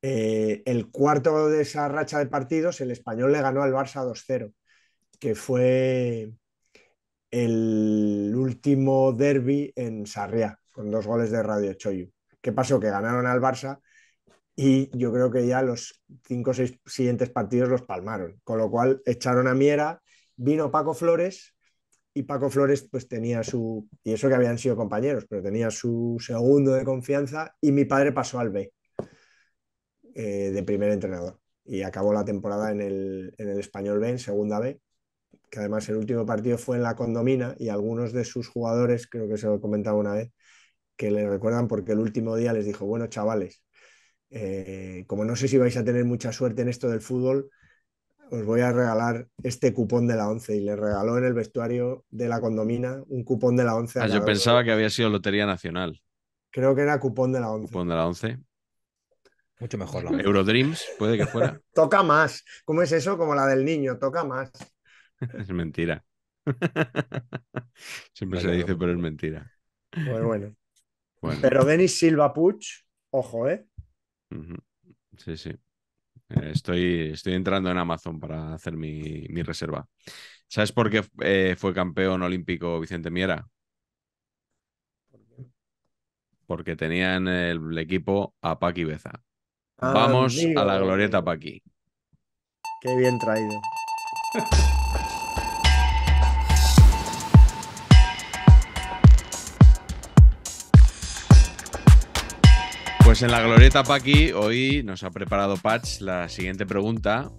eh, el cuarto de esa racha de partidos, el español le ganó al Barça 2-0, que fue el último derby en Sarriá, con dos goles de Radio Choyu. ¿Qué pasó? Que ganaron al Barça y yo creo que ya los cinco o seis siguientes partidos los palmaron, con lo cual echaron a Miera, vino Paco Flores y Paco Flores pues tenía su, y eso que habían sido compañeros, pero tenía su segundo de confianza y mi padre pasó al B. Eh, de primer entrenador. Y acabó la temporada en el, Español B, en Segunda B, que además el último partido fue en la Condomina y algunos de sus jugadores, creo que se lo comentado una vez, que le recuerdan porque el último día les dijo, bueno, chavales, eh, como no sé si vais a tener mucha suerte en esto del fútbol, os voy a regalar este cupón de la 11 y le regaló en el vestuario de la condomina un cupón de la 11. Ah, yo pensaba que había sido Lotería Nacional. Creo que era cupón de la once Cupón de la 11. Mucho mejor. Eurodreams, puede que fuera. toca más. ¿Cómo es eso? Como la del niño, toca más. es mentira. Siempre se dice, pero es mentira. Pues bueno. Pero Denis Silva Puch, ojo, ¿eh? Sí, sí. Eh, estoy, estoy entrando en Amazon para hacer mi, reserva. ¿Sabes por qué eh, fue campeón olímpico Vicente Miera? Porque tenían el equipo a Paqui Beza. Vamos a la glorieta Paqui. Qué bien traído. Pues en la glorieta Paqui, hoy nos ha preparado Patch la siguiente pregunta.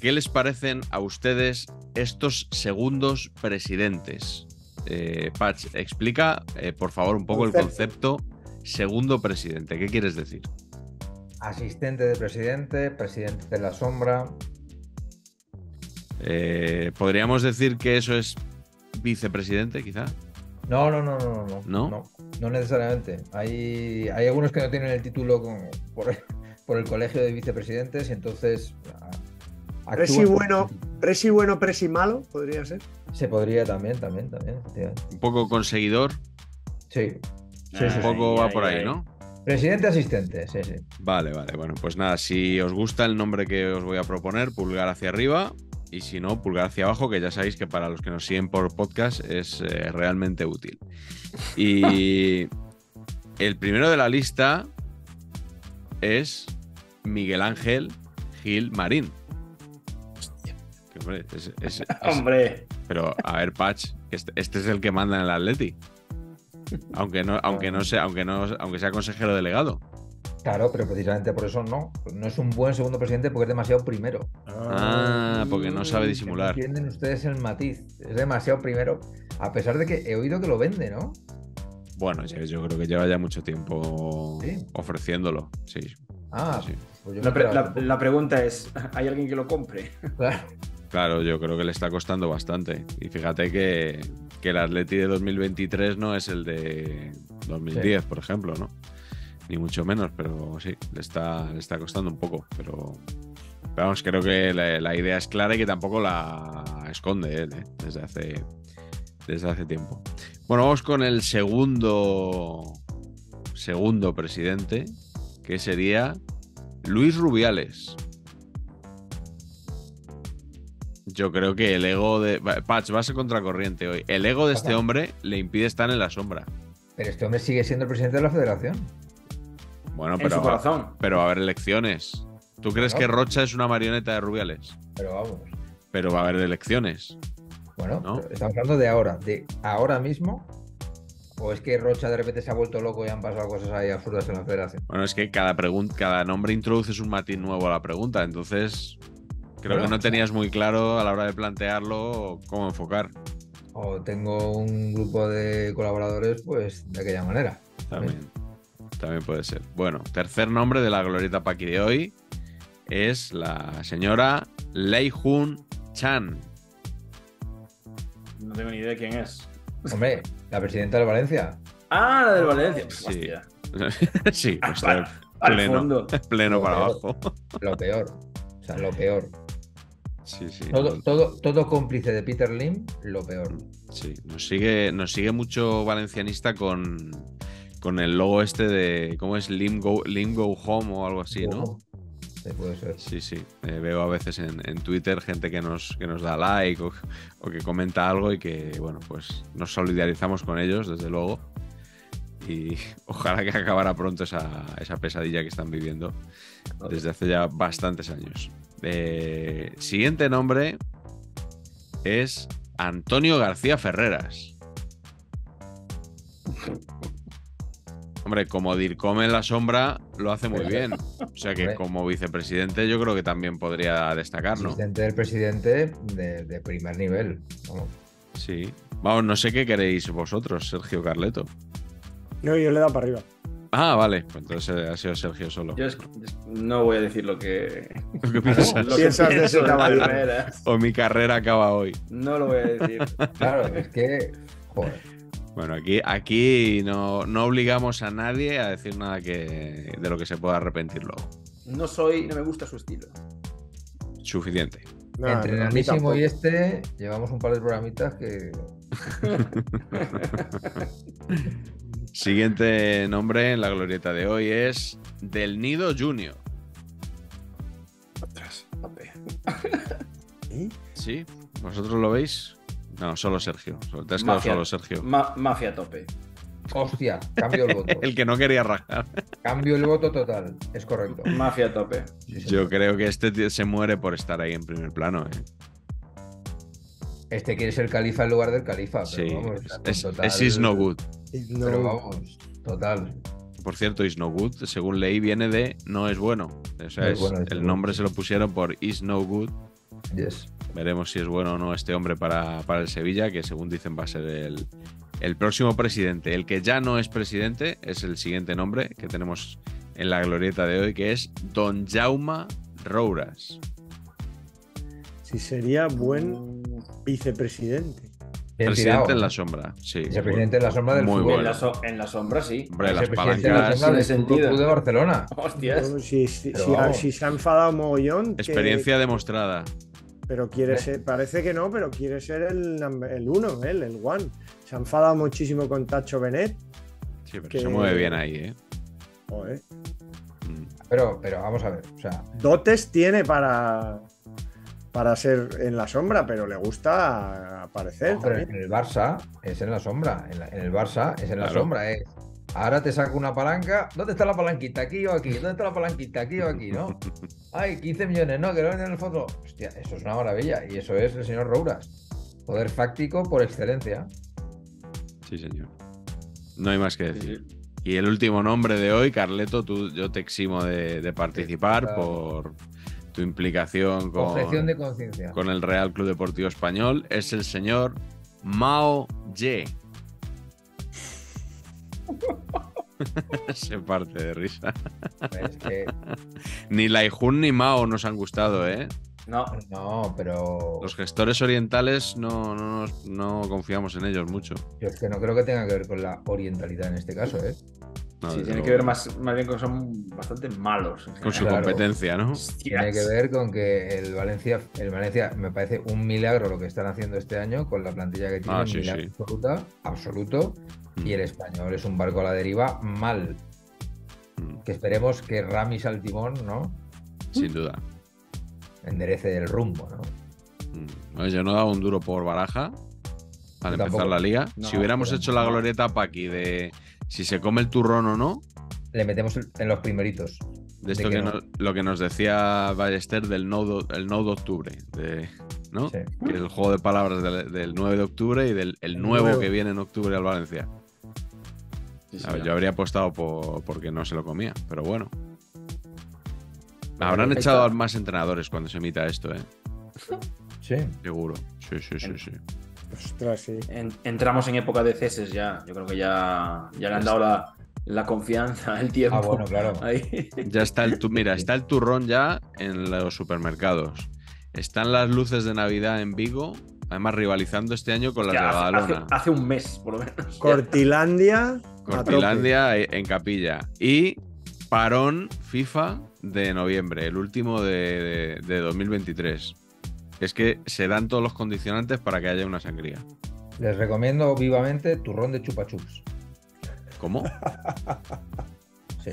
¿Qué les parecen a ustedes estos segundos presidentes? Eh, Patch, explica eh, por favor un poco el concepto segundo presidente. ¿Qué quieres decir? asistente de presidente, presidente de la sombra. Eh, ¿Podríamos decir que eso es vicepresidente, quizá? No, no, no, no, no. ¿No? No, necesariamente. Hay, hay algunos que no tienen el título por, el colegio de vicepresidentes y entonces... Ah, presi bueno, presi bueno, presi malo, podría ser. Se podría también, también, también. Un poco conseguidor. Sí. un poco va por ahí. ¿no? Presidente asistente, sí, sí. Vale, vale. Bueno, pues nada, si os gusta el nombre que os voy a proponer, pulgar hacia arriba. Y si no, pulgar hacia abajo, que ya sabéis que para los que nos siguen por podcast es eh, realmente útil. Y el primero de la lista es Miguel Ángel Gil Marín. hombre, hombre, Pero a ver, Patch, este, este es el que manda en el Atleti aunque no, aunque no sea, aunque no, aunque sea consejero delegado. Claro, pero precisamente por eso no. No es un buen segundo presidente porque es demasiado primero. Ah, porque no sabe disimular. Entienden ustedes el matiz. Es demasiado primero. A pesar de que he oído que lo vende, ¿no? Bueno, yo creo que lleva ya mucho tiempo ofreciéndolo. Sí. Ah, sí. Pues la, la, pregunta es: ¿hay alguien que lo compre? Claro. Claro, yo creo que le está costando bastante. Y fíjate que, el Atleti de 2023 no es el de 2010, por ejemplo, ¿no? Ni mucho menos, pero sí, le está, le está costando un poco. Pero, vamos, creo que la, idea es clara y que tampoco la esconde él ¿eh? desde, hace, desde hace tiempo. Bueno, vamos con el segundo, segundo presidente, que sería Luis Rubiales. Yo creo que el ego de. Patch, va a ser contracorriente hoy. El ego de este hombre le impide estar en la sombra. Pero este hombre sigue siendo el presidente de la federación. Bueno, pero, pero va a haber elecciones. ¿Tú crees que Rocha es una marioneta de Rubiales? Pero vamos. Pero va a haber elecciones. Bueno, estamos hablando de ahora, de ahora mismo. ¿O es que Rocha de repente se ha vuelto loco y han pasado cosas ahí absurdas en la federación? Bueno, es que cada, cada nombre introduces un matiz nuevo a la pregunta, entonces Creo que no tenías muy claro a la hora de plantearlo cómo enfocar. O tengo un grupo de colaboradores, pues de aquella manera. También, puede ser. Bueno, tercer nombre de la glorieta paqui de hoy es la señora Lei Chan. No tengo ni idea de quién es. Hombre, la presidenta de Valencia. Ah, la de Valencia. Sí, sí pues pleno, para abajo. Lo peor, o sea, lo peor. Todo, todo, cómplice de Peter Lim, lo peor. Sí, nos sigue, nos sigue mucho valencianista con, el logo este de. ¿Cómo es? Lim Go, Lim Go Home o algo así, ¿no? Sí, Sí, eh, veo a veces en, Twitter gente que nos, da like o, o, que comenta algo y que, bueno, pues nos solidarizamos con ellos, desde luego. Y ojalá que acabara pronto esa, esa pesadilla que están viviendo desde hace ya bastantes años. Eh, siguiente nombre es Antonio García Ferreras. Hombre, como Dircom en la sombra lo hace muy bien. O sea que como vicepresidente yo creo que también podría destacarlo. ¿no? del presidente de, primer nivel. Sí. Vamos, no sé qué queréis vosotros, Sergio Carleto. No, yo le he dado para arriba. Ah, vale. Pues entonces eh, ha sido Sergio solo. Yo no voy a decir lo que, piensas, de O mi carrera acaba hoy. No lo voy a decir. claro, es que. Joder. Bueno, aquí, aquí no, obligamos a nadie a decir nada de lo que se pueda arrepentir luego. No soy, no me gusta su estilo. Suficiente. Entre el y este llevamos un par de programitas que. Siguiente nombre en la glorieta de hoy es Del Nido Junior. ¿Eh? Sí, ¿vosotros lo veis? No, solo Sergio. Te has mafia, quedado solo Sergio. mafia tope. Hostia, cambio el voto. el que no quería rajar. Cambio el voto total, es correcto. Mafia tope. Yo creo que este se muere por estar ahí en primer plano. ¿eh? Este quiere ser califa en lugar del califa. sí, es, is no good. total. Por cierto, is no good, según leí, viene de no es bueno. el nombre se lo pusieron por is no good. Yes. Veremos si es bueno o no este hombre para, para el Sevilla, que según dicen va a ser el, el próximo presidente. El que ya no es presidente es el siguiente nombre que tenemos en la glorieta de hoy, que es Don Jauma Rouras. Si sería buen vicepresidente. presidente en la sombra, sí. Vicepresidente en la sombra del Muy fútbol. En la, sombra, sí. Hombre, las palancas. En la de Barcelona. Hostias. si, se ha enfadado mogollón. Experiencia demostrada. Pero quiere ser, parece que no, pero quiere ser el, el uno, el, el one. Se ha enfadado muchísimo con Tacho Benet. Sí, pero se mueve bien ahí, ¿eh? Mm. Pero, pero vamos a ver. Dotes tiene para para ser en la sombra, pero le gusta aparecer. En el Barça es en la sombra. En, el Barça es en la sombra. Eh. Ahora te saco una palanca. ¿Dónde está la palanquita? ¿Aquí o aquí? ¿Dónde está la palanquita? ¿Aquí o aquí? ¿No? Ay, 15 millones, no, que lo ven en el fondo. Hostia, eso es una maravilla. Y eso es el señor Rouras. Poder fáctico por excelencia. Sí, señor. No hay más que decir. Y el último nombre de hoy, Carleto, tú, yo te eximo de, participar por, implicación con, el Real Club Deportivo Español es el señor Mao Ye. Se parte de risa. Ni Laijun ni Mao nos han gustado, ¿eh? No, no, pero. Los gestores orientales no, no, no, confiamos en ellos mucho. Yo es que no creo que tenga que ver con la orientalidad en este caso, ¿eh? sí, tiene que ver más, más bien con que son bastante malos. Con su competencia, ¿no? Tiene que ver con que el Valencia, el Valencia me parece un milagro lo que están haciendo este año con la plantilla que tienen. ah, absoluta, absoluto, y mm. el español es un barco a la deriva mal. Mm. Que esperemos que Ramis al timón, ¿no? Sin duda. Enderece el rumbo, ¿no? Mm. Yo no he un duro por baraja al empezar la liga. si hubiéramos hecho la glorieta aquí de si se come el turrón o no. Le metemos en los primeritos. De esto que, lo que nos decía Ballester del nodo, el de octubre, de, ¿no? El juego de palabras del, 9 de octubre y del nuevo, que viene en octubre al Valencia. yo habría apostado por, porque no se lo comía, pero bueno. Habrán echado a más entrenadores cuando se emita esto, ¿eh? Sí. Seguro. Sí, sí, sí, sí. Ostras, entramos en época de ceses ya. Yo creo que ya, ya le han dado la, confianza, el tiempo. Ah, bueno, claro. Ya está el, mira, está el turrón ya en los supermercados. Están las luces de Navidad en Vigo, además rivalizando este año con las de Badalona. Hace, un mes, por lo menos. Cortilandia. Cortilandia eh, en capilla. Y parón FIFA de noviembre, el último de 2023 es que se dan todos los condicionantes para que haya una sangría. Les recomiendo vivamente turrón de chupachups. ¿Cómo? sí,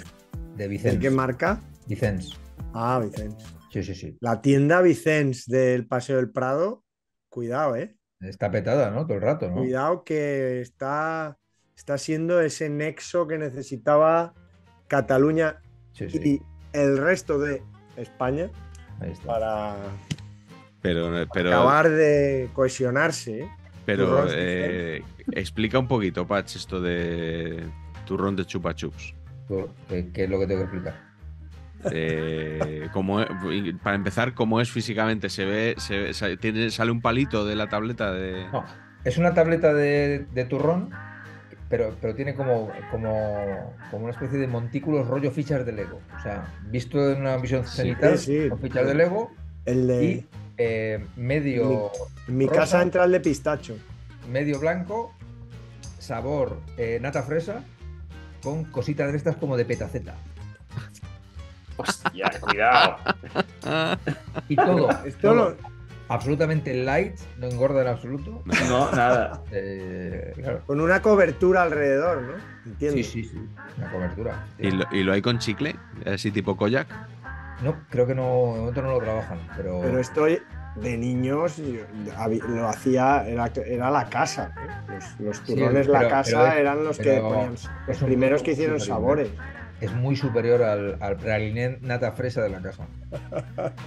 de Vicens. qué marca? Vicens. Ah, Vicens. Sí, sí, sí. La tienda Vicens del Paseo del Prado, cuidado, ¿eh? Está petada, ¿no? Todo el rato, ¿no? Cuidado que está, está siendo ese nexo que necesitaba Cataluña y el resto de España para pero, eh, acabar de cohesionarse. ¿eh? Pero eh, explica un poquito, Patch, esto de turrón de chupa chups. Pues, ¿Qué, es lo que tengo que explicar? E, para empezar, ¿cómo es físicamente? ¿Se ve, se, tiene, ¿Sale un palito de la tableta? De... No, es una tableta de, turrón, pero, pero tiene como, como, una especie de montículos rollo fichas de Lego. O sea, visto en una visión cenital, con fichas de Lego. El eh, medio. Mi, casa entra de pistacho. Medio blanco, sabor eh, nata fresa, con cositas de estas como de petaceta. Hostia, cuidado. Y todo. Esto Absolutamente light, no engorda en absoluto. No, nada. Eh, con una cobertura alrededor, ¿no? Entiendo. Sí, sí, sí. Una cobertura. ¿Y lo, ¿Y lo, hay con chicle? Así tipo koyak. No, creo que no, de momento no lo trabajan. Pero, pero de niños lo hacía, era, la casa. ¿eh? Los, turrones, la casa, eran los que los primeros que hicieron sabores. Es muy superior al, praliné nata fresa de la casa.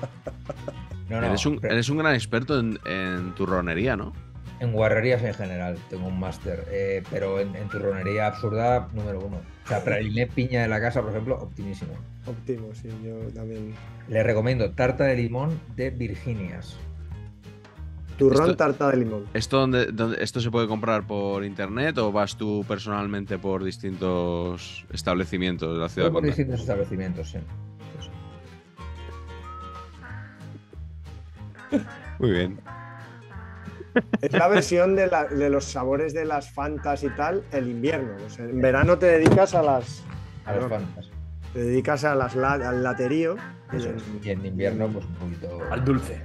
eres, un, gran experto en, en turronería, ¿no? En guarrerías en general, tengo un máster, eh, pero en, turronería absurda, número uno. O sea, para praliné piña de la casa, por ejemplo, optimísimo. Óptimo, sí, yo también. Le recomiendo tarta de limón de Virginias. Turrón, tarta de limón. ¿esto, ¿Esto se puede comprar por internet o vas tú personalmente por distintos establecimientos de la ciudad? Por distintos establecimientos, sí. Muy bien. Es la versión de, los sabores de las fantas y tal, el invierno. en verano te dedicas a las. A las fantas. Te dedicas a las, al laterío. Y en invierno, pues un poquito. Al dulce.